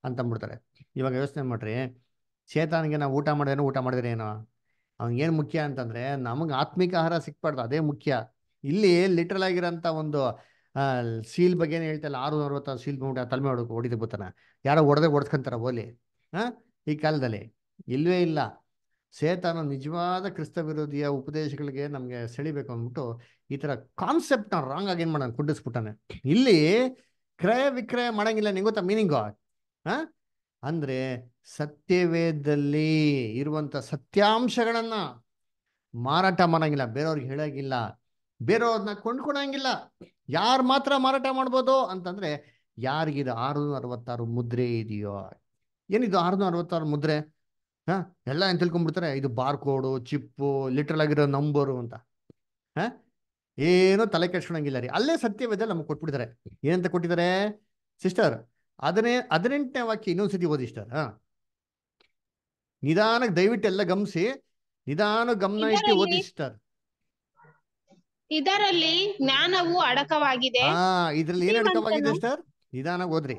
[SPEAKER 1] ಅಂತಂದ್ಬಿಡ್ತಾರೆ ಇವಾಗ ಯೋಚನೆ ಮಾಡ್ರಿ ಶೇತಾನಿಗೆ ನಾವು ಊಟ ಮಾಡಿದ್ರೆ ಊಟ ಮಾಡಿದ್ರೆ ಏನೋ ಅವ್ನಿಗೆ ಏನು ಮುಖ್ಯ ಅಂತಂದ್ರೆ ನಮಗೆ ಆತ್ಮಿಕ ಆಹಾರ ಸಿಕ್ಬಾರ್ದು ಅದೇ ಮುಖ್ಯ ಇಲ್ಲಿ ಲಿಟ್ರಲ್ ಆಗಿರೋಂಥ ಒಂದು ಸೀಲ್ ಬಗ್ಗೆನೇ ಹೇಳ್ತಲ್ಲ ಆರು ಅರವತ್ತ ಸೀಲ್ ಊಟ ತಲೆಮೆ ಹೊಡಕ್ ಹೊಡಿದು ಗೊತ್ತಾನ ಯಾರೋ ಹೊಡೆದೇ ಹೊಡ್ಸ್ಕೊಂತಾರ ಓಲಿ ಹಾಂ ಈ ಕಾಲದಲ್ಲಿ ಇಲ್ವೇ ಇಲ್ಲ ಸೇತಾನು ನಿಜವಾದ ಕ್ರಿಸ್ತ ವಿರೋಧಿಯ ಉಪದೇಶಗಳಿಗೆ ನಮಗೆ ಸೆಳಿಬೇಕು ಅಂದ್ಬಿಟ್ಟು ಈ ಥರ ಕಾನ್ಸೆಪ್ಟ್ನ ರಾಂಗ್ ಆಗಿ ಏನು ಮಾಡೋಣ ಕುಂಡಿಸ್ಬಿಟ್ಟಾನೆ ಇಲ್ಲಿ ಕ್ರಯ ವಿಕ್ರಯ ಮಾಡೋಂಗಿಲ್ಲ ನಿಂಗೆ ಗೊತ್ತಾ ಮೀನಿಂಗು ಹಾ ಅಂದರೆ ಸತ್ಯವೇದದಲ್ಲಿ ಇರುವಂಥ ಸತ್ಯಾಂಶಗಳನ್ನು ಮಾರಾಟ ಮಾಡೋಂಗಿಲ್ಲ ಬೇರೆಯವ್ರಿಗೆ ಹೇಳೋಂಗಿಲ್ಲ ಬೇರೆಯವ್ರನ್ನ ಕೊಂಡ್ಕೊಳಂಗಿಲ್ಲ ಯಾರು ಮಾತ್ರ ಮಾರಾಟ ಮಾಡ್ಬೋದು ಅಂತಂದರೆ ಯಾರಿಗಿದು ಆರುನೂರ ಅರವತ್ತಾರು ಮುದ್ರೆ ಇದೆಯೋ ಏನಿದು ಆರುನೂರ ಅರವತ್ತಾರು ಮುದ್ರೆ ಹಾಂ ಎಲ್ಲ ಏನು ತಿಳ್ಕೊಂಡ್ಬಿಡ್ತಾರೆ ಇದು ಬಾರ್ಕೋಡು ಚಿಪ್ಪು ಲಿಟ್ರಲ್ ಆಗಿರೋ ನಂಬರು ಅಂತ ಹಾಂ ಏನೂ ತಲೆ ಕೆಡ್ಸ್ಕೊಳಂಗಿಲ್ಲ ರೀ ಅಲ್ಲೇ ಸತ್ಯವೇದ ನಮ್ಗೆ ಕೊಟ್ಬಿಡ್ತಾರೆ ಏನಂತ ಕೊಟ್ಟಿದ್ದಾರೆ ಸಿಸ್ಟರ್ ಅದನ್ನೇ ಹದಿನೆಂಟನೇ ವಾಕ್ಯ ಇನ್ನೊಂದ್ಸತಿ ಓದಿಸ್ತಾರ ನಿಧಾನಕ್ಕೆ ಎಲ್ಲ ಗಮನಿಸಿ ನಿಧಾನ ಗಮನ ಇಟ್ಟು ಓದಿಸ್ತಾರ
[SPEAKER 2] ಇದರಲ್ಲಿ ಜ್ಞಾನವು ಅಡಕವಾಗಿದೆ ಹಾ
[SPEAKER 1] ಇದ್ರಲ್ಲಿ ಏನ್ ಅಡಕವಾಗಿದೆ ಸರ್ ನಿಧಾನ ಓದ್ರಿ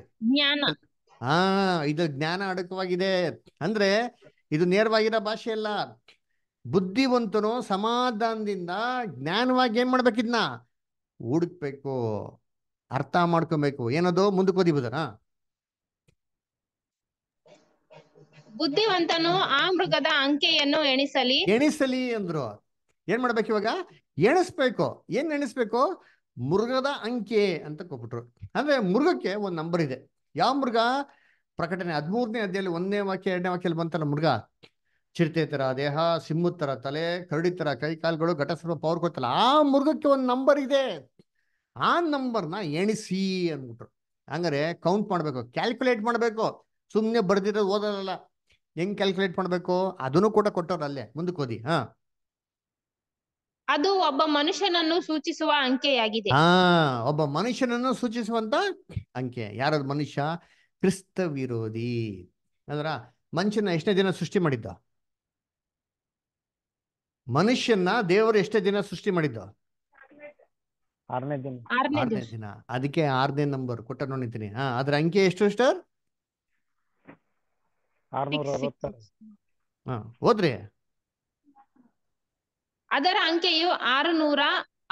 [SPEAKER 1] ಹಾ ಇದು ಜ್ಞಾನ ಅಡಕವಾಗಿದೆ ಅಂದ್ರೆ ಇದು ನೇರವಾಗಿರ ಭಾಷೆ ಅಲ್ಲ ಬುದ್ಧಿವಂತನು ಸಮಾಧಾನದಿಂದ ಜ್ಞಾನವಾಗಿ ಏನ್ ಮಾಡ್ಬೇಕಿದ್ನ ಹುಡುಕ್ಬೇಕು ಅರ್ಥ ಮಾಡ್ಕೊಬೇಕು ಏನದು ಮುಂದಕ್ಕೆ ಓದಿಬೋದನಾ
[SPEAKER 2] ಬುದ್ಧಿವಂತನು ಆ ಮೃಗದ ಅಂಕೆಯನ್ನು ಎಣಿಸಲಿ
[SPEAKER 1] ಎಣಿಸಲಿ ಅಂದ್ರು ಏನ್ ಮಾಡ್ಬೇಕು ಇವಾಗ ಎಣಿಸ್ಬೇಕು ಏನ್ ಎಣಿಸ್ಬೇಕು ಮೃಗದ ಅಂಕೆ ಅಂತ ಕೊಟ್ಬಿಟ್ರು ಅಂದ್ರೆ ಮೃಗಕ್ಕೆ ಒಂದ್ ನಂಬರ್ ಇದೆ ಯಾವ ಮೃಗ ಪ್ರಕಟಣೆ ಹದ್ಮೂರನೇ ಹದಿಯಲ್ಲಿ ಒಂದನೇ ವಾಕ್ಯ ಎರಡನೇ ವಾಕ್ಯಲ್ಲಿ ಬಂತಲ್ಲ ಮೃಗ ಚಿರತೆ ತರ ದೇಹ ಸಿಮ್ಮುತ್ತರ ತಲೆ ಕರಡಿತರ ತರ ಕೈ ಪವರ್ ಘಟಸ್ವರೂಪ ಪವರ್ ಗೊತ್ತಲ್ಲ ಆ ಮೃಗಕ್ಕೆ ಒಂದು ನಂಬರ್ ಇದೆ ಆ ನಂಬರ್ನ ಎಣಿಸಿ ಅಂದ್ಬಿಟ್ರು ಹಂಗಾರೆ ಕೌಂಟ್ ಮಾಡಬೇಕು ಕ್ಯಾಲ್ಕುಲೇಟ್ ಮಾಡಬೇಕು ಸುಮ್ಮನೆ ಬರ್ದಿರೋದು ಓದೋದಲ್ಲ ಹೆಂಗ್ ಕ್ಯಾಲ್ಕುಲೇಟ್ ಮಾಡಬೇಕು ಅದನ್ನು ಕೂಡ ಕೊಟ್ಟವ್ರು ಅಲ್ಲೇ ಮುಂದಕ್ಕೆ ಓದಿ ಹಾ
[SPEAKER 2] ಅದು ಒಬ್ಬ ಮನುಷ್ಯನನ್ನು ಸೂಚಿಸುವ ಅಂಕೆಯಾಗಿದೆ ಹಾ
[SPEAKER 1] ಒಬ್ಬ ಮನುಷ್ಯನನ್ನು ಸೂಚಿಸುವಂತ ಅಂಕೆ ಯಾರಾದ್ರೂ ಮನುಷ್ಯ ಕ್ರಿಸ್ತ ವಿರೋಧಿ ಅಂದ್ರ ಮನುಷ್ಯನ ಎಷ್ಟೇ ದಿನ ಸೃಷ್ಟಿ ಮಾಡಿದ್ದ ಮನುಷ್ಯನ ದೇವರು ಎಷ್ಟೇ ದಿನ ಸೃಷ್ಟಿ ಮಾಡಿದ್ದ ದಿನ ಆರನೇ ದಿನ ಅದಕ್ಕೆ ಆರನೇ ನಂಬರ್ ಕೊಟ್ಟ ನೋಡಿದ್ದೀನಿ ಹಾ ಅದ್ರ ಅಂಕೆ ಎಷ್ಟು ಸ್ಟಾರ್ ಹೋದ್ರಿ ಹಾ ಓದ್ರಿ
[SPEAKER 2] ಅದರ ಅಂಕೆಯು ಆರುನೂರ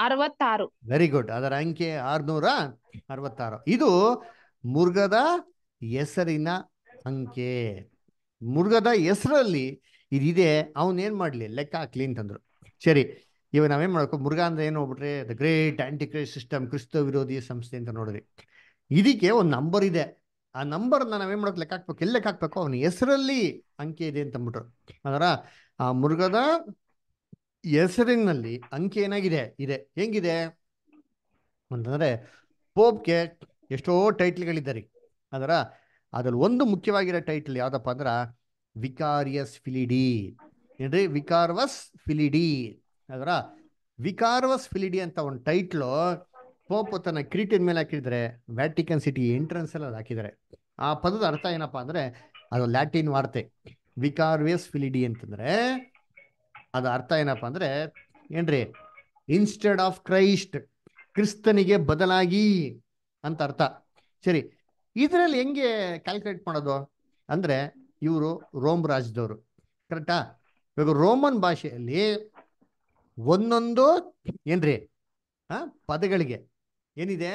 [SPEAKER 2] ಅರವತ್ತಾರು
[SPEAKER 1] ವೆರಿ ಗುಡ್ ಅದರ ಅಂಕೆ ಆರ್ನೂರ ಅರವತ್ತಾರು ಇದು ಮುರ್ಗದ ಹೆಸರಿನ ಅಂಕೆ ಮುರ್ಗದ ಹೆಸರಲ್ಲಿ ಇದಿದೆ ಅವನ್ ಏನ್ ಮಾಡ್ಲಿ ಲೆಕ್ಕ ಹಾಕ್ಲಿ ಅಂತಂದ್ರು ಸರಿ ಇವಾಗ ನಾವೇನ್ ಮಾಡ್ಬೇಕು ಮುರುಘ ಅಂದ್ರೆ ಏನು ಹೋಗ್ಬಿಟ್ರೆ ದ ಗ್ರೇಟ್ ಆಂಟಿಕ್ರೇಟ್ ಸಿಸ್ಟಮ್ ಕ್ರಿಸ್ತ ವಿರೋಧಿ ಸಂಸ್ಥೆ ಅಂತ ನೋಡ್ರಿ ಇದಕ್ಕೆ ಒಂದು ನಂಬರ್ ಇದೆ ಆ ನಂಬರ್ನ ನಾವೇನ್ ಮಾಡೋಕೆ ಲೆಕ್ಕ ಹಾಕ್ಬೇಕು ಎಲ್ಲಿ ಲೆಕ್ಕ ಹಾಕ್ಬೇಕು ಅವನ ಹೆಸರಲ್ಲಿ ಅಂಕೆ ಇದೆ ಅಂತ ಅಂದ್ಬಿಟ್ರು ಅದರ ಆ ಮೃಗದ ಹೆಸರಿನಲ್ಲಿ ಅಂಕೆ ಏನಾಗಿದೆ ಇದೆ ಹೆಂಗಿದೆ ಅಂತಂದ್ರೆ ಪೋಪ್ಗೆ ಎಷ್ಟೋ ಟೈಟ್ಲ್ಗಳಿದ್ದಾರೆ ಅದರ ಅದ್ರಲ್ಲಿ ಒಂದು ಮುಖ್ಯವಾಗಿರೋ ಟೈಟ್ಲ್ ಯಾವ್ದಪ್ಪ ಅಂದ್ರ ವಿಕಾರಿಯಸ್ ಫಿಲಿಡಿ ಏನ್ರಿ ವಿಕಾರ್ವಸ್ ಫಿಲಿಡಿ ಅದರ ವಿಕಾರ್ವಸ್ ಫಿಲಿಡಿ ಅಂತ ಒಂದು ಟೈಟ್ಲು ಪೋಪ್ ತನ್ನ ಕ್ರೀಟಿನ ಮೇಲೆ ಹಾಕಿದ್ರೆ ವ್ಯಾಟಿಕನ್ ಸಿಟಿ ಎಂಟ್ರೆನ್ಸ್ ಅಲ್ಲಿ ಅದು ಹಾಕಿದ್ದಾರೆ ಆ ಪದದ ಅರ್ಥ ಏನಪ್ಪಾ ಅಂದ್ರೆ ಅದು ಲ್ಯಾಟಿನ್ ವಾರ್ತೆ ವಿಕಾರ್ವೇಸ್ ಫಿಲಿಡಿ ಅಂತಂದ್ರೆ ಅದು ಅರ್ಥ ಏನಪ್ಪಾ ಅಂದ್ರೆ ಏನ್ರಿ ಇನ್ಸ್ಟೆಡ್ ಆಫ್ ಕ್ರೈಸ್ಟ್ ಕ್ರಿಸ್ತನಿಗೆ ಬದಲಾಗಿ ಅಂತ ಅರ್ಥ ಸರಿ ಇದರಲ್ಲಿ ಹೆಂಗೆ ಕ್ಯಾಲ್ಕುಲೇಟ್ ಮಾಡೋದು ಅಂದ್ರೆ ಇವರು ರೋಮ್ ರಾಜ್ಯದವರು ಕರೆಕ್ಟಾ ಇವಾಗ ರೋಮನ್ ಭಾಷೆಯಲ್ಲಿ ಒಂದೊಂದು ಏನ್ರಿ ಪದಗಳಿಗೆ ಏನಿದೆ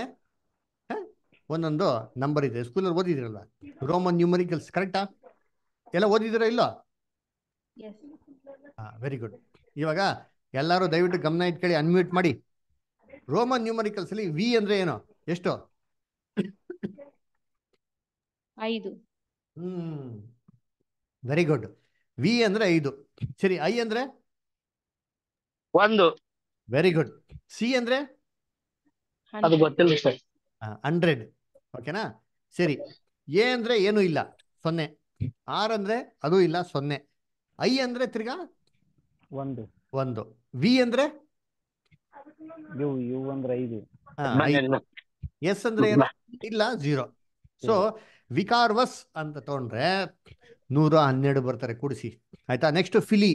[SPEAKER 1] ಒಂದೊಂದು ನಂಬರ್ ಇದೆ ಸ್ಕೂಲಲ್ಲಿ ಓದಿದಿರಲ್ಲ ರೋಮನ್ ನ್ಯೂಮರಿಕಲ್ಸ್ ಕರೆಕ್ಟಾ ಎಲ್ಲ ಓದಿದಿರ ಇಲ್ಲ ವೆರಿ ಗುಡ್ ಇವಾಗ ಎಲ್ಲರೂ ದಯವಿಟ್ಟು ಗಮನ ಇಟ್ಕೊಳ್ಳಿ ಅನ್ಮ್ಯೂಟ್ ಮಾಡಿ ರೋಮನ್ ನ್ಯೂಮರಿಕಲ್ಸ್ ಅಲ್ಲಿ ವಿ ಅಂದ್ರೆ ಏನು ಎಷ್ಟು ಹ್ಮ್ ವೆರಿ ಗುಡ್ ವಿ ಅಂದ್ರೆ ಐದು ಸರಿ ಐ ಅಂದ್ರೆ ಒಂದು ವೆರಿ ಗುಡ್ ಸಿ ಅಂದ್ರೆ ಅದು ಗೊತ್ತಿಲ್ಲ ಸರ್ ಹಂಡ್ರೆಡ್ ಓಕೆನಾ ಸರಿ ಎ ಅಂದ್ರೆ ಏನು ಇಲ್ಲ ಸೊನ್ನೆ ಆರ್ ಅಂದ್ರೆ ಅದು ಇಲ್ಲ ಸೊನ್ನೆ ಐ ಅಂದ್ರೆ ತಿರ್ಗಾ ಒಂದು ಒಂದು ವಿ ಅಂದ್ರೆ ಯು ಯು ಅಂದ್ರೆ ಎಸ್ ಅಂದ್ರೆ ಏನು ಇಲ್ಲ ಜೀರೋ ಸೊ ವಿಕಾರ್ವಸ್ ಅಂತ ತಗೊಂಡ್ರೆ ನೂರ ಹನ್ನೆರಡು ಬರ್ತಾರೆ ಕೂಡಿಸಿ ಆಯ್ತಾ ನೆಕ್ಸ್ಟ್ ಫಿಲಿ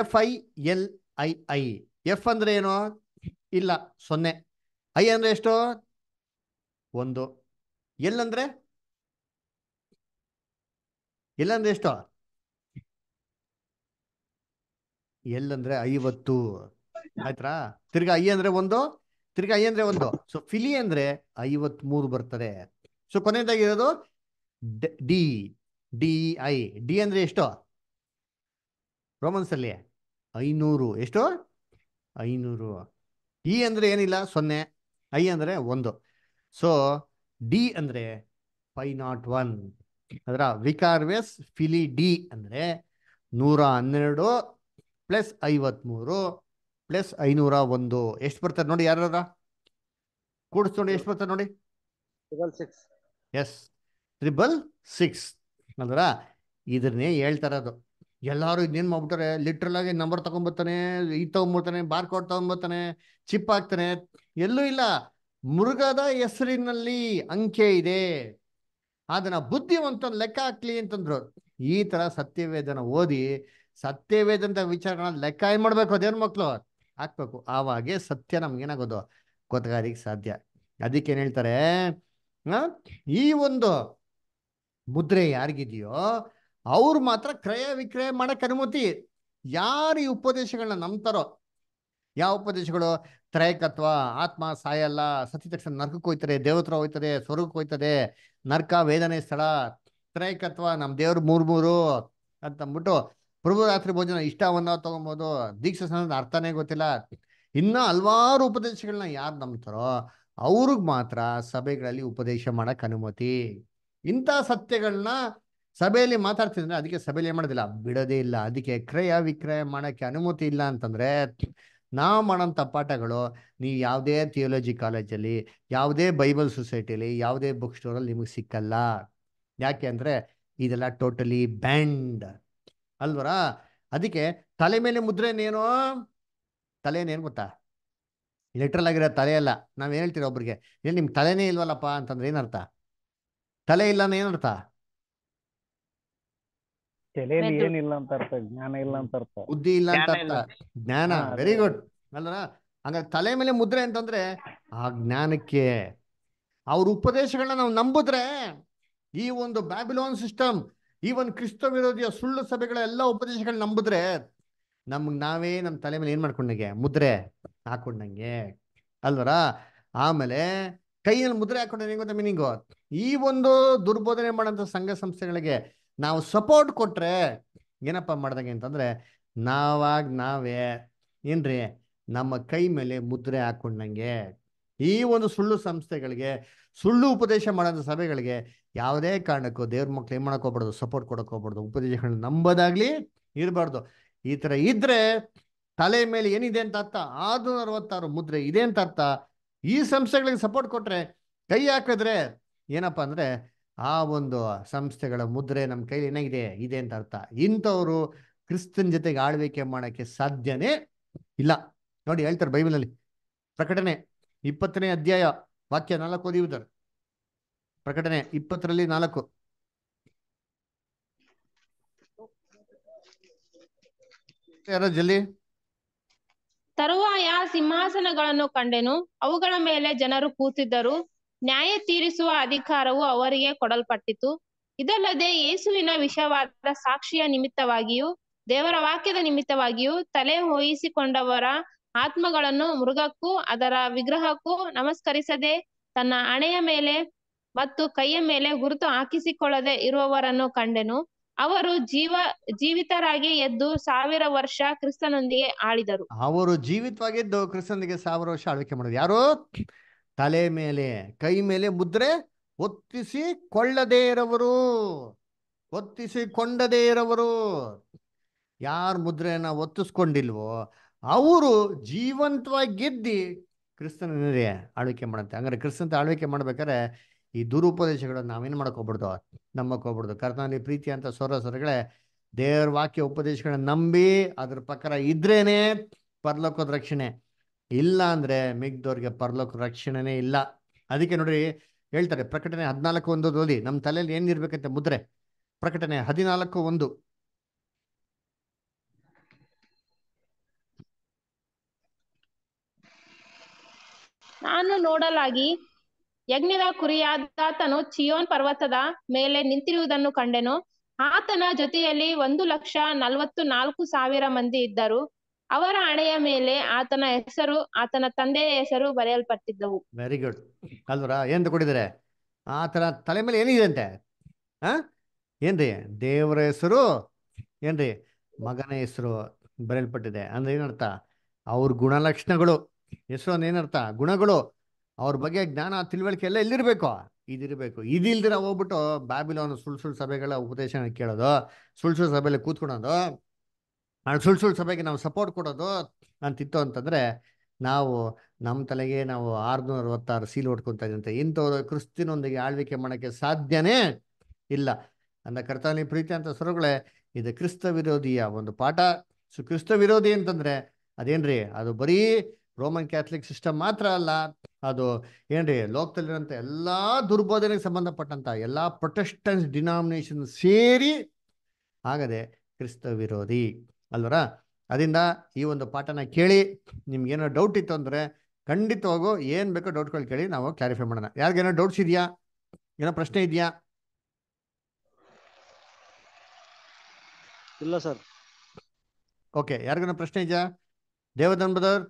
[SPEAKER 1] F I L I I F ಅಂದ್ರೆ ಏನು ಇಲ್ಲ ಸೊನ್ನೆ ಐ ಅಂದ್ರೆ ಎಷ್ಟು ಒಂದು ಎಲ್ಲಂದ್ರೆ ಎಲ್ಲಂದ್ರೆ ಎಷ್ಟು ಎಲ್ಲಂದ್ರೆ ಐವತ್ತು ಆಯ್ತಾ ತಿರ್ಗ ಐ ಅಂದ್ರೆ ಒಂದು ತಿರ್ಗ ಐ ಅಂದ್ರೆ ಒಂದು ಸೊ ಫಿಲಿ ಅಂದ್ರೆ ಐವತ್ ಮೂರು ಬರ್ತದೆ ಸೊ ಕೊನೆಯದಾಗಿರೋದು ಡಿ ಡಿ ಐ ಡಿ ಅಂದ್ರೆ ಎಷ್ಟು ರೋಮನ್ಸ್ ಅಲ್ಲಿ ಐನೂರು ಎಷ್ಟು ಐನೂರು ಇ e ಅಂದ್ರೆ ಏನಿಲ್ಲ ಸೊನ್ನೆ ಐ ಅಂದರೆ ಒಂದು ಸೊ ಡಿ ಅಂದರೆ ಫೈ ನಾಟ್ ಒನ್ ಅದರ ವಿಕಾರ್ವೆಸ್ ಫಿಲಿ ಡಿ ಅಂದರೆ ನೂರ ಹನ್ನೆರಡು ಪ್ಲಸ್ ಐವತ್ಮೂರು ಪ್ಲಸ್ ಐನೂರ ಒಂದು ಎಷ್ಟು ಬರ್ತಾರೆ ನೋಡಿ ಯಾರ ಕೂಡಿಸ್ಕೊಂಡು ಎಷ್ಟು ಬರ್ತಾರೆ ನೋಡಿ ಎಸ್ ತ್ರಿಬಲ್ ಸಿಕ್ಸ್ ಅಂದ್ರ ಇದನ್ನೇ ಹೇಳ್ತಾರದು ಎಲ್ಲರೂ ಇನ್ನೇನ್ ಮಾಡ್ಬಿಟ್ರೆ ಲಿಟ್ರಲ್ ಆಗಿ ನಂಬರ್ ತಗೊಂಡ್ಬರ್ತಾನೆ ಇದು ತಗೊಂಡ್ಬರ್ತಾನೆ ಬಾರ್ ಕೋಡ್ ತಗೊಂಬರ್ತಾನೆ ಚಿಪ್ ಹಾಕ್ತಾನೆ ಎಲ್ಲೂ ಇಲ್ಲ ಮೃಗದ ಹೆಸರಿನಲ್ಲಿ ಅಂಕೆ ಇದೆ ಅದನ್ನ ಬುದ್ಧಿವಂತ ಲೆಕ್ಕ ಹಾಕ್ಲಿ ಅಂತಂದ್ರು ಈ ತರ ಸತ್ಯವೇದನ ಓದಿ ಸತ್ಯವೇದಂತ ವಿಚಾರನ ಲೆಕ್ಕ ಏನ್ ಮಾಡ್ಬೇಕು ಅದೇನ್ ಮಕ್ಕಳು ಹಾಕ್ಬೇಕು ಆವಾಗೆ ಸತ್ಯ ಏನಾಗೋದು ಗೊತ್ತಾಗೋದಿಕ್ ಸಾಧ್ಯ ಅದಕ್ಕೆ ಏನ್ ಹೇಳ್ತಾರೆ ಈ ಒಂದು ಮುದ್ರೆ ಯಾರಿಗಿದೆಯೋ ಅವ್ರು ಮಾತ್ರ ಕ್ರಯ ವಿಕ್ರಯ ಮಾಡಕ್ ಅನುಮತಿ ಯಾರು ಈ ಉಪದೇಶಗಳನ್ನ ನಂಬ್ತಾರೋ ಯಾವ ಉಪದೇಶಗಳು ತ್ರಯಕತ್ವ ಆತ್ಮ ಸಾಯಲ್ಲ ಸತಿ ತಕ್ಷಣ ನರ್ಕಕ್ಕೆ ಹೋಯ್ತಾರೆ ದೇವತ್ರ ಹೋಯ್ತಾರೆ ಸ್ವರ್ಗಕ್ಕೆ ಹೋಯ್ತದೆ ನರ್ಕ ವೇದನೆ ಸ್ಥಳ ತ್ರಯಕತ್ವ ನಮ್ಮ ದೇವ್ರ ಮೂರ್ ಮೂರು ಅಂತಂದ್ಬಿಟ್ಟು ಪ್ರಭು ರಾತ್ರಿ ಭೋಜನ ಇಷ್ಟವನ್ನ ತಗೊಬೋದು ದೀಕ್ಷಾ ಸ್ನಾನದ ಅರ್ಥನೇ ಗೊತ್ತಿಲ್ಲ ಇನ್ನು ಹಲ್ವಾರು ಉಪದೇಶಗಳನ್ನ ಯಾರು ನಂಬ್ತಾರೋ ಅವ್ರಿಗೆ ಮಾತ್ರ ಸಭೆಗಳಲ್ಲಿ ಉಪದೇಶ ಮಾಡಕ್ ಅನುಮತಿ ಇಂಥ ಸತ್ಯಗಳನ್ನ ಸಭೆಯಲ್ಲಿ ಮಾತಾಡ್ತಿದ್ರೆ ಅದಕ್ಕೆ ಸಭೆಯಲ್ಲಿ ಏನು ಮಾಡೋದಿಲ್ಲ ಬಿಡೋದೇ ಇಲ್ಲ ಅದಕ್ಕೆ ಕ್ರಯ ವಿಕ್ರಯ ಮಾಡೋಕ್ಕೆ ಅನುಮತಿ ಇಲ್ಲ ಅಂತಂದರೆ ನಾವು ಮಾಡೋಂಥ ಪಾಠಗಳು ನೀವು ಯಾವುದೇ ಥಿಯೋಲಜಿ ಕಾಲೇಜಲ್ಲಿ ಯಾವುದೇ ಬೈಬಲ್ ಸೊಸೈಟಿಯಲ್ಲಿ ಯಾವುದೇ ಬುಕ್ ಸ್ಟೋರಲ್ಲಿ ನಿಮಗೆ ಸಿಕ್ಕಲ್ಲ ಯಾಕೆ ಅಂದರೆ ಇದೆಲ್ಲ ಟೋಟಲಿ ಬ್ಯಾಂಡ್ ಅಲ್ವರ ಅದಕ್ಕೆ ತಲೆ ಮೇಲೆ ತಲೆ ತಲೆನೇನು ಗೊತ್ತಾ ಲಿಟ್ರಲ್ ಆಗಿರೋ ತಲೆ ಅಲ್ಲ ನಾವೇನು ಹೇಳ್ತೀರ ಒಬ್ರಿಗೆ ಏನು ನಿಮ್ಮ ತಲೆನೇ ಇಲ್ವಲ್ಲಪ್ಪ ಅಂತಂದ್ರೆ ಏನರ್ಥ ತಲೆ ಇಲ್ಲ ಏನರ್ಥ ಅಂತ ಅರ್ಥ ಜ್ಞಾನ ಇಲ್ಲ ಅಂತ ಅರ್ಥ ಬುದ್ಧಿ ಇಲ್ಲ ಅಂತ ಅರ್ಥ ಜ್ಞಾನ ವೆರಿ ಗುಡ್ ಅಲ್ವಾ ಅಂದ್ರೆ ತಲೆ ಮೇಲೆ ಮುದ್ರೆ ಅಂತಂದ್ರೆ ಆ ಜ್ಞಾನಕ್ಕೆ ಅವ್ರ ಉಪದೇಶಗಳನ್ನ ನಾವು ನಂಬಿದ್ರೆ ಈ ಒಂದು ಬ್ಯಾಬಿಲೋನ್ ಸಿಸ್ಟಮ್ ಈ ಒಂದು ಕ್ರಿಸ್ತ ವಿರೋಧಿಯ ಸುಳ್ಳು ಸಭೆಗಳ ಎಲ್ಲಾ ಉಪದೇಶಗಳನ್ನ ನಂಬಿದ್ರೆ ನಮ್ಗೆ ನಾವೇ ನಮ್ಮ ತಲೆ ಮೇಲೆ ಏನ್ ಮಾಡ್ಕೊಂಡಂಗೆ ಮುದ್ರೆ ಹಾಕೊಂಡಂಗೆ ಅಲ್ವರ ಆಮೇಲೆ ಕೈಯಲ್ಲಿ ಮುದ್ರೆ ಹಾಕೊಂಡ್ರೆ ಗೊತ್ತಾ ಮೀನಿಂಗು ಈ ಒಂದು ದುರ್ಬೋಧನೆ ಮಾಡಂತ ಸಂಘ ಸಂಸ್ಥೆಗಳಿಗೆ ನಾವು ಸಪೋರ್ಟ್ ಕೊಟ್ರೆ ಏನಪ್ಪ ಮಾಡ್ದಂಗೆ ಅಂತಂದ್ರೆ ನಾವಾಗ ನಾವೇ ಏನ್ರಿ ನಮ್ಮ ಕೈ ಮೇಲೆ ಮುದ್ರೆ ಹಾಕೊಂಡಂಗೆ ಈ ಒಂದು ಸುಳ್ಳು ಸಂಸ್ಥೆಗಳಿಗೆ ಸುಳ್ಳು ಉಪದೇಶ ಮಾಡೋಂಥ ಸಭೆಗಳಿಗೆ ಯಾವುದೇ ಕಾರಣಕ್ಕೂ ದೇವ್ರ ಮಕ್ಳು ಏನ್ ಮಾಡಕ್ ಹೋಗ್ಬಾರ್ದು ಸಪೋರ್ಟ್ ಕೊಡಕ್ ಹೋಗ್ಬಾರ್ದು ಉಪದೇಶಗಳನ್ನ ನಂಬೋದಾಗ್ಲಿ ಇರಬಾರ್ದು ಈ ತರ ಇದ್ರೆ ತಲೆ ಮೇಲೆ ಏನಿದೆ ಅಂತ ಅರ್ಥ ಆದ್ರೂ ಅರವತ್ತಾರು ಮುದ್ರೆ ಇದೆ ಅಂತ ಅರ್ಥ ಈ ಸಂಸ್ಥೆಗಳಿಗೆ ಸಪೋರ್ಟ್ ಕೊಟ್ರೆ ಕೈ ಹಾಕಿದ್ರೆ ಏನಪ್ಪಾ ಅಂದ್ರೆ ಆ ಒಂದು ಸಂಸ್ಥೆಗಳ ಮುದ್ರೆ ನಮ್ಮ ಕೈಲಿ ಏನಾಗಿದೆ ಇದೆ ಅಂತ ಅರ್ಥ ಇಂಥವ್ರು ಕ್ರಿಸ್ತನ್ ಜೊತೆಗೆ ಆಳ್ವಿಕೆ ಮಾಡೋಕ್ಕೆ ಸಾಧ್ಯನೇ ಇಲ್ಲ ನೋಡಿ ಹೇಳ್ತಾರೆ ಬೈಬಲಲ್ಲಿ ಪ್ರಕಟಣೆ ಇಪ್ಪತ್ತನೇ ಅಧ್ಯಾಯ ವಾಕ್ಯ ನಾಲ್ಕು ಓದಿಯುವುದರ್ ಪ್ರಕಟಣೆ ಇಪ್ಪತ್ತರಲ್ಲಿ ನಾಲ್ಕು
[SPEAKER 2] ತರುವಾಯ ಸಿಂಹಾಸನಗಳನ್ನು ಕಂಡೆನು ಅವುಗಳ ಮೇಲೆ ಜನರು ಕೂತಿದ್ದರು ನ್ಯಾಯ ತೀರಿಸುವ ಅಧಿಕಾರವು ಅವರಿಗೆ ಕೊಡಲ್ಪಟ್ಟಿತು ಇದಲ್ಲದೆ ಯೇಸುವಿನ ವಿಷವಾದ ಸಾಕ್ಷಿಯ ನಿಮಿತ್ತವಾಗಿಯೂ ದೇವರ ವಾಕ್ಯದ ನಿಮಿತ್ತವಾಗಿಯೂ ತಲೆ ಹೋಯಿಸಿಕೊಂಡವರ ಆತ್ಮಗಳನ್ನು ಮೃಗಕ್ಕೂ ಅದರ ವಿಗ್ರಹಕ್ಕೂ ನಮಸ್ಕರಿಸದೆ ತನ್ನ ಹಣೆಯ ಮೇಲೆ ಮತ್ತು ಕೈಯ ಮೇಲೆ ಗುರುತು ಹಾಕಿಸಿಕೊಳ್ಳದೆ ಇರುವವರನ್ನು ಕಂಡೆನು ಅವರು ಜೀವ ಜೀವಿತರಾಗಿ ಎದ್ದು ಸಾವಿರ ವರ್ಷ ಕ್ರಿಸ್ತನೊಂದಿಗೆ ಆಳಿದರು
[SPEAKER 1] ಅವರು ಜೀವಿತವಾಗಿದ್ದು ಕ್ರಿಸ್ತನೊಂದಿಗೆ ಸಾವಿರ ವರ್ಷ ಆಳ್ವಿಕೆ ಮಾಡಿದ್ರು ಯಾರು ತಲೆ ಮೇಲೆ ಕೈ ಮೇಲೆ ಮುದ್ರೆ ಒತ್ತಿಸಿ ಕೊಳ್ಳದೇ ಇರವರು ಒತ್ತಿಸಿಕೊಂಡದೇ ಇರವರು ಯಾರ ಮುದ್ರೆಯನ್ನು ಒತ್ತಿಸ್ಕೊಂಡಿಲ್ವೋ ಅವರು ಜೀವಂತವಾಗಿ ಗೆದ್ದಿ ಕ್ರಿಸ್ತನೇ ಆಳ್ವಿಕೆ ಮಾಡುತ್ತೆ ಹಂಗಾರೆ ಕ್ರಿಸ್ತನ ಆಳ್ವಿಕೆ ಮಾಡ್ಬೇಕಾದ್ರೆ ಈ ದುರುಪದೇಶಗಳನ್ನು ನಾವೇನು ಮಾಡ್ಕೋಗ್ಬಿಡ್ದು ನಂಬಕ್ಕೋಗ್ಬಿಡ್ದು ಕರ್ತನಲ್ಲಿ ಪ್ರೀತಿ ಅಂತ ಸ್ವರ ಸ್ವರಗಳೇ ದೇವ್ರ ವಾಕ್ಯ ಉಪದೇಶಗಳನ್ನ ನಂಬಿ ಅದ್ರ ಪ್ರಕಾರ ಇದ್ರೇನೆ ಪರಲೋಕದ ರಕ್ಷಣೆ ಇಲ್ಲ ಅಂದ್ರೆ ಮಿಗ್ದವ್ರಿಗೆ ಪರಲೋಕ ರಕ್ಷಣೆನೇ ಇಲ್ಲ ಅದಕ್ಕೆ ನೋಡ್ರಿ ಹೇಳ್ತಾರೆ ಪ್ರಕಟಣೆ ಹದಿನಾಲ್ಕು ಒಂದು ಓದಿ ನಮ್ಮ ತಲೆಯಲ್ಲಿ ಏನಿರ್ಬೇಕಂತೆ ಮುದ್ರೆ ಪ್ರಕಟಣೆ ಹದಿನಾಲ್ಕು ಒಂದು
[SPEAKER 2] ನಾನು ನೋಡಲಾಗಿ ಯಜ್ಞದ ಕುರಿಯಾದಾತನು ಚಿಯೋನ್ ಪರ್ವತದ ಮೇಲೆ ನಿಂತಿರುವುದನ್ನು ಕಂಡೆನು ಆತನ ಜೊತೆಯಲ್ಲಿ ಒಂದು ಲಕ್ಷ ನಲ್ವತ್ತು ನಾಲ್ಕು ಸಾವಿರ ಮಂದಿ ಇದ್ದರು ಅವರ ಹಣೆಯ ಮೇಲೆ ಆತನ ಹೆಸರು ಆತನ ತಂದೆಯ ಹೆಸರು ಬರೆಯಲ್ಪಟ್ಟಿದ್ದವು
[SPEAKER 1] ವೆರಿ ಗುಡ್ ಅಲ್ವರಾ ಏನ್ ಕೊಟ್ಟಿದ್ದಾರೆ ಆತನ ತಲೆ ಮೇಲೆ ಏನಿದೆ ಅಂತೆ ಆ ಏನ್ರಿ ದೇವರ ಹೆಸರು ಏನ್ರಿ ಮಗನ ಹೆಸರು ಬರೆಯಲ್ಪಟ್ಟಿದೆ ಅಂದ್ರೆ ಏನರ್ಥ ಅವ್ರ ಗುಣಲಕ್ಷಣಗಳು ಹೆಸರು ಅಂದ್ರೆ ಏನರ್ಥ ಗುಣಗಳು ಅವ್ರ ಬಗ್ಗೆ ಜ್ಞಾನ ತಿಳುವಳಿಕೆ ಎಲ್ಲ ಇಲ್ಲಿರ್ಬೇಕು ಇದಿರ್ಬೇಕು ಇದಿಲ್ದಿರ ಹೋಗ್ಬಿಟ್ಟು ಬಾಬಿಲವನು ಸುಳ್ ಸುಳ್ ಸಭೆಗಳ ಉಪದೇಶ ಕೇಳೋದು ಸುಳ್ ಸುಳ್ ಸಭೆಯಲ್ಲಿ ಕೂತ್ಕೊಳೋದು ಸುಳ್ ಸುಳ್ಳು ಸಭೆಗೆ ನಾವು ಸಪೋರ್ಟ್ ಕೊಡೋದು ಅಂತಿತ್ತು ಅಂತಂದರೆ ನಾವು ನಮ್ಮ ತಲೆಗೆ ನಾವು ಆರುನೂರ ಅರವತ್ತಾರು ಸೀಲ್ ಹೊಡ್ಕೊತಾ ಇದ್ದಂತೆ ಇಂಥವ್ರ ಕ್ರಿಸ್ತಿನೊಂದಿಗೆ ಆಳ್ವಿಕೆ ಮಾಡೋಕ್ಕೆ ಸಾಧ್ಯನೇ ಇಲ್ಲ ಅಂದ ಕರ್ತಾನಿ ಪ್ರೀತಿ ಅಂತ ಸ್ವರಗಳೇ ಇದು ಕ್ರಿಸ್ತ ವಿರೋಧಿಯ ಒಂದು ಪಾಠ ಸು ಕ್ರಿಸ್ತ ವಿರೋಧಿ ಅಂತಂದರೆ ಅದೇನ್ರಿ ಅದು ಬರೀ ರೋಮನ್ ಕ್ಯಾಥಲಿಕ್ ಸಿಸ್ಟಮ್ ಮಾತ್ರ ಅಲ್ಲ ಅದು ಏನ್ರಿ ಲೋಕದಲ್ಲಿರೋಂಥ ಎಲ್ಲ ದುರ್ಬೋಧನೆಗೆ ಸಂಬಂಧಪಟ್ಟಂಥ ಎಲ್ಲ ಪ್ರೊಟೆಸ್ಟೆಂಟ್ ಡಿನಾಮಿನೇಷನ್ ಸೇರಿ ಆಗದೆ ಕ್ರಿಸ್ತ ವಿರೋಧಿ ಅಲ್ವರಾ ಅದರಿಂದ ಈ ಒಂದು ಪಾಠನ ಕೇಳಿ ನಿಮ್ಗೇನೋ ಡೌಟ್ ಇತ್ತು ಅಂದರೆ ಖಂಡಿತವಾಗೂ ಏನು ಬೇಕೋ ಡೌಟ್ಗಳು ಕೇಳಿ ನಾವು ಕ್ಲಾರಿಫೈ ಮಾಡೋಣ ಯಾರಿಗೇನೋ ಡೌಟ್ಸ್ ಇದೆಯಾ ಏನೋ ಪ್ರಶ್ನೆ ಇದೆಯಾ ಇಲ್ಲ ಸರ್ ಓಕೆ ಯಾರಿಗೇನೋ ಪ್ರಶ್ನೆ ಇದೆಯಾ Devadhan brother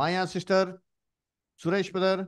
[SPEAKER 1] Maya sister Suresh brother